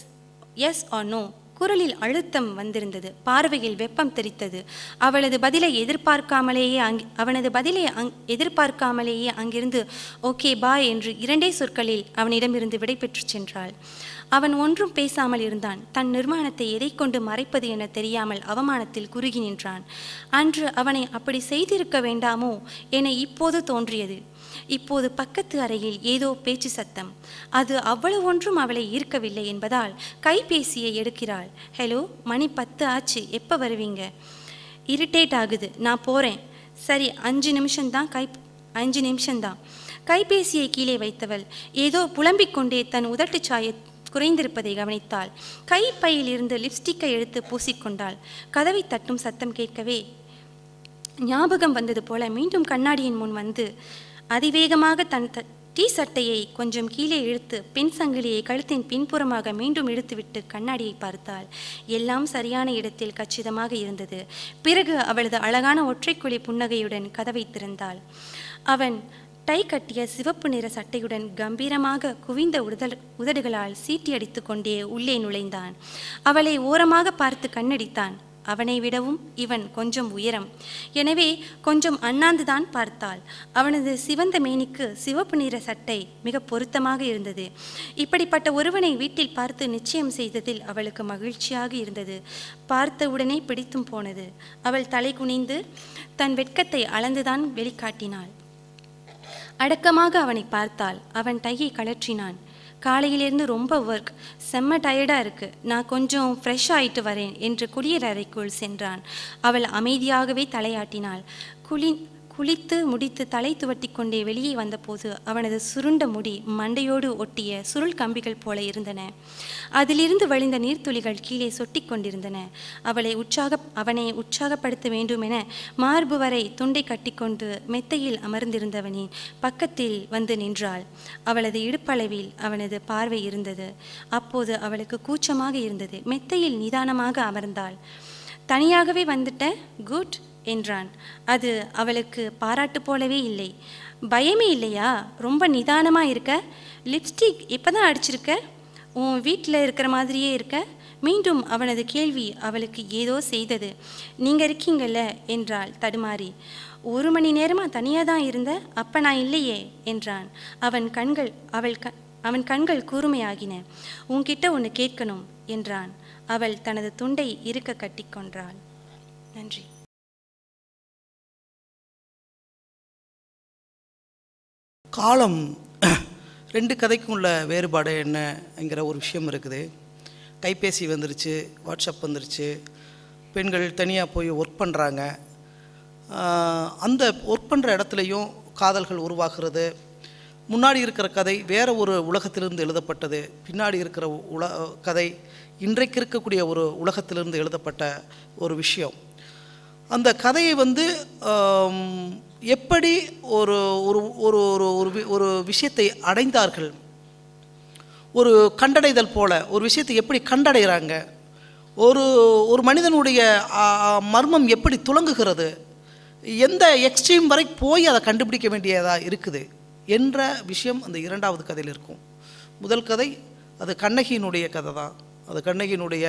எஸ் ஆர் நோ குரலில் அழுத்தம் வந்திருந்தது பார்வையில் வெப்பம் தெரித்தது அவளது பதிலை எதிர்பார்க்காமலேயே அங் அவனது பதிலை அங் எதிர்பார்க்காமலேயே அங்கிருந்து ஓகே பா என்று இரண்டே சொற்களில் அவனிடமிருந்து விடை பெற்று சென்றாள் அவன் ஒன்றும் பேசாமல் இருந்தான் தன் நிர்மாணத்தை எதை கொண்டு மறைப்பது என தெரியாமல் அவமானத்தில் குறுகி நின்றான் அன்று அவனை அப்படி செய்திருக்க வேண்டாமோ என இப்போது தோன்றியது இப்போது பக்கத்து அறையில் ஏதோ பேச்சு சத்தம் அது அவ்வளவு ஒன்றும் அவளை ஈர்க்கவில்லை என்பதால் கைபேசியை எடுக்கிறாள் ஹலோ மணி பத்து ஆச்சு எப்போ வருவீங்க இரிட்டேட் ஆகுது நான் போகிறேன் சரி அஞ்சு நிமிஷம்தான் கை அஞ்சு நிமிஷம்தான் கைபேசியை கீழே வைத்தவள் ஏதோ புலம்பிக் கொண்டே தன் உதட்டு சாய குறைந்திருப்பதை கவனித்தாள் கைப்பையில் இருந்து லிப்ஸ்டிக்கை எடுத்து பூசிக்கொண்டாள் கதவை தட்டும் சத்தம் கேட்கவே ஞாபகம் வந்தது போல மீண்டும் கண்ணாடியின் முன் வந்து அதிவேகமாக தன் டீ சட்டையை கொஞ்சம் கீழே இழுத்து பெண் சங்கிலியை கழுத்தின் பின்புறமாக மீண்டும் இழுத்துவிட்டு கண்ணாடியை பார்த்தாள் எல்லாம் சரியான இடத்தில் கச்சிதமாக இருந்தது பிறகு அவளது அழகான ஒற்றைக்குழி புன்னகையுடன் கதவை திறந்தாள் அவன் டை கட்டிய சிவப்பு நிற சட்டையுடன் கம்பீரமாக குவிந்த உடல் உதடுகளால் அடித்து கொண்டே உள்ளே நுழைந்தான் அவளை ஓரமாக பார்த்து கண்ணடித்தான் அவனை விடவும் இவன் கொஞ்சம் உயரம் எனவே கொஞ்சம் அண்ணாந்துதான் பார்த்தாள் அவனது சிவந்த மேனிக்கு சிவப்பு நிற சட்டை மிக பொருத்தமாக இருந்தது இப்படிப்பட்ட ஒருவனை வீட்டில் பார்த்து நிச்சயம் செய்ததில் அவளுக்கு மகிழ்ச்சியாக இருந்தது பார்த்த உடனே பிடித்தும் போனது அவள் தலை குனிந்து தன் வெட்கத்தை அளந்துதான் வெளிக்காட்டினாள் அடக்கமாக அவனை பார்த்தாள் அவன் டையை கழற்றினான் காலையிலிருந்து ரொம்ப ஒர்க் செம்ம டயர்டாக இருக்குது நான் கொஞ்சம் ஃப்ரெஷ் ஆகிட்டு வரேன் என்று குடியர் அறைக்குள் சென்றான் அவள் அமைதியாகவே தலையாட்டினாள் குளி குளித்து முடித்து தலை துவட்டி கொண்டே வெளியே வந்தபோது அவனது சுருண்ட முடி மண்டையோடு ஒட்டிய சுருள் கம்பிகள் போல இருந்தன அதிலிருந்து வழிந்த நீர்த்துளிகள் கீழே சொட்டி கொண்டிருந்தன அவளை உற்சாக அவனை உற்சாகப்படுத்த வேண்டுமென மார்பு வரை துண்டை கட்டிக்கொண்டு மெத்தையில் அமர்ந்திருந்தவனின் பக்கத்தில் வந்து நின்றாள் அவளது இடுப்பளவில் அவனது பார்வை இருந்தது அப்போது அவளுக்கு கூச்சமாக இருந்தது மெத்தையில் நிதானமாக அமர்ந்தாள் தனியாகவே வந்துட்ட குட் என்றான் அது அவளுக்கு பாராட்டு போலவே இல்லை பயமே இல்லையா ரொம்ப நிதானமாக இருக்க லிப்ஸ்டிக் இப்போ தான் அடிச்சிருக்க உன் வீட்டில் இருக்கிற மாதிரியே இருக்க மீண்டும் அவனது கேள்வி அவளுக்கு ஏதோ செய்தது நீங்கள் இருக்கீங்கள்ல என்றாள் தடுமாறி ஒரு மணி நேரமாக தனியாக தான் இருந்த அப்போ நான் இல்லையே என்றான் அவன் கண்கள் அவள் க அவன் கண்கள் கூர்மையாகின உன்கிட்ட ஒன்று கேட்கணும் என்றான் அவள் தனது துண்டை இருக்க கட்டிக்கொன்றாள் நன்றி காலம் ரெண்டு கதைக்கும் உள்ள வேறுபாடு என்னங்கிற ஒரு விஷயம் இருக்குது கைபேசி வந்துருச்சு வாட்ஸ்அப் வந்துருச்சு பெண்கள் தனியாக போய் ஒர்க் பண்ணுறாங்க அந்த ஒர்க் பண்ணுற இடத்துலையும் காதல்கள் உருவாகிறது முன்னாடி இருக்கிற கதை வேறு ஒரு உலகத்திலிருந்து எழுதப்பட்டது பின்னாடி இருக்கிற உல கதை இன்றைக்கு இருக்கக்கூடிய ஒரு உலகத்திலிருந்து எழுதப்பட்ட ஒரு விஷயம் அந்த கதையை வந்து எப்படி ஒரு ஒரு ஒரு ஒரு ஒரு ஒரு விஷயத்தை அடைந்தார்கள் ஒரு கண்டடைதல் போல ஒரு விஷயத்தை எப்படி கண்டடைகிறாங்க ஒரு ஒரு மனிதனுடைய மர்மம் எப்படி துளங்குகிறது எந்த எக்ஸ்ட்ரீம் வரை போய் அதை கண்டுபிடிக்க வேண்டியதாக இருக்குது என்ற விஷயம் அந்த இரண்டாவது கதையில் இருக்கும் முதல் கதை அது கண்ணகியினுடைய கதை தான் அது கண்ணகியினுடைய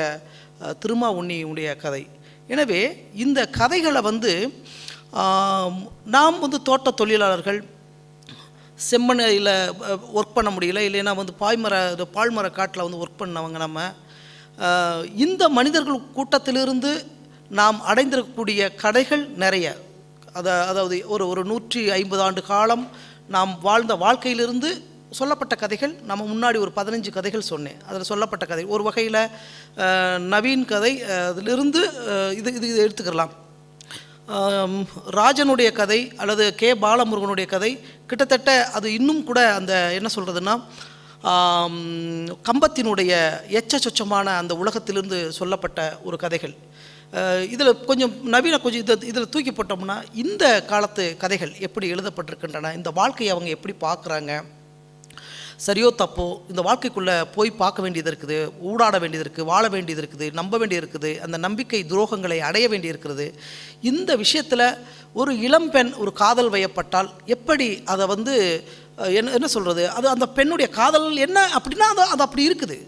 திருமா உன்னியினுடைய கதை எனவே இந்த கதைகளை வந்து நாம் வந்து தோட்ட தொழிலாளர்கள் செம்மண்ணில் ஒர்க் பண்ண முடியல இல்லைன்னா வந்து பாய்மர பால்மர காட்டில் வந்து ஒர்க் பண்ணவங்க நம்ம இந்த மனிதர்கள் கூட்டத்திலிருந்து நாம் அடைந்திருக்கக்கூடிய கடைகள் நிறைய அதை அதாவது ஒரு ஒரு நூற்றி ஐம்பது ஆண்டு காலம் நாம் வாழ்ந்த வாழ்க்கையிலிருந்து சொல்லப்பட்ட கதைகள் நம்ம முன்னாடி ஒரு பதினஞ்சு கதைகள் சொன்னேன் அதில் சொல்லப்பட்ட கதை ஒரு வகையில் நவீன் கதை அதிலிருந்து இது இது எடுத்துக்கலாம் ராஜனுடைய கதை அல்லது கே பாலமுருகனுடைய கதை கிட்டத்தட்ட அது இன்னும் கூட அந்த என்ன சொல்கிறதுன்னா கம்பத்தினுடைய எச்ச சொச்சமான அந்த உலகத்திலிருந்து சொல்லப்பட்ட ஒரு கதைகள் இதில் கொஞ்சம் நவீன கொஞ்சம் இதை இதில் தூக்கி போட்டோம்னா இந்த காலத்து கதைகள் எப்படி எழுதப்பட்டிருக்கின்றன இந்த வாழ்க்கையை அவங்க எப்படி பார்க்குறாங்க சரியோ தப்போ இந்த வாழ்க்கைக்குள்ளே போய் பார்க்க வேண்டியது இருக்குது ஊடாட வேண்டியது இருக்குது வாழ வேண்டியது இருக்குது நம்ப வேண்டியது இருக்குது அந்த நம்பிக்கை துரோகங்களை அடைய வேண்டியிருக்கிறது இந்த விஷயத்தில் ஒரு இளம்பெண் ஒரு காதல் வயப்பட்டால் எப்படி அதை வந்து என்ன என்ன சொல்கிறது அது அந்த பெண்ணுடைய காதல் என்ன அப்படின்னா அது அது அப்படி இருக்குது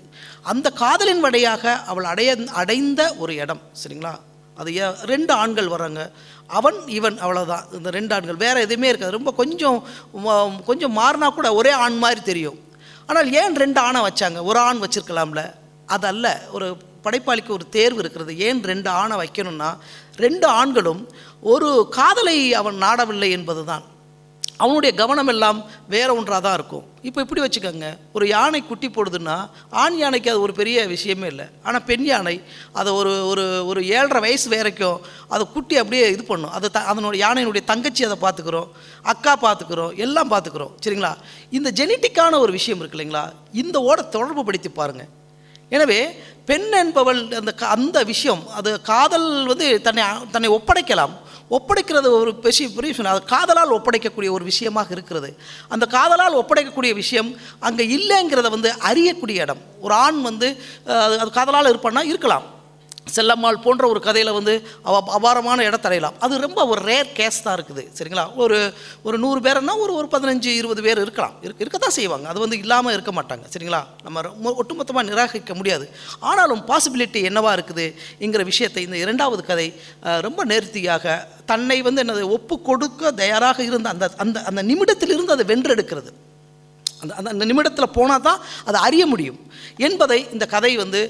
அந்த காதலின் வழியாக அவள் அடைய அடைந்த ஒரு இடம் சரிங்களா அது ரெண்டு ஆண்கள் வராங்க அவன் இவன் அவ்வளோதான் இந்த ரெண்டு ஆண்கள் வேறு எதுவுமே இருக்காது ரொம்ப கொஞ்சம் கொஞ்சம் மாறினா கூட ஒரே ஆண் மாதிரி தெரியும் ஆனால் ஏன் ரெண்டு ஆணை வச்சாங்க ஒரு ஆண் வச்சிருக்கலாம்ல அதல்ல ஒரு படைப்பாளிக்கு ஒரு தேர்வு இருக்கிறது ஏன் ரெண்டு ஆணை வைக்கணும்னா ரெண்டு ஆண்களும் ஒரு காதலை அவன் நாடவில்லை என்பதுதான் அவனுடைய கவனம் எல்லாம் வேற ஒன்றாக தான் இருக்கும் இப்போ இப்படி வச்சுக்கோங்க ஒரு யானை குட்டி போடுதுன்னா ஆண் யானைக்கு அது ஒரு பெரிய விஷயமே இல்லை ஆனால் பெண் யானை அதை ஒரு ஒரு ஒரு ஏழரை வயசு வரைக்கும் அதை குட்டி அப்படியே இது பண்ணும் அதை த அதனுடைய யானையினுடைய தங்கச்சி அதை பார்த்துக்கிறோம் அக்கா பார்த்துக்கிறோம் எல்லாம் பார்த்துக்கிறோம் சரிங்களா இந்த ஜெனட்டிக்கான ஒரு விஷயம் இருக்கு இல்லைங்களா இந்த ஓட தொடர்பு படுத்தி பாருங்கள் எனவே பெண் என்பவள் அந்த அந்த விஷயம் அது காதல் வந்து தன்னை தன்னை ஒப்படைக்கலாம் ஒப்படைக்கிறது ஒரு பெரிய பெரிய அது காதலால் ஒப்படைக்கக்கூடிய ஒரு விஷயமாக இருக்கிறது அந்த காதலால் ஒப்படைக்கக்கூடிய விஷயம் அங்கே இல்லைங்கிறத வந்து அறியக்கூடிய இடம் ஒரு ஆண் வந்து அது காதலால் இருப்பான்னா இருக்கலாம் செல்லம்மாள் போன்ற ஒரு கதையில் வந்து அவ அபாரமான இடம் தரையலாம் அது ரொம்ப ஒரு ரேர் கேஸ் தான் இருக்குது சரிங்களா ஒரு ஒரு நூறு பேர்னா ஒரு ஒரு பதினஞ்சு இருபது பேர் இருக்கலாம் இருக்க இருக்க தான் செய்வாங்க அது வந்து இல்லாமல் இருக்க மாட்டாங்க சரிங்களா நம்ம ஒட்டுமொத்தமாக நிராகரிக்க முடியாது ஆனாலும் பாசிபிலிட்டி என்னவாக இருக்குதுங்கிற விஷயத்தை இந்த இரண்டாவது கதை ரொம்ப நேர்த்தியாக தன்னை வந்து என்னது ஒப்பு கொடுக்க தயாராக இருந்த அந்த அந்த அந்த நிமிடத்திலிருந்து அதை வென்றெடுக்கிறது அந்த அந்த அந்த நிமிடத்தில் போனால் தான் அதை அறிய முடியும் என்பதை இந்த கதை வந்து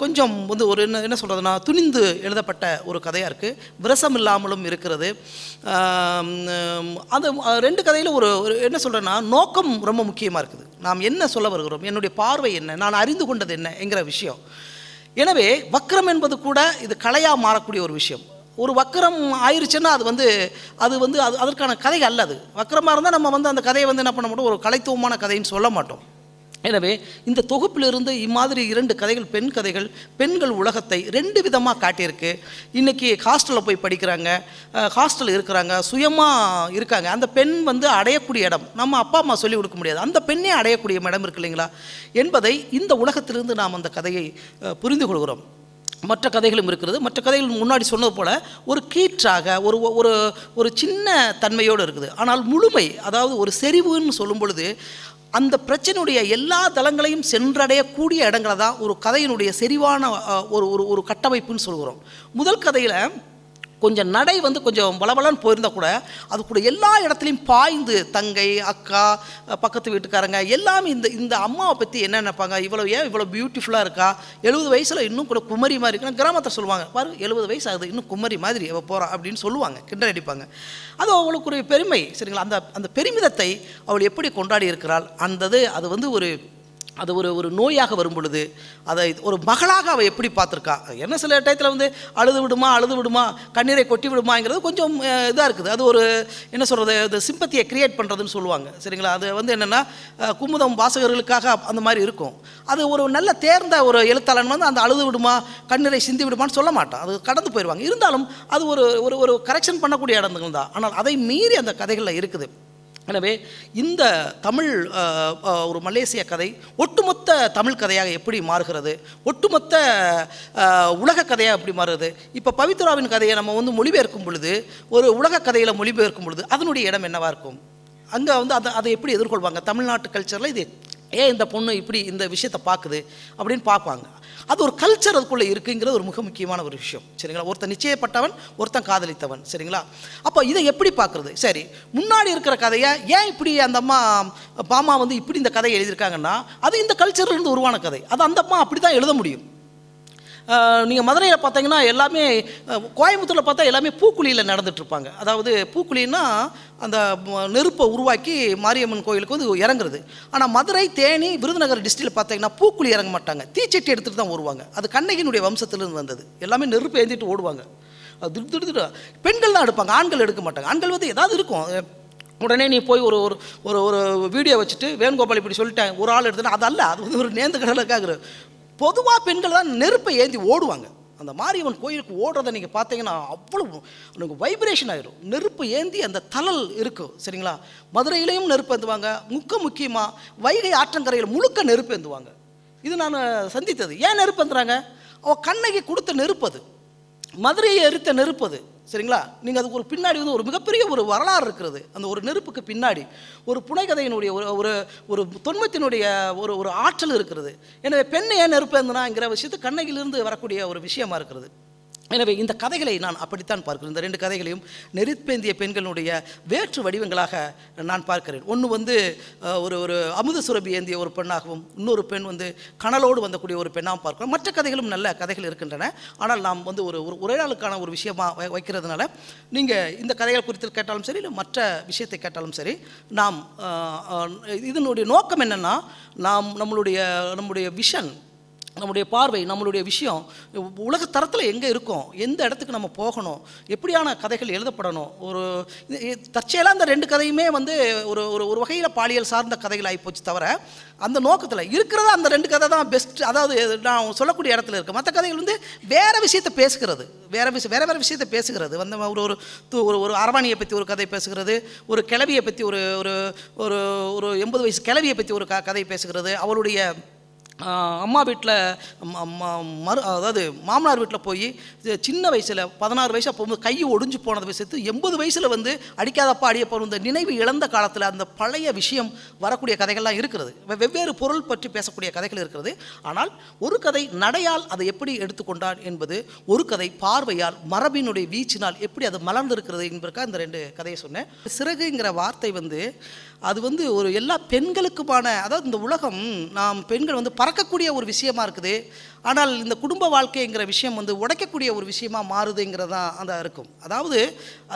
கொஞ்சம் வந்து ஒரு என்ன என்ன சொல்கிறதுனா துணிந்து எழுதப்பட்ட ஒரு கதையாக இருக்குது விரசம் இல்லாமலும் இருக்கிறது அது ரெண்டு கதையில் ஒரு ஒரு என்ன சொல்கிறேன்னா நோக்கம் ரொம்ப முக்கியமாக இருக்குது நாம் என்ன சொல்ல வருகிறோம் என்னுடைய பார்வை என்ன நான் அறிந்து கொண்டது என்ன என்கிற விஷயம் எனவே வக்ரம் என்பது கூட இது கலையாக மாறக்கூடிய ஒரு விஷயம் ஒரு வக்கரம் ஆயிடுச்சுன்னா அது வந்து அது வந்து அது அதற்கான கதை அல்ல அது வக்கரமாக இருந்தால் நம்ம வந்து அந்த கதையை வந்து என்ன பண்ண மாட்டோம் ஒரு கலைத்துவமான கதைன்னு சொல்ல மாட்டோம் எனவே இந்த தொகுப்பிலிருந்து இம்மாதிரி இரண்டு கதைகள் பெண் கதைகள் பெண்கள் உலகத்தை ரெண்டு விதமாக காட்டியிருக்கு இன்றைக்கி ஹாஸ்டலில் போய் படிக்கிறாங்க ஹாஸ்டல் இருக்கிறாங்க சுயமாக இருக்காங்க அந்த பெண் வந்து அடையக்கூடிய இடம் நம்ம அப்பா அம்மா சொல்லிக் கொடுக்க முடியாது அந்த பெண்ணே அடையக்கூடிய இடம் இருக்கு இல்லைங்களா என்பதை இந்த உலகத்திலிருந்து நாம் அந்த கதையை புரிந்து கொள்கிறோம் மற்ற கதைகளும் இருக்கிறது மற்ற கதைகள் முன்னாடி சொன்னது போல் ஒரு கீற்றாக ஒரு ஒரு ஒரு சின்ன தன்மையோடு இருக்குது ஆனால் முழுமை அதாவது ஒரு செறிவுன்னு சொல்லும் பொழுது அந்த பிரச்சனையுடைய எல்லா தளங்களையும் சென்றடையக்கூடிய இடங்களை தான் ஒரு கதையினுடைய செறிவான ஒரு ஒரு ஒரு கட்டமைப்புன்னு சொல்கிறோம் முதல் கதையில் கொஞ்சம் நடை வந்து கொஞ்சம் பலபலன்னு போயிருந்தால் கூட அது கூட எல்லா இடத்துலையும் பாய்ந்து தங்கை அக்கா பக்கத்து வீட்டுக்காரங்க எல்லாமே இந்த இந்த அம்மாவை பற்றி என்ன நினைப்பாங்க இவ்வளோ ஏன் இவ்வளோ பியூட்டிஃபுல்லாக இருக்கா எழுபது வயசில் இன்னும் கூட குமரி மாதிரி இருக்குன்னு கிராமத்தை சொல்லுவாங்க பாரு எழுபது வயசு ஆகுது இன்னும் குமரி மாதிரி அவள் போகிறா அப்படின்னு சொல்லுவாங்க கிண்டல் அடிப்பாங்க அது அவளுக்கு ஒரு பெருமை சரிங்களா அந்த அந்த பெருமிதத்தை அவள் எப்படி கொண்டாடி இருக்கிறாள் அந்தது அது வந்து ஒரு அது ஒரு ஒரு நோயாக வரும் பொழுது அதை ஒரு மகளாக அவள் எப்படி பார்த்துருக்கா என்ன சில டயத்தில் வந்து அழுது விடுமா அழுது விடுமா கண்ணீரை கொட்டி விடுமாங்கிறது கொஞ்சம் இதாக இருக்குது அது ஒரு என்ன சொல்கிறது அது சிம்பத்தியை க்ரியேட் பண்ணுறதுன்னு சொல்லுவாங்க சரிங்களா அது வந்து என்னென்னா குமுதம் வாசகர்களுக்காக அந்த மாதிரி இருக்கும் அது ஒரு நல்ல தேர்ந்த ஒரு எழுத்தாளன் வந்து அந்த அழுது விடுமா கண்ணீரை சிந்தி விடுமான்னு சொல்ல மாட்டான் அது கடந்து போயிடுவாங்க இருந்தாலும் அது ஒரு ஒரு கரெக்ஷன் பண்ணக்கூடிய இடங்கள் தான் ஆனால் அதை மீறி அந்த கதைகளில் இருக்குது எனவே இந்த தமிழ் ஒரு மலேசிய கதை ஒட்டுமொத்த தமிழ் கதையாக எப்படி மாறுகிறது ஒட்டுமொத்த உலக கதையாக எப்படி மாறுகிறது இப்போ பவித்ராவின் கதையை நம்ம வந்து மொழிபெயர்க்கும் பொழுது ஒரு உலக கதையில் மொழிபெயர்க்கும் பொழுது அதனுடைய இடம் என்னவாக இருக்கும் அங்கே வந்து அதை அதை எப்படி எதிர்கொள்வாங்க தமிழ்நாட்டு கல்ச்சரில் இது ஏன் இந்த பொண்ணு இப்படி இந்த விஷயத்தை பார்க்குது அப்படின்னு பார்ப்பாங்க அது ஒரு கல்ச்சர் அதுக்குள்ளே இருக்குங்கிறது ஒரு மிக முக்கியமான ஒரு விஷயம் சரிங்களா ஒருத்தன் நிச்சயப்பட்டவன் ஒருத்தன் காதலித்தவன் சரிங்களா அப்போ இதை எப்படி பார்க்குறது சரி முன்னாடி இருக்கிற கதையை ஏன் இப்படி அந்த அம்மா பாமா வந்து இப்படி இந்த கதையை எழுதியிருக்காங்கன்னா அது இந்த கல்ச்சர்லேருந்து உருவான கதை அது அந்த அம்மா அப்படி தான் எழுத முடியும் நீங்கள் மதுரையில் பார்த்தீங்கன்னா எல்லாமே கோயம்புத்தூரில் பார்த்தா எல்லாமே பூக்குழியில் நடந்துட்டுருப்பாங்க அதாவது பூக்குழின்னா அந்த நெருப்பை உருவாக்கி மாரியம்மன் கோயிலுக்கு வந்து இறங்குறது ஆனால் மதுரை தேனி விருதுநகர் டிஸ்ட்ரிக்டில் பார்த்தீங்கன்னா பூக்குழி இறங்க மாட்டாங்க தீச்சட்டி எடுத்துகிட்டு தான் வருவாங்க அது கண்ணகினுடைய வம்சத்துலேருந்து வந்தது எல்லாமே நெருப்பு ஏந்திட்டு ஓடுவாங்க அது திடு பெண்கள் தான் எடுப்பாங்க ஆண்கள் எடுக்க மாட்டாங்க ஆண்கள் வந்து ஏதாவது இருக்கும் உடனே நீ போய் ஒரு ஒரு ஒரு ஒரு வீடியோ வச்சுட்டு வேணுகோபால் இப்படி சொல்லிட்டேன் ஒரு ஆள் எடுத்துனா அதல்ல அது வந்து ஒரு நேர்ந்து கடலுக்காகிற பொதுவாக பெண்கள் தான் நெருப்பை ஏந்தி ஓடுவாங்க அந்த மாரியம்மன் கோயிலுக்கு ஓடுறத நீங்கள் பார்த்தீங்கன்னா அவ்வளோ உனக்கு வைப்ரேஷன் ஆகிடும் நெருப்பு ஏந்தி அந்த தளல் இருக்கும் சரிங்களா மதுரையிலையும் நெருப்பு ஏந்துவாங்க முக்க முக்கியமாக வைகை ஆற்றங்கரையில் முழுக்க நெருப்பு ஏந்துவாங்க இது நான் சந்தித்தது ஏன் நெருப்பு ஏந்துறாங்க அவள் கண்ணகி கொடுத்த நெருப்பு அது மதுரையை எரித்த நெருப்பு அது சரிங்களா நீங்கள் அதுக்கு ஒரு பின்னாடி வந்து ஒரு மிகப்பெரிய ஒரு வரலாறு இருக்கிறது அந்த ஒரு நெருப்புக்கு பின்னாடி ஒரு புனைகதையினுடைய ஒரு ஒரு ஒரு தொன்மத்தினுடைய ஒரு ஒரு ஆற்றல் இருக்கிறது எனவே பெண்ணை ஏன் நெருப்பு இருந்தனாங்கிற விஷயத்து கண்ணகிலிருந்து வரக்கூடிய ஒரு விஷயமா இருக்கிறது எனவே இந்த கதைகளை நான் அப்படித்தான் பார்க்கிறேன் இந்த ரெண்டு கதைகளையும் நெருப்பேந்திய பெண்களுடைய வேற்று வடிவங்களாக நான் பார்க்கிறேன் ஒன்று வந்து ஒரு ஒரு அமுத சுரபி ஏந்திய ஒரு பெண்ணாகவும் இன்னொரு பெண் வந்து கனலோடு வந்தக்கூடிய ஒரு பெண்ணாகவும் பார்க்கிறோம் மற்ற கதைகளும் நல்ல கதைகள் இருக்கின்றன ஆனால் நாம் வந்து ஒரு ஒரு உரையாளுக்கான ஒரு விஷயமாக வைக்கிறதுனால நீங்கள் இந்த கதைகள் குறித்து கேட்டாலும் சரி இல்லை மற்ற விஷயத்தை கேட்டாலும் சரி நாம் இதனுடைய நோக்கம் என்னென்னா நாம் நம்மளுடைய நம்முடைய விஷன் நம்முடைய பார்வை நம்மளுடைய விஷயம் உலக தரத்தில் எங்கே இருக்கோம் எந்த இடத்துக்கு நம்ம போகணும் எப்படியான கதைகள் எழுதப்படணும் ஒரு தற்செயலாக அந்த ரெண்டு கதையுமே வந்து ஒரு ஒரு ஒரு வகையில் பாலியல் சார்ந்த கதைகள் ஆகிப்போச்சு தவிர அந்த நோக்கத்தில் இருக்கிறத அந்த ரெண்டு கதை தான் பெஸ்ட் அதாவது நான் சொல்லக்கூடிய இடத்துல இருக்குது மற்ற கதைகள் வந்து வேறு விஷயத்தை பேசுகிறது வேறு விஷயம் வேறு வேறு விஷயத்தை பேசுகிறது வந்து ஒரு ஒரு ஒரு ஒரு அரவாணியை பற்றி ஒரு கதை பேசுகிறது ஒரு கிளவியை பற்றி ஒரு ஒரு ஒரு எண்பது வயசு கிளவியை பற்றி ஒரு க கதை பேசுகிறது அவருடைய அம்மா வீட்டில் மறு அதாவது மாமனார் வீட்டில் போய் சின்ன வயசில் பதினாறு வயசு போகும்போது கை ஒடிஞ்சு போனது விஷயத்து எண்பது வயசில் வந்து அடிக்காதப்பா போகிற இந்த நினைவு இழந்த காலத்தில் அந்த பழைய விஷயம் வரக்கூடிய கதைகள்லாம் இருக்கிறது வெவ்வேறு பொருள் பற்றி பேசக்கூடிய கதைகள் இருக்கிறது ஆனால் ஒரு கதை நடையால் அதை எப்படி எடுத்துக்கொண்டார் என்பது ஒரு கதை பார்வையால் மரபினுடைய வீச்சினால் எப்படி அது மலர்ந்திருக்கிறது என்பதற்காக இந்த ரெண்டு கதையை சொன்னேன் சிறகுங்கிற வார்த்தை வந்து அது வந்து ஒரு எல்லா பெண்களுக்குமான அதாவது இந்த உலகம் நாம் பெண்கள் வந்து பறக்கக்கூடிய ஒரு விஷயமா இருக்குது ஆனால் இந்த குடும்ப வாழ்க்கைங்கிற விஷயம் வந்து உடைக்கக்கூடிய ஒரு விஷயமா மாறுதுங்கிறதான் அந்த இருக்கும் அதாவது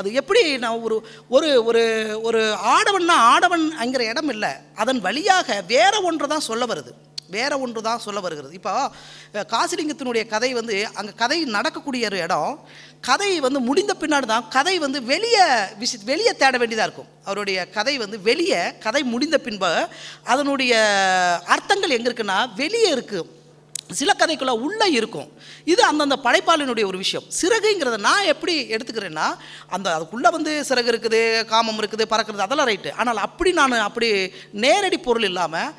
அது எப்படி நான் ஒரு ஒரு ஒரு ஒரு ஆடவன்னா ஆடவன்ங்கிற இடம் இல்லை அதன் வழியாக வேற ஒன்று தான் சொல்ல வருது வேற ஒன்று தான் சொல்ல வருகிறது இப்போ காசிலிங்கத்தினுடைய கதை வந்து அங்கே கதை நடக்கக்கூடிய ஒரு இடம் கதை வந்து முடிந்த பின்னாடி தான் கதை வந்து வெளியே விசி வெளியே தேட வேண்டியதாக இருக்கும் அவருடைய கதை வந்து வெளியே கதை முடிந்த பின்பு அதனுடைய அர்த்தங்கள் எங்கே இருக்குன்னா வெளியே இருக்குது சில கதைக்குள்ளே உள்ளே இருக்கும் இது அந்தந்த படைப்பாளினுடைய ஒரு விஷயம் சிறகுங்கிறத நான் எப்படி எடுத்துக்கிறேன்னா அந்த அதுக்குள்ளே வந்து சிறகு இருக்குது காமம் இருக்குது பறக்கிறது அதெல்லாம் ரைட்டு ஆனால் அப்படி நான் அப்படி நேரடி பொருள் இல்லாமல்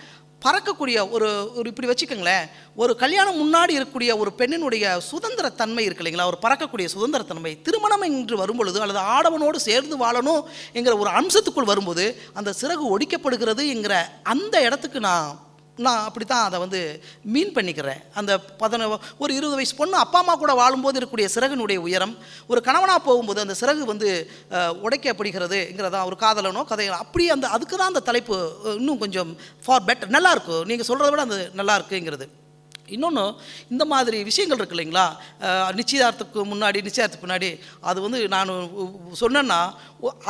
பறக்கக்கூடிய ஒரு ஒரு இப்படி வச்சுக்கோங்களேன் ஒரு கல்யாணம் முன்னாடி இருக்கக்கூடிய ஒரு பெண்ணினுடைய சுதந்திர தன்மை இருக்கு இல்லைங்களா ஒரு பறக்கக்கூடிய சுதந்திர தன்மை திருமணம் என்று வரும்பொழுது அல்லது ஆடவனோடு சேர்ந்து வாழணும் என்கிற ஒரு அம்சத்துக்குள் வரும்போது அந்த சிறகு ஒடிக்கப்படுகிறது என்கிற அந்த இடத்துக்கு நான் நான் அப்படி தான் அதை வந்து மீன் பண்ணிக்கிறேன் அந்த பதன ஒரு இருபது வயசு பொண்ணு அப்பா அம்மா கூட வாழும்போது இருக்கக்கூடிய சிறகுனுடைய உயரம் ஒரு கணவனாக போகும்போது அந்த சிறகு வந்து உடைக்கப்படுகிறதுங்கிறதா ஒரு காதலனோ கதைகளோ அப்படி அந்த அதுக்கு தான் அந்த தலைப்பு இன்னும் கொஞ்சம் ஃபார் பெட்டர் நல்லாயிருக்கும் நீங்கள் சொல்கிறத விட அந்த நல்லாயிருக்குங்கிறது இன்னொன்று இந்த மாதிரி விஷயங்கள் இருக்கு இல்லைங்களா நிச்சயதார்த்தத்துக்கு முன்னாடி நிச்சயதார்த்தத்துக்கு முன்னாடி அது வந்து நான் சொன்னேன்னா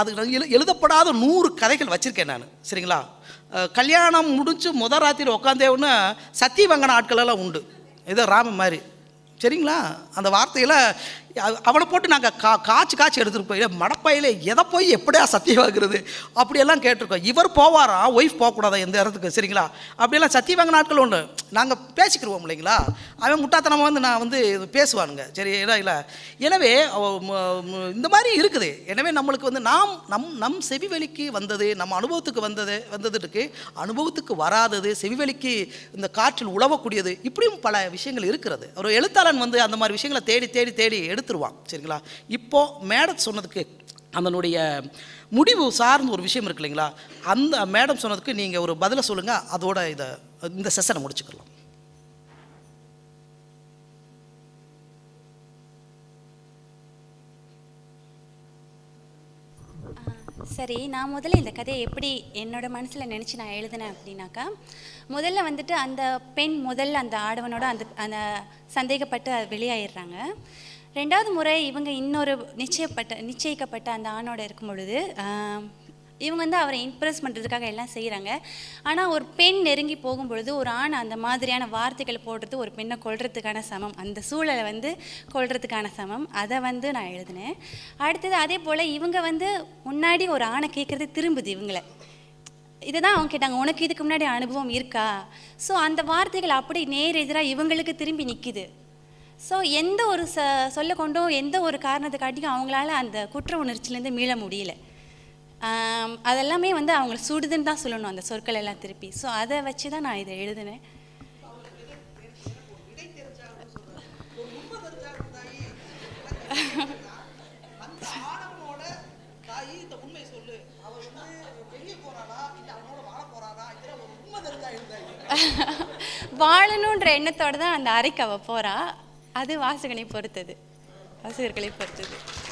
அது எழுதப்படாத நூறு கதைகள் வச்சுருக்கேன் நான் சரிங்களா கல்யாணம் முடிஞ்சு முத ராத்திரி உட்காந்தேவுன்னு சத்தியவங்கன ஆட்களெல்லாம் உண்டு ஏதோ ராம மாதிரி சரிங்களா அந்த வார்த்தையில் அவளை போட்டு நாங்கள் கா காய்ச்சி காய்ச்சி எடுத்துகிட்டு போய் மடப்பையில் எதை போய் எப்படியா சத்தியம் வாங்குறது அப்படியெல்லாம் கேட்டிருக்கோம் இவர் போவாரா ஒய்ஃப் போகக்கூடாதா எந்த இடத்துக்கு சரிங்களா அப்படியெல்லாம் சத்தியம் வாங்க நாட்கள் ஒன்று நாங்கள் பேசிக்கிருவோம் இல்லைங்களா அவன் முட்டாத்தனமாக வந்து நான் வந்து பேசுவானுங்க சரி இல்லை இல்லை எனவே இந்த மாதிரி இருக்குது எனவே நம்மளுக்கு வந்து நாம் நம் நம் செவிவெளிக்கு வந்தது நம்ம அனுபவத்துக்கு வந்தது வந்ததுக்கு அனுபவத்துக்கு வராதது செவிவெளிக்கு இந்த காற்றில் உழவக்கூடியது இப்படியும் பல விஷயங்கள் இருக்கிறது ஒரு எழுத்தாளன் வந்து அந்த மாதிரி விஷயங்களை தேடி தேடி தேடி எடு எடுத்துருவான் சரிங்களா இப்போது மேடம் சொன்னதுக்கு அதனுடைய முடிவு சார்ந்த ஒரு விஷயம் இருக்கு இல்லைங்களா அந்த மேடம் சொன்னதுக்கு நீங்கள் ஒரு பதிலை சொல்லுங்கள் அதோட இதை இந்த செஷனை முடிச்சுக்கலாம் சரி நான் முதல்ல இந்த கதையை எப்படி என்னோட மனசில் நினச்சி நான் எழுதினேன் அப்படின்னாக்கா முதல்ல வந்துட்டு அந்த பெண் முதல்ல அந்த ஆடவனோட அந்த அந்த சந்தேகப்பட்டு வெளியாயிடுறாங்க ரெண்டாவது முறை இவங்க இன்னொரு நிச்சயப்பட்ட நிச்சயிக்கப்பட்ட அந்த ஆணோட இருக்கும் பொழுது இவங்க வந்து அவரை இம்ப்ரெஸ் பண்ணுறதுக்காக எல்லாம் செய்கிறாங்க ஆனால் ஒரு பெண் நெருங்கி போகும்பொழுது ஒரு ஆண் அந்த மாதிரியான வார்த்தைகளை போடுறது ஒரு பெண்ணை கொள்றதுக்கான சமம் அந்த சூழலை வந்து கொள்றதுக்கான சமம் அதை வந்து நான் எழுதினேன் அடுத்தது அதே போல் இவங்க வந்து முன்னாடி ஒரு ஆணை கேட்குறது திரும்புது இவங்களை இதை தான் அவங்க கேட்டாங்க உனக்கு இதுக்கு முன்னாடி அனுபவம் இருக்கா ஸோ அந்த வார்த்தைகள் அப்படி நேர் எதிராக இவங்களுக்கு திரும்பி நிற்கிது ஸோ எந்த ஒரு ச சொல்ல கொண்டும் எந்த ஒரு காரணத்துக்காட்டியும் அவங்களால அந்த குற்ற உணர்ச்சியிலேருந்து மீள முடியல அதெல்லாமே வந்து அவங்க சுடுதுன்னு தான் சொல்லணும் அந்த சொற்கள் எல்லாம் திருப்பி ஸோ அதை வச்சு தான் நான் இதை எழுதினேன் வாழணுன்ற எண்ணத்தோடு தான் அந்த அறைக்கு அவள் போகிறா அது வாசகனை பொறுத்தது வாசகர்களை பொறுத்தது